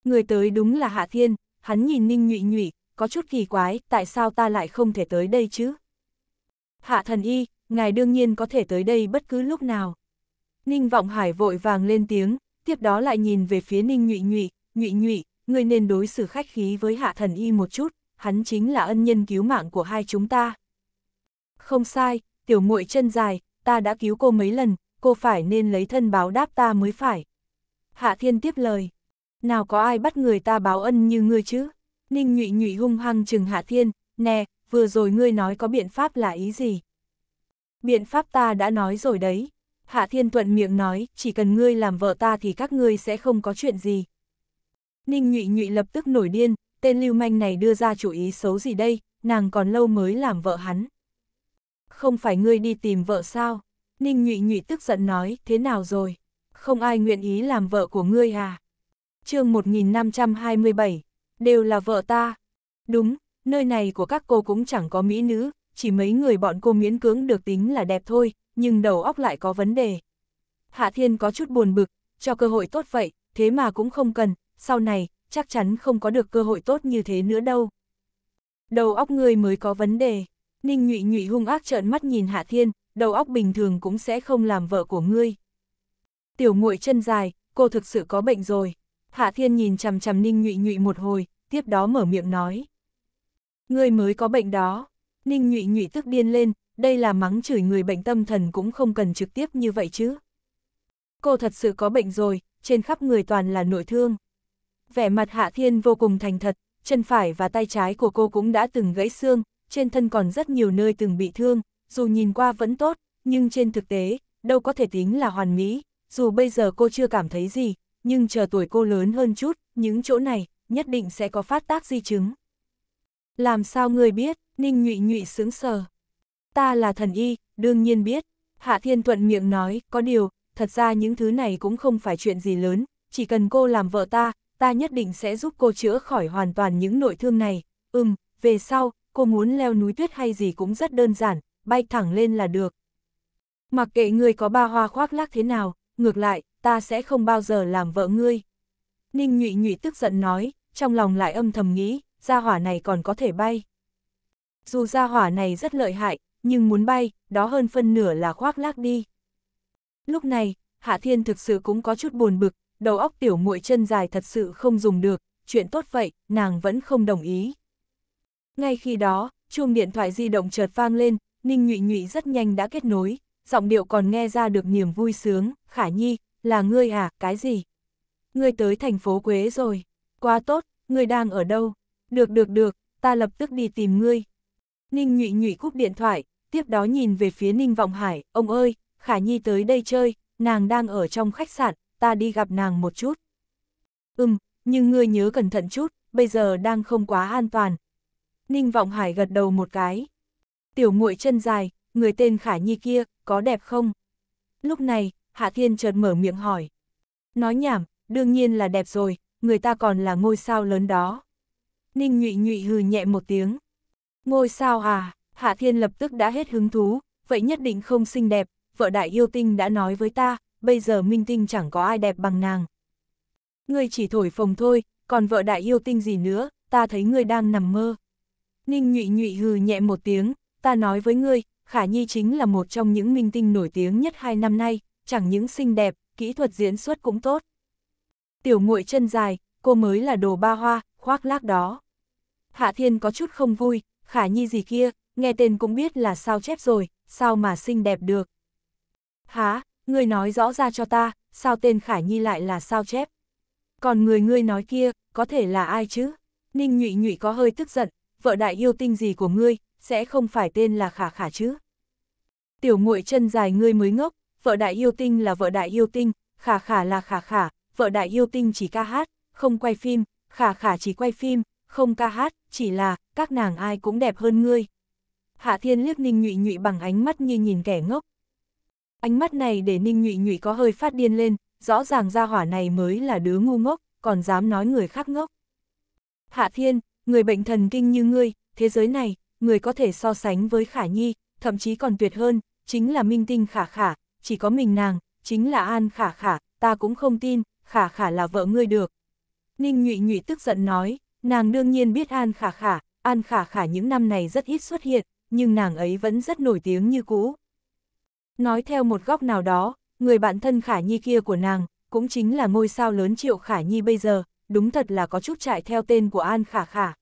Người tới đúng là Hạ Thiên, hắn nhìn Ninh nhụy nhụy, có chút kỳ quái, tại sao ta lại không thể tới đây chứ? Hạ thần y, ngài đương nhiên có thể tới đây bất cứ lúc nào. Ninh Vọng Hải vội vàng lên tiếng, tiếp đó lại nhìn về phía Ninh nhụy nhụy, nhụy nhụy, ngươi nên đối xử khách khí với hạ thần y một chút, hắn chính là ân nhân cứu mạng của hai chúng ta. Không sai, tiểu muội chân dài, ta đã cứu cô mấy lần, cô phải nên lấy thân báo đáp ta mới phải. Hạ thiên tiếp lời, nào có ai bắt người ta báo ân như ngươi chứ? Ninh nhụy nhụy hung hăng chừng hạ thiên, nè, vừa rồi ngươi nói có biện pháp là ý gì? Biện pháp ta đã nói rồi đấy. Hạ thiên thuận miệng nói, chỉ cần ngươi làm vợ ta thì các ngươi sẽ không có chuyện gì. Ninh Nhụy Nhụy lập tức nổi điên, tên lưu manh này đưa ra chủ ý xấu gì đây, nàng còn lâu mới làm vợ hắn. Không phải ngươi đi tìm vợ sao? Ninh Nhụy Nhụy tức giận nói, thế nào rồi? Không ai nguyện ý làm vợ của ngươi à? chương 1527, đều là vợ ta. Đúng, nơi này của các cô cũng chẳng có mỹ nữ, chỉ mấy người bọn cô miễn cưỡng được tính là đẹp thôi, nhưng đầu óc lại có vấn đề. Hạ Thiên có chút buồn bực, cho cơ hội tốt vậy, thế mà cũng không cần, sau này, chắc chắn không có được cơ hội tốt như thế nữa đâu. Đầu óc ngươi mới có vấn đề, Ninh Nhụy Nhụy hung ác trợn mắt nhìn Hạ Thiên, đầu óc bình thường cũng sẽ không làm vợ của ngươi. Tiểu muội chân dài, cô thực sự có bệnh rồi. Hạ Thiên nhìn chằm chằm Ninh Nhụy Nhụy một hồi, tiếp đó mở miệng nói. Ngươi mới có bệnh đó. Ninh Nhụy Nhụy tức điên lên, đây là mắng chửi người bệnh tâm thần cũng không cần trực tiếp như vậy chứ. Cô thật sự có bệnh rồi, trên khắp người toàn là nội thương vẻ mặt Hạ Thiên vô cùng thành thật, chân phải và tay trái của cô cũng đã từng gãy xương, trên thân còn rất nhiều nơi từng bị thương, dù nhìn qua vẫn tốt, nhưng trên thực tế, đâu có thể tính là hoàn mỹ, dù bây giờ cô chưa cảm thấy gì, nhưng chờ tuổi cô lớn hơn chút, những chỗ này nhất định sẽ có phát tác di chứng. Làm sao người biết, Ninh nhụy nhụy sướng sờ. Ta là thần y, đương nhiên biết. Hạ Thiên Thuận miệng nói, có điều, thật ra những thứ này cũng không phải chuyện gì lớn, chỉ cần cô làm vợ ta, ta nhất định sẽ giúp cô chữa khỏi hoàn toàn những nội thương này, ừm, về sau, cô muốn leo núi tuyết hay gì cũng rất đơn giản, bay thẳng lên là được. Mặc kệ ngươi có ba hoa khoác lác thế nào, ngược lại, ta sẽ không bao giờ làm vợ ngươi. Ninh nhụy nhụy tức giận nói, trong lòng lại âm thầm nghĩ, gia hỏa này còn có thể bay. Dù gia hỏa này rất lợi hại, nhưng muốn bay, đó hơn phân nửa là khoác lác đi. Lúc này, Hạ Thiên thực sự cũng có chút buồn bực, đầu óc tiểu muội chân dài thật sự không dùng được, chuyện tốt vậy, nàng vẫn không đồng ý. Ngay khi đó, chuông điện thoại di động chợt vang lên, Ninh Nhụy Nhụy rất nhanh đã kết nối, giọng điệu còn nghe ra được niềm vui sướng, Khả Nhi, là ngươi à, cái gì? Ngươi tới thành phố Quế rồi, quá tốt, ngươi đang ở đâu? Được được được, ta lập tức đi tìm ngươi. Ninh Nhụy Nhụy cúp điện thoại, tiếp đó nhìn về phía Ninh Vọng Hải, ông ơi, Khả Nhi tới đây chơi, nàng đang ở trong khách sạn, ta đi gặp nàng một chút. Ừm, nhưng ngươi nhớ cẩn thận chút, bây giờ đang không quá an toàn. Ninh Vọng Hải gật đầu một cái. Tiểu muội chân dài, người tên Khải Nhi kia, có đẹp không? Lúc này, Hạ Thiên chợt mở miệng hỏi. Nói nhảm, đương nhiên là đẹp rồi, người ta còn là ngôi sao lớn đó. Ninh nhụy nhụy hừ nhẹ một tiếng. Ngôi sao à, Hạ Thiên lập tức đã hết hứng thú, vậy nhất định không xinh đẹp, vợ đại yêu tinh đã nói với ta, bây giờ minh tinh chẳng có ai đẹp bằng nàng. Ngươi chỉ thổi phồng thôi, còn vợ đại yêu tinh gì nữa, ta thấy ngươi đang nằm mơ. Ninh nhụy nhụy hừ nhẹ một tiếng, ta nói với ngươi, Khả Nhi chính là một trong những minh tinh nổi tiếng nhất hai năm nay, chẳng những xinh đẹp, kỹ thuật diễn xuất cũng tốt. Tiểu muội chân dài, cô mới là đồ ba hoa, khoác lác đó. Hạ Thiên có chút không vui, Khả Nhi gì kia, nghe tên cũng biết là sao chép rồi, sao mà xinh đẹp được. Há, Ngươi nói rõ ra cho ta, sao tên Khải Nhi lại là sao chép? Còn người ngươi nói kia, có thể là ai chứ? Ninh nhụy nhụy có hơi tức giận, vợ đại yêu tinh gì của ngươi, sẽ không phải tên là khả khả chứ? Tiểu muội chân dài ngươi mới ngốc, vợ đại yêu tinh là vợ đại yêu tinh, khả khả là khả khả, vợ đại yêu tinh chỉ ca hát, không quay phim, khả khả chỉ quay phim, không ca hát, chỉ là, các nàng ai cũng đẹp hơn ngươi. Hạ thiên liếc ninh nhụy nhụy bằng ánh mắt như nhìn kẻ ngốc, Ánh mắt này để Ninh Nhụy Nhụy có hơi phát điên lên, rõ ràng ra hỏa này mới là đứa ngu ngốc, còn dám nói người khác ngốc. Hạ Thiên, người bệnh thần kinh như ngươi, thế giới này, người có thể so sánh với Khả Nhi, thậm chí còn tuyệt hơn, chính là minh tinh Khả Khả, chỉ có mình nàng, chính là An Khả Khả, ta cũng không tin, Khả Khả là vợ ngươi được. Ninh Nhụy Nhụy tức giận nói, nàng đương nhiên biết An Khả Khả, An Khả Khả những năm này rất ít xuất hiện, nhưng nàng ấy vẫn rất nổi tiếng như cũ, Nói theo một góc nào đó, người bạn thân Khả Nhi kia của nàng, cũng chính là ngôi sao lớn Triệu Khả Nhi bây giờ, đúng thật là có chút chạy theo tên của An Khả Khả.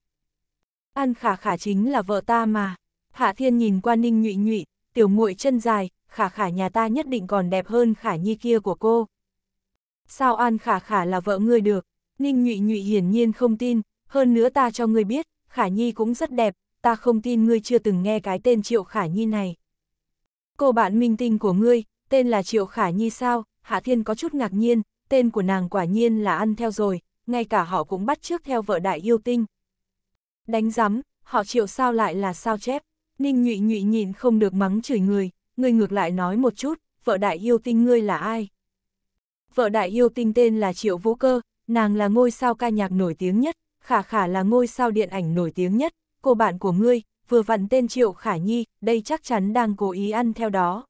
An Khả Khả chính là vợ ta mà. Hạ Thiên nhìn qua Ninh Nhụy Nhụy, tiểu muội chân dài, Khả Khả nhà ta nhất định còn đẹp hơn Khả Nhi kia của cô. Sao An Khả Khả là vợ ngươi được? Ninh Nhụy Nhụy hiển nhiên không tin, hơn nữa ta cho ngươi biết, Khả Nhi cũng rất đẹp, ta không tin ngươi chưa từng nghe cái tên Triệu Khả Nhi này cô bạn minh tinh của ngươi, tên là Triệu Khả Nhi sao, Hạ Thiên có chút ngạc nhiên, tên của nàng quả nhiên là ăn theo rồi, ngay cả họ cũng bắt trước theo vợ đại yêu tinh. Đánh rắm, họ Triệu sao lại là sao chép, Ninh nhụy nhụy nhìn không được mắng chửi người, người ngược lại nói một chút, vợ đại yêu tinh ngươi là ai? Vợ đại yêu tinh tên là Triệu Vũ Cơ, nàng là ngôi sao ca nhạc nổi tiếng nhất, Khả Khả là ngôi sao điện ảnh nổi tiếng nhất, cô bạn của ngươi, vừa vặn tên Triệu Khả Nhi, đây chắc chắn đang cố ý ăn theo đó.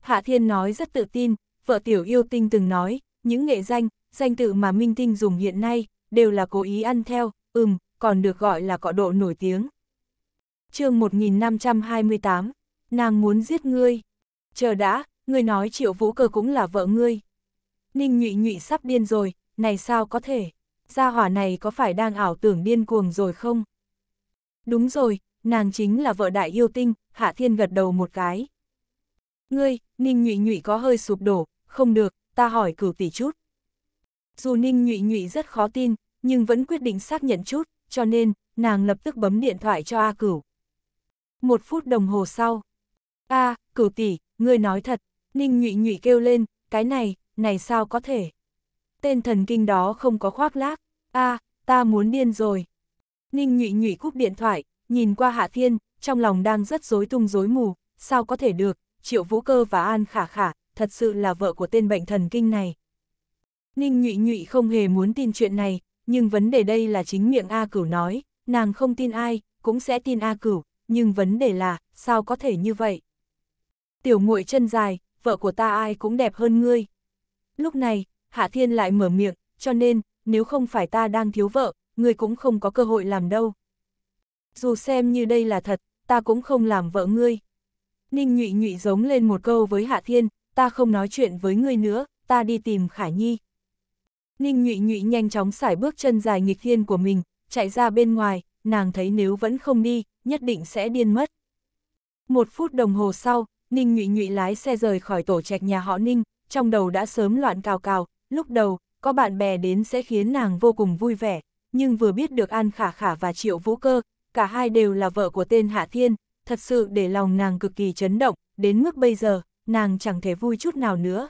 Hạ Thiên nói rất tự tin, vợ tiểu yêu tinh từng nói, những nghệ danh, danh tự mà minh tinh dùng hiện nay, đều là cố ý ăn theo, ừm, còn được gọi là cọ độ nổi tiếng. chương 1528, nàng muốn giết ngươi. Chờ đã, ngươi nói triệu vũ cơ cũng là vợ ngươi. Ninh nhụy nhụy sắp điên rồi, này sao có thể, gia hỏa này có phải đang ảo tưởng điên cuồng rồi không? Đúng rồi, nàng chính là vợ đại yêu tinh, Hạ Thiên gật đầu một cái. Ngươi, Ninh Nhụy Nhụy có hơi sụp đổ, không được, ta hỏi cử tỷ chút. Dù Ninh Nhụy Nhụy rất khó tin, nhưng vẫn quyết định xác nhận chút, cho nên, nàng lập tức bấm điện thoại cho A Cửu. Một phút đồng hồ sau. A, cử tỷ, ngươi nói thật, Ninh Nhụy Nhụy kêu lên, cái này, này sao có thể. Tên thần kinh đó không có khoác lác. A, ta muốn điên rồi. Ninh Nhụy Nhụy cúp điện thoại, nhìn qua Hạ Thiên, trong lòng đang rất rối tung rối mù, sao có thể được, Triệu Vũ Cơ và An Khả Khả, thật sự là vợ của tên bệnh thần kinh này. Ninh Nhụy Nhụy không hề muốn tin chuyện này, nhưng vấn đề đây là chính miệng A Cửu nói, nàng không tin ai, cũng sẽ tin A Cửu, nhưng vấn đề là, sao có thể như vậy? Tiểu muội chân dài, vợ của ta ai cũng đẹp hơn ngươi. Lúc này, Hạ Thiên lại mở miệng, cho nên, nếu không phải ta đang thiếu vợ, ngươi cũng không có cơ hội làm đâu. Dù xem như đây là thật, ta cũng không làm vợ ngươi. Ninh nhụy nhụy giống lên một câu với Hạ Thiên, ta không nói chuyện với ngươi nữa, ta đi tìm khải Nhi. Ninh nhụy nhụy nhanh chóng xải bước chân dài nghịch thiên của mình, chạy ra bên ngoài, nàng thấy nếu vẫn không đi, nhất định sẽ điên mất. Một phút đồng hồ sau, Ninh nhụy nhụy lái xe rời khỏi tổ trạch nhà họ Ninh, trong đầu đã sớm loạn cào cào, lúc đầu, có bạn bè đến sẽ khiến nàng vô cùng vui vẻ, nhưng vừa biết được An Khả Khả và Triệu Vũ Cơ, cả hai đều là vợ của tên Hạ Thiên, thật sự để lòng nàng cực kỳ chấn động, đến mức bây giờ, nàng chẳng thể vui chút nào nữa.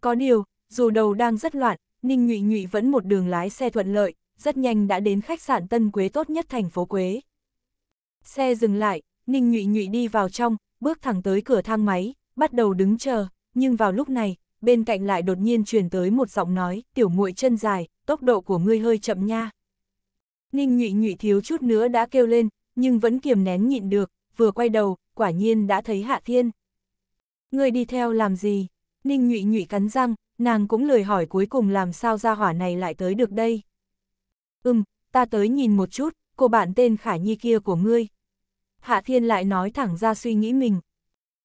Có điều, dù đầu đang rất loạn, Ninh Nhụy Nhụy vẫn một đường lái xe thuận lợi, rất nhanh đã đến khách sạn Tân Quế tốt nhất thành phố Quế. Xe dừng lại, Ninh Nhụy Nhụy đi vào trong, bước thẳng tới cửa thang máy, bắt đầu đứng chờ, nhưng vào lúc này, bên cạnh lại đột nhiên truyền tới một giọng nói, "Tiểu muội chân dài, tốc độ của ngươi hơi chậm nha." Ninh nhụy nhụy thiếu chút nữa đã kêu lên, nhưng vẫn kiềm nén nhịn được, vừa quay đầu, quả nhiên đã thấy Hạ Thiên. Người đi theo làm gì? Ninh nhụy nhụy cắn răng, nàng cũng lời hỏi cuối cùng làm sao ra hỏa này lại tới được đây. Ừm, ta tới nhìn một chút, cô bạn tên Khả Nhi kia của ngươi. Hạ Thiên lại nói thẳng ra suy nghĩ mình.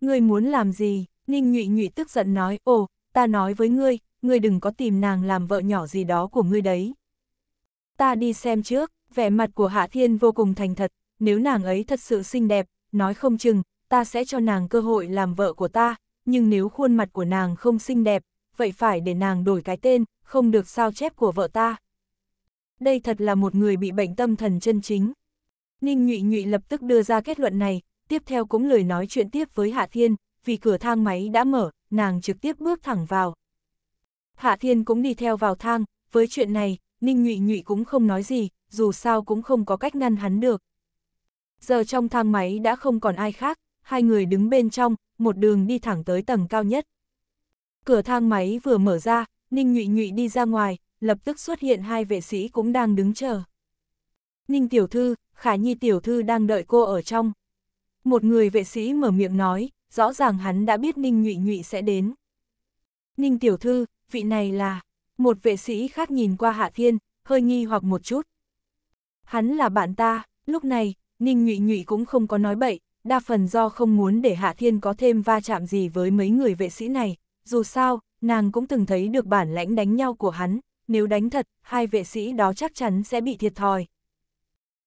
Ngươi muốn làm gì? Ninh nhụy nhụy tức giận nói, ồ, ta nói với ngươi, ngươi đừng có tìm nàng làm vợ nhỏ gì đó của ngươi đấy ta đi xem trước, vẻ mặt của Hạ Thiên vô cùng thành thật, nếu nàng ấy thật sự xinh đẹp, nói không chừng, ta sẽ cho nàng cơ hội làm vợ của ta, nhưng nếu khuôn mặt của nàng không xinh đẹp, vậy phải để nàng đổi cái tên, không được sao chép của vợ ta. Đây thật là một người bị bệnh tâm thần chân chính. Ninh Nhụy Nhụy lập tức đưa ra kết luận này, tiếp theo cũng lời nói chuyện tiếp với Hạ Thiên, vì cửa thang máy đã mở, nàng trực tiếp bước thẳng vào. Hạ Thiên cũng đi theo vào thang, với chuyện này, Ninh Nhụy Nhụy cũng không nói gì, dù sao cũng không có cách ngăn hắn được. Giờ trong thang máy đã không còn ai khác, hai người đứng bên trong, một đường đi thẳng tới tầng cao nhất. Cửa thang máy vừa mở ra, Ninh Nhụy Nhụy đi ra ngoài, lập tức xuất hiện hai vệ sĩ cũng đang đứng chờ. Ninh Tiểu Thư, Khả Nhi Tiểu Thư đang đợi cô ở trong. Một người vệ sĩ mở miệng nói, rõ ràng hắn đã biết Ninh Nhụy Nhụy sẽ đến. Ninh Tiểu Thư, vị này là... Một vệ sĩ khác nhìn qua Hạ Thiên, hơi nghi hoặc một chút. Hắn là bạn ta, lúc này, Ninh Nhụy Nhụy cũng không có nói bậy, đa phần do không muốn để Hạ Thiên có thêm va chạm gì với mấy người vệ sĩ này. Dù sao, nàng cũng từng thấy được bản lãnh đánh nhau của hắn, nếu đánh thật, hai vệ sĩ đó chắc chắn sẽ bị thiệt thòi.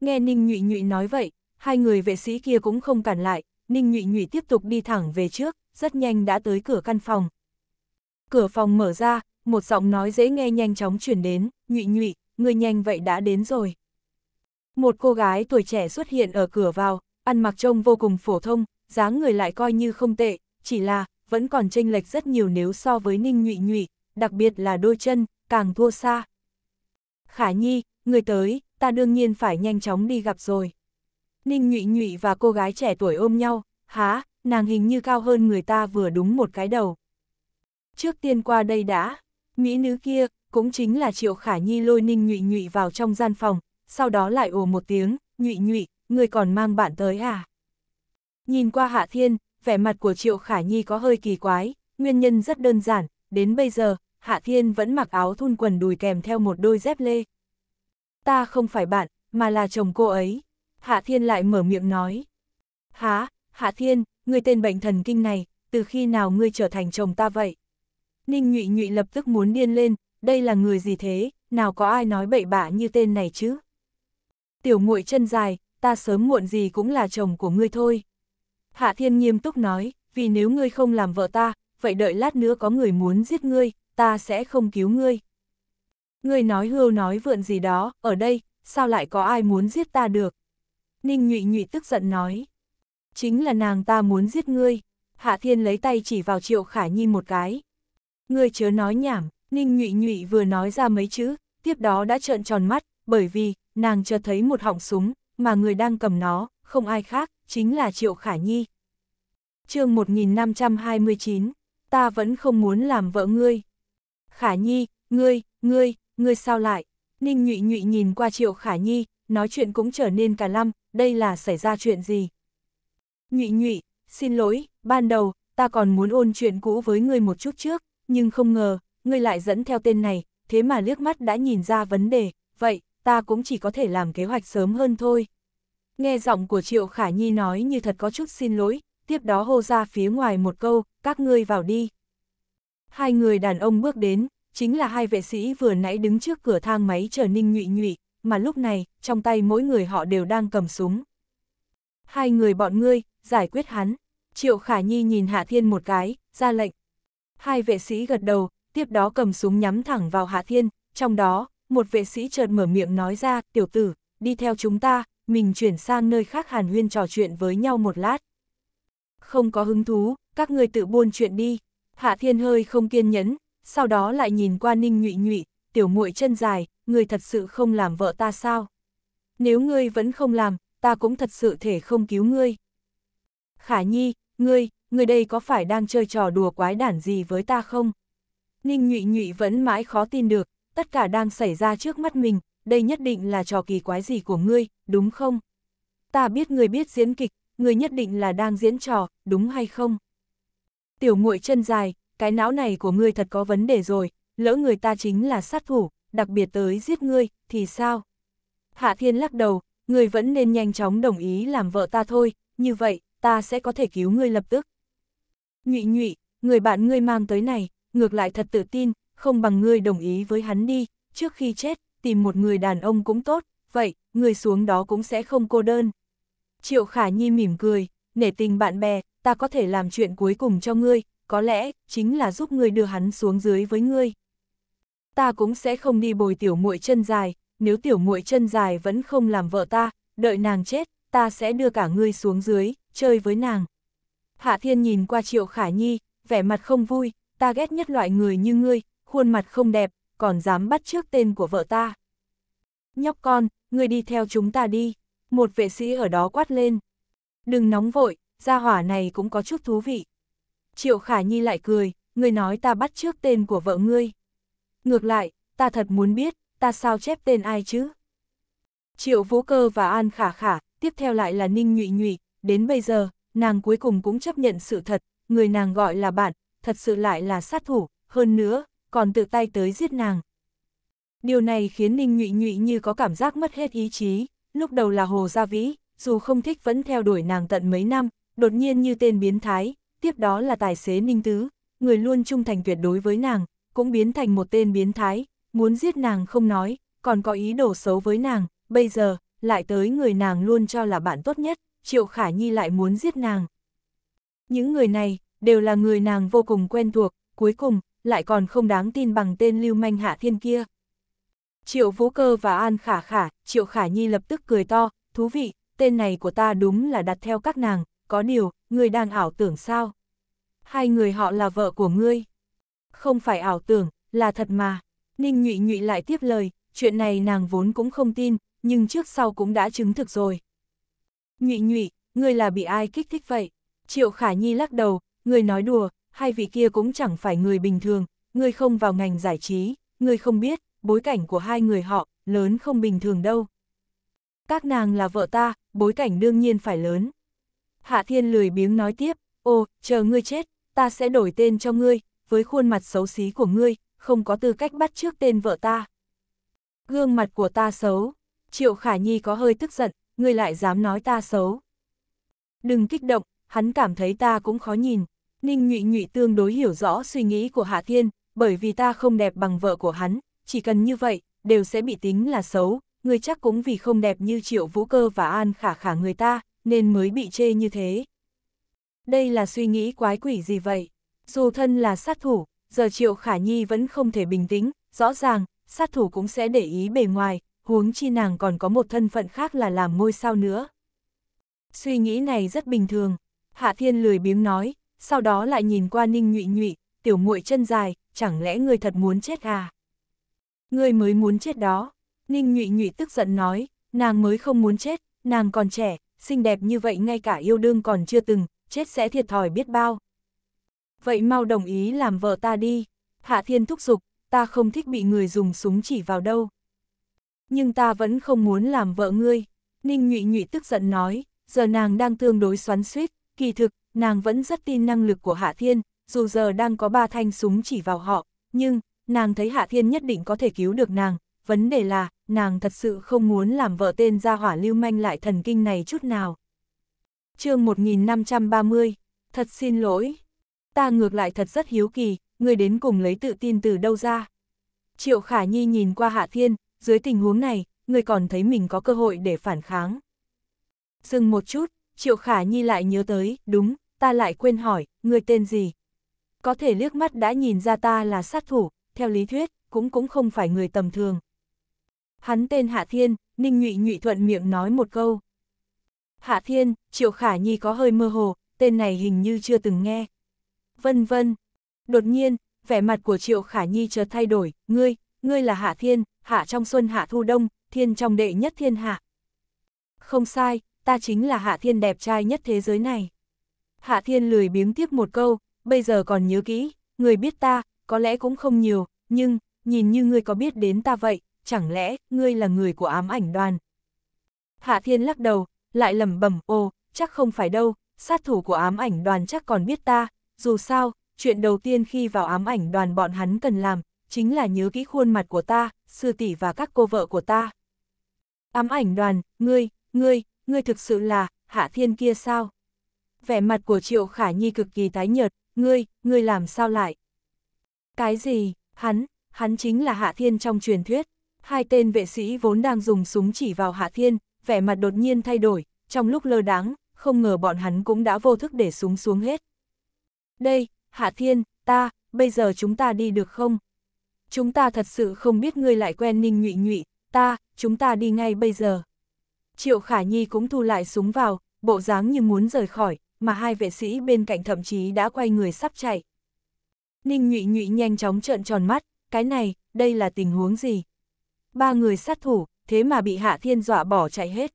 Nghe Ninh Nhụy Nhụy nói vậy, hai người vệ sĩ kia cũng không cản lại, Ninh Nhụy Nhụy tiếp tục đi thẳng về trước, rất nhanh đã tới cửa căn phòng. Cửa phòng mở ra, một giọng nói dễ nghe nhanh chóng chuyển đến, nhụy nhụy, người nhanh vậy đã đến rồi. Một cô gái tuổi trẻ xuất hiện ở cửa vào, ăn mặc trông vô cùng phổ thông, dáng người lại coi như không tệ, chỉ là, vẫn còn chênh lệch rất nhiều nếu so với ninh nhụy nhụy, đặc biệt là đôi chân, càng thua xa. Khả nhi, người tới, ta đương nhiên phải nhanh chóng đi gặp rồi. Ninh nhụy nhụy và cô gái trẻ tuổi ôm nhau, há, nàng hình như cao hơn người ta vừa đúng một cái đầu. Trước tiên qua đây đã, Mỹ nữ kia, cũng chính là Triệu Khả Nhi lôi ninh nhụy nhụy vào trong gian phòng, sau đó lại ồ một tiếng, nhụy nhụy, người còn mang bạn tới à? Nhìn qua Hạ Thiên, vẻ mặt của Triệu Khả Nhi có hơi kỳ quái, nguyên nhân rất đơn giản, đến bây giờ, Hạ Thiên vẫn mặc áo thun quần đùi kèm theo một đôi dép lê. Ta không phải bạn, mà là chồng cô ấy. Hạ Thiên lại mở miệng nói. Há, Hạ Thiên, người tên bệnh thần kinh này, từ khi nào ngươi trở thành chồng ta vậy? Ninh Nhụy Nhụy lập tức muốn điên lên, đây là người gì thế, nào có ai nói bậy bạ như tên này chứ? Tiểu muội chân dài, ta sớm muộn gì cũng là chồng của ngươi thôi. Hạ Thiên nghiêm túc nói, vì nếu ngươi không làm vợ ta, vậy đợi lát nữa có người muốn giết ngươi, ta sẽ không cứu ngươi. Ngươi nói hưu nói vượn gì đó, ở đây, sao lại có ai muốn giết ta được? Ninh Nhụy Nhụy tức giận nói. Chính là nàng ta muốn giết ngươi. Hạ Thiên lấy tay chỉ vào Triệu Khả Nhi một cái. Ngươi chớ nói nhảm, Ninh Nhụy Nhụy vừa nói ra mấy chữ, tiếp đó đã trợn tròn mắt, bởi vì, nàng chợt thấy một họng súng, mà người đang cầm nó, không ai khác, chính là Triệu Khả Nhi. chương 1529, ta vẫn không muốn làm vợ ngươi. Khả Nhi, ngươi, ngươi, ngươi sao lại? Ninh Nhụy Nhụy nhìn qua Triệu Khả Nhi, nói chuyện cũng trở nên cả lăm, đây là xảy ra chuyện gì? Nhụy Nhụy, xin lỗi, ban đầu, ta còn muốn ôn chuyện cũ với ngươi một chút trước, nhưng không ngờ, ngươi lại dẫn theo tên này, thế mà liếc mắt đã nhìn ra vấn đề, vậy, ta cũng chỉ có thể làm kế hoạch sớm hơn thôi. Nghe giọng của Triệu Khả Nhi nói như thật có chút xin lỗi, tiếp đó hô ra phía ngoài một câu, các ngươi vào đi. Hai người đàn ông bước đến, chính là hai vệ sĩ vừa nãy đứng trước cửa thang máy chờ ninh nhụy nhụy, mà lúc này, trong tay mỗi người họ đều đang cầm súng. Hai người bọn ngươi, giải quyết hắn. Triệu Khả Nhi nhìn Hạ Thiên một cái, ra lệnh, Hai vệ sĩ gật đầu, tiếp đó cầm súng nhắm thẳng vào Hạ Thiên, trong đó, một vệ sĩ chợt mở miệng nói ra, tiểu tử, đi theo chúng ta, mình chuyển sang nơi khác hàn huyên trò chuyện với nhau một lát. Không có hứng thú, các người tự buôn chuyện đi. Hạ Thiên hơi không kiên nhẫn, sau đó lại nhìn qua Ninh Nhụy Nhụy, tiểu muội chân dài, người thật sự không làm vợ ta sao? Nếu ngươi vẫn không làm, ta cũng thật sự thể không cứu ngươi. Khả Nhi, ngươi, người đây có phải đang chơi trò đùa quái đản gì với ta không? Ninh nhụy nhụy vẫn mãi khó tin được, tất cả đang xảy ra trước mắt mình, đây nhất định là trò kỳ quái gì của ngươi, đúng không? Ta biết người biết diễn kịch, người nhất định là đang diễn trò, đúng hay không? Tiểu muội chân dài, cái não này của ngươi thật có vấn đề rồi, lỡ người ta chính là sát thủ, đặc biệt tới giết ngươi, thì sao? Hạ Thiên lắc đầu, người vẫn nên nhanh chóng đồng ý làm vợ ta thôi, như vậy, ta sẽ có thể cứu ngươi lập tức. Nhụy nhụy, người bạn ngươi mang tới này, ngược lại thật tự tin, không bằng ngươi đồng ý với hắn đi, trước khi chết, tìm một người đàn ông cũng tốt, vậy, người xuống đó cũng sẽ không cô đơn. Triệu Khả Nhi mỉm cười, nể tình bạn bè, ta có thể làm chuyện cuối cùng cho ngươi, có lẽ, chính là giúp ngươi đưa hắn xuống dưới với ngươi. Ta cũng sẽ không đi bồi tiểu muội chân dài, nếu tiểu muội chân dài vẫn không làm vợ ta, đợi nàng chết, ta sẽ đưa cả ngươi xuống dưới, chơi với nàng. Hạ Thiên nhìn qua Triệu Khả Nhi, vẻ mặt không vui, ta ghét nhất loại người như ngươi, khuôn mặt không đẹp, còn dám bắt trước tên của vợ ta. Nhóc con, ngươi đi theo chúng ta đi, một vệ sĩ ở đó quát lên. Đừng nóng vội, gia hỏa này cũng có chút thú vị. Triệu Khả Nhi lại cười, ngươi nói ta bắt trước tên của vợ ngươi. Ngược lại, ta thật muốn biết, ta sao chép tên ai chứ? Triệu Vũ Cơ và An Khả Khả, tiếp theo lại là Ninh Nhụy Nhụy, đến bây giờ, nàng cuối cùng cũng chấp nhận sự thật, người nàng gọi là bạn, thật sự lại là sát thủ, hơn nữa, còn tự tay tới giết nàng. Điều này khiến Ninh Nhụy Nhụy như có cảm giác mất hết ý chí, lúc đầu là Hồ Gia Vĩ, dù không thích vẫn theo đuổi nàng tận mấy năm, đột nhiên như tên biến thái, tiếp đó là tài xế Ninh Tứ, người luôn trung thành tuyệt đối với nàng, cũng biến thành một tên biến thái, muốn giết nàng không nói, còn có ý đồ xấu với nàng, bây giờ, lại tới người nàng luôn cho là bạn tốt nhất. Triệu Khả Nhi lại muốn giết nàng. Những người này, đều là người nàng vô cùng quen thuộc, cuối cùng, lại còn không đáng tin bằng tên lưu manh hạ thiên kia. Triệu Vũ Cơ và An Khả Khả, Triệu Khả Nhi lập tức cười to, thú vị, tên này của ta đúng là đặt theo các nàng, có điều, người đang ảo tưởng sao? Hai người họ là vợ của ngươi. Không phải ảo tưởng, là thật mà. Ninh Nhụy Nhụy lại tiếp lời, chuyện này nàng vốn cũng không tin, nhưng trước sau cũng đã chứng thực rồi. Nhụy nhụy, người là bị ai kích thích vậy? Triệu Khả Nhi lắc đầu, người nói đùa, hai vị kia cũng chẳng phải người bình thường, Người không vào ngành giải trí, người không biết, bối cảnh của hai người họ, lớn không bình thường đâu. Các nàng là vợ ta, bối cảnh đương nhiên phải lớn. Hạ Thiên lười biếng nói tiếp, ô, chờ ngươi chết, ta sẽ đổi tên cho ngươi, với khuôn mặt xấu xí của ngươi, không có tư cách bắt trước tên vợ ta. Gương mặt của ta xấu, Triệu Khả Nhi có hơi tức giận, ngươi lại dám nói ta xấu. Đừng kích động, hắn cảm thấy ta cũng khó nhìn. Ninh Nhụy Nhụy tương đối hiểu rõ suy nghĩ của Hạ Thiên, bởi vì ta không đẹp bằng vợ của hắn, chỉ cần như vậy, đều sẽ bị tính là xấu, người chắc cũng vì không đẹp như Triệu Vũ Cơ và An Khả Khả người ta, nên mới bị chê như thế. Đây là suy nghĩ quái quỷ gì vậy? Dù thân là sát thủ, giờ Triệu Khả Nhi vẫn không thể bình tĩnh, rõ ràng, sát thủ cũng sẽ để ý bề ngoài, huống chi nàng còn có một thân phận khác là làm ngôi sao nữa. Suy nghĩ này rất bình thường, Hạ Thiên lười biếng nói, sau đó lại nhìn qua Ninh Nhụy Nhụy, tiểu muội chân dài, chẳng lẽ ngươi thật muốn chết à? Ngươi mới muốn chết đó, Ninh Nhụy Nhụy tức giận nói, nàng mới không muốn chết, nàng còn trẻ, xinh đẹp như vậy ngay cả yêu đương còn chưa từng, chết sẽ thiệt thòi biết bao. Vậy mau đồng ý làm vợ ta đi, Hạ Thiên thúc giục, ta không thích bị người dùng súng chỉ vào đâu nhưng ta vẫn không muốn làm vợ ngươi. Ninh nhụy nhụy tức giận nói, giờ nàng đang tương đối xoắn suýt, kỳ thực, nàng vẫn rất tin năng lực của Hạ Thiên, dù giờ đang có ba thanh súng chỉ vào họ, nhưng, nàng thấy Hạ Thiên nhất định có thể cứu được nàng, vấn đề là, nàng thật sự không muốn làm vợ tên gia hỏa lưu manh lại thần kinh này chút nào. chương 1530, thật xin lỗi, ta ngược lại thật rất hiếu kỳ, người đến cùng lấy tự tin từ đâu ra. Triệu Khả Nhi nhìn qua Hạ Thiên, dưới tình huống này, người còn thấy mình có cơ hội để phản kháng. Dừng một chút, Triệu Khả Nhi lại nhớ tới, đúng, ta lại quên hỏi, người tên gì? Có thể liếc mắt đã nhìn ra ta là sát thủ, theo lý thuyết, cũng cũng không phải người tầm thường. Hắn tên Hạ Thiên, Ninh Nhụy Nhụy thuận miệng nói một câu. Hạ Thiên, Triệu Khả Nhi có hơi mơ hồ, tên này hình như chưa từng nghe. Vân vân. Đột nhiên, vẻ mặt của Triệu Khả Nhi chợt thay đổi, ngươi, ngươi là Hạ Thiên, hạ trong xuân hạ thu đông, thiên trong đệ nhất thiên hạ. Không sai, ta chính là hạ thiên đẹp trai nhất thế giới này. Hạ thiên lười biếng tiếp một câu, bây giờ còn nhớ kỹ, người biết ta, có lẽ cũng không nhiều, nhưng, nhìn như ngươi có biết đến ta vậy, chẳng lẽ, ngươi là người của ám ảnh đoàn. Hạ thiên lắc đầu, lại lầm bẩm ồ, chắc không phải đâu, sát thủ của ám ảnh đoàn chắc còn biết ta, dù sao, chuyện đầu tiên khi vào ám ảnh đoàn bọn hắn cần làm, chính là nhớ kỹ khuôn mặt của ta, sư tỷ và các cô vợ của ta. Ám ảnh đoàn, ngươi, ngươi, ngươi thực sự là, hạ thiên kia sao? Vẻ mặt của triệu khả nhi cực kỳ tái nhợt, ngươi, ngươi làm sao lại? Cái gì, hắn, hắn chính là hạ thiên trong truyền thuyết. Hai tên vệ sĩ vốn đang dùng súng chỉ vào hạ thiên, vẻ mặt đột nhiên thay đổi, trong lúc lơ đáng, không ngờ bọn hắn cũng đã vô thức để súng xuống hết. Đây, hạ thiên, ta, bây giờ chúng ta đi được không? chúng ta thật sự không biết ngươi lại quen ninh nhụy nhụy, ta, chúng ta đi ngay bây giờ. Triệu Khả Nhi cũng thu lại súng vào, bộ dáng như muốn rời khỏi, mà hai vệ sĩ bên cạnh thậm chí đã quay người sắp chạy. Ninh nhụy nhụy nhanh chóng trợn tròn mắt, cái này, đây là tình huống gì? Ba người sát thủ, thế mà bị Hạ Thiên dọa bỏ chạy hết.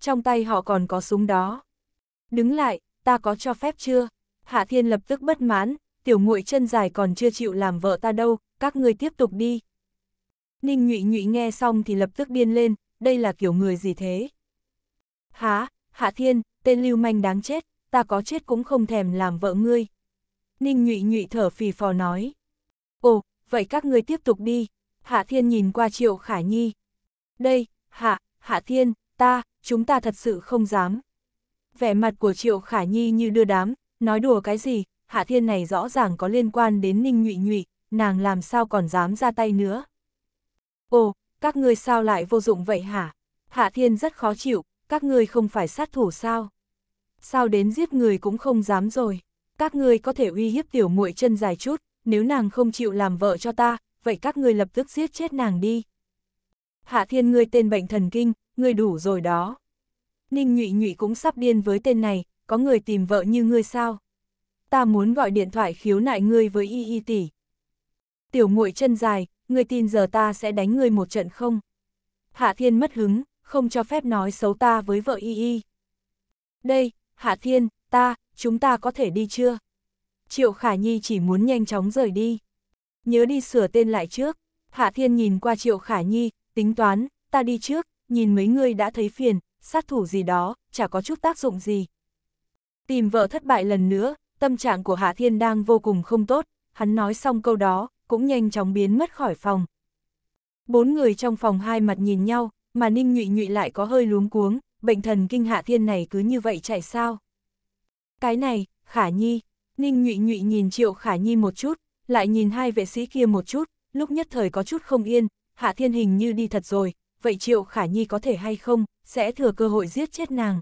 Trong tay họ còn có súng đó. Đứng lại, ta có cho phép chưa? Hạ Thiên lập tức bất mãn, tiểu muội chân dài còn chưa chịu làm vợ ta đâu, các ngươi tiếp tục đi. Ninh nhụy nhụy nghe xong thì lập tức điên lên, đây là kiểu người gì thế? Há, Hạ Thiên, tên lưu manh đáng chết, ta có chết cũng không thèm làm vợ ngươi. Ninh nhụy nhụy thở phì phò nói. Ồ, vậy các ngươi tiếp tục đi. Hạ Thiên nhìn qua Triệu Khải Nhi. Đây, Hạ, Hạ Thiên, ta, chúng ta thật sự không dám. Vẻ mặt của Triệu Khải Nhi như đưa đám, nói đùa cái gì, Hạ Thiên này rõ ràng có liên quan đến Ninh Nhụy Nhụy, nàng làm sao còn dám ra tay nữa. Ồ, các ngươi sao lại vô dụng vậy hả? Hạ Thiên rất khó chịu, các ngươi không phải sát thủ sao? Sao đến giết người cũng không dám rồi? Các ngươi có thể uy hiếp tiểu muội chân dài chút, nếu nàng không chịu làm vợ cho ta, vậy các ngươi lập tức giết chết nàng đi. Hạ Thiên ngươi tên bệnh thần kinh, ngươi đủ rồi đó. Ninh Nhụy Nhụy cũng sắp điên với tên này, có người tìm vợ như ngươi sao? ta muốn gọi điện thoại khiếu nại ngươi với y y tỷ. Tiểu muội chân dài, ngươi tin giờ ta sẽ đánh ngươi một trận không? Hạ Thiên mất hứng, không cho phép nói xấu ta với vợ y y. Đây, Hạ Thiên, ta, chúng ta có thể đi chưa? Triệu Khả Nhi chỉ muốn nhanh chóng rời đi. Nhớ đi sửa tên lại trước. Hạ Thiên nhìn qua Triệu Khả Nhi, tính toán, ta đi trước, nhìn mấy người đã thấy phiền, sát thủ gì đó, chả có chút tác dụng gì. Tìm vợ thất bại lần nữa, Tâm trạng của Hạ Thiên đang vô cùng không tốt, hắn nói xong câu đó, cũng nhanh chóng biến mất khỏi phòng. Bốn người trong phòng hai mặt nhìn nhau, mà Ninh Nhụy Nhụy lại có hơi luống cuống, bệnh thần kinh Hạ Thiên này cứ như vậy chạy sao? Cái này, Khả Nhi, Ninh Nhụy Nhụy nhìn Triệu Khả Nhi một chút, lại nhìn hai vệ sĩ kia một chút, lúc nhất thời có chút không yên, Hạ Thiên hình như đi thật rồi, vậy Triệu Khả Nhi có thể hay không, sẽ thừa cơ hội giết chết nàng.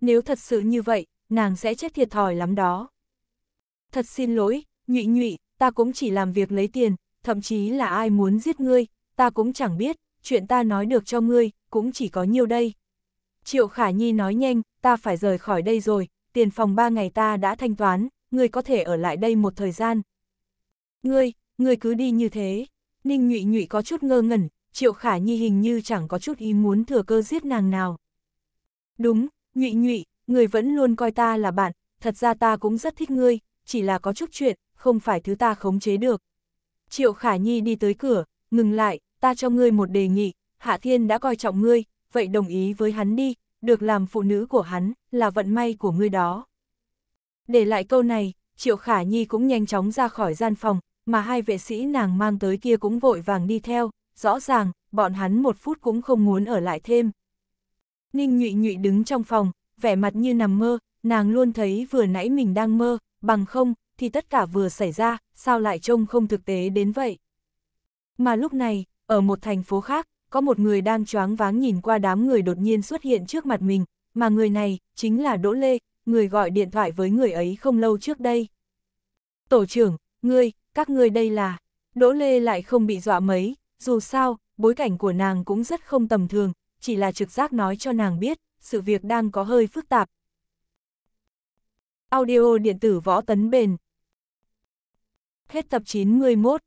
Nếu thật sự như vậy, nàng sẽ chết thiệt thòi lắm đó. Thật xin lỗi, nhụy nhụy, ta cũng chỉ làm việc lấy tiền, thậm chí là ai muốn giết ngươi, ta cũng chẳng biết, chuyện ta nói được cho ngươi, cũng chỉ có nhiêu đây. Triệu Khả Nhi nói nhanh, ta phải rời khỏi đây rồi, tiền phòng ba ngày ta đã thanh toán, ngươi có thể ở lại đây một thời gian. Ngươi, ngươi cứ đi như thế. Ninh nhụy nhụy có chút ngơ ngẩn, Triệu Khả Nhi hình như chẳng có chút ý muốn thừa cơ giết nàng nào. Đúng, nhụy nhụy, người vẫn luôn coi ta là bạn, thật ra ta cũng rất thích ngươi, chỉ là có chút chuyện, không phải thứ ta khống chế được. Triệu Khả Nhi đi tới cửa, ngừng lại, ta cho ngươi một đề nghị, Hạ Thiên đã coi trọng ngươi, vậy đồng ý với hắn đi, được làm phụ nữ của hắn, là vận may của ngươi đó. Để lại câu này, Triệu Khả Nhi cũng nhanh chóng ra khỏi gian phòng, mà hai vệ sĩ nàng mang tới kia cũng vội vàng đi theo, rõ ràng, bọn hắn một phút cũng không muốn ở lại thêm. Ninh nhụy nhụy đứng trong phòng, vẻ mặt như nằm mơ, nàng luôn thấy vừa nãy mình đang mơ, bằng không, thì tất cả vừa xảy ra, sao lại trông không thực tế đến vậy. Mà lúc này, ở một thành phố khác, có một người đang choáng váng nhìn qua đám người đột nhiên xuất hiện trước mặt mình, mà người này, chính là Đỗ Lê, người gọi điện thoại với người ấy không lâu trước đây. Tổ trưởng, ngươi, các ngươi đây là... Đỗ Lê lại không bị dọa mấy, dù sao, bối cảnh của nàng cũng rất không tầm thường, chỉ là trực giác nói cho nàng biết, sự việc đang có hơi phức tạp. Audio điện tử võ tấn bền. Hết tập 91.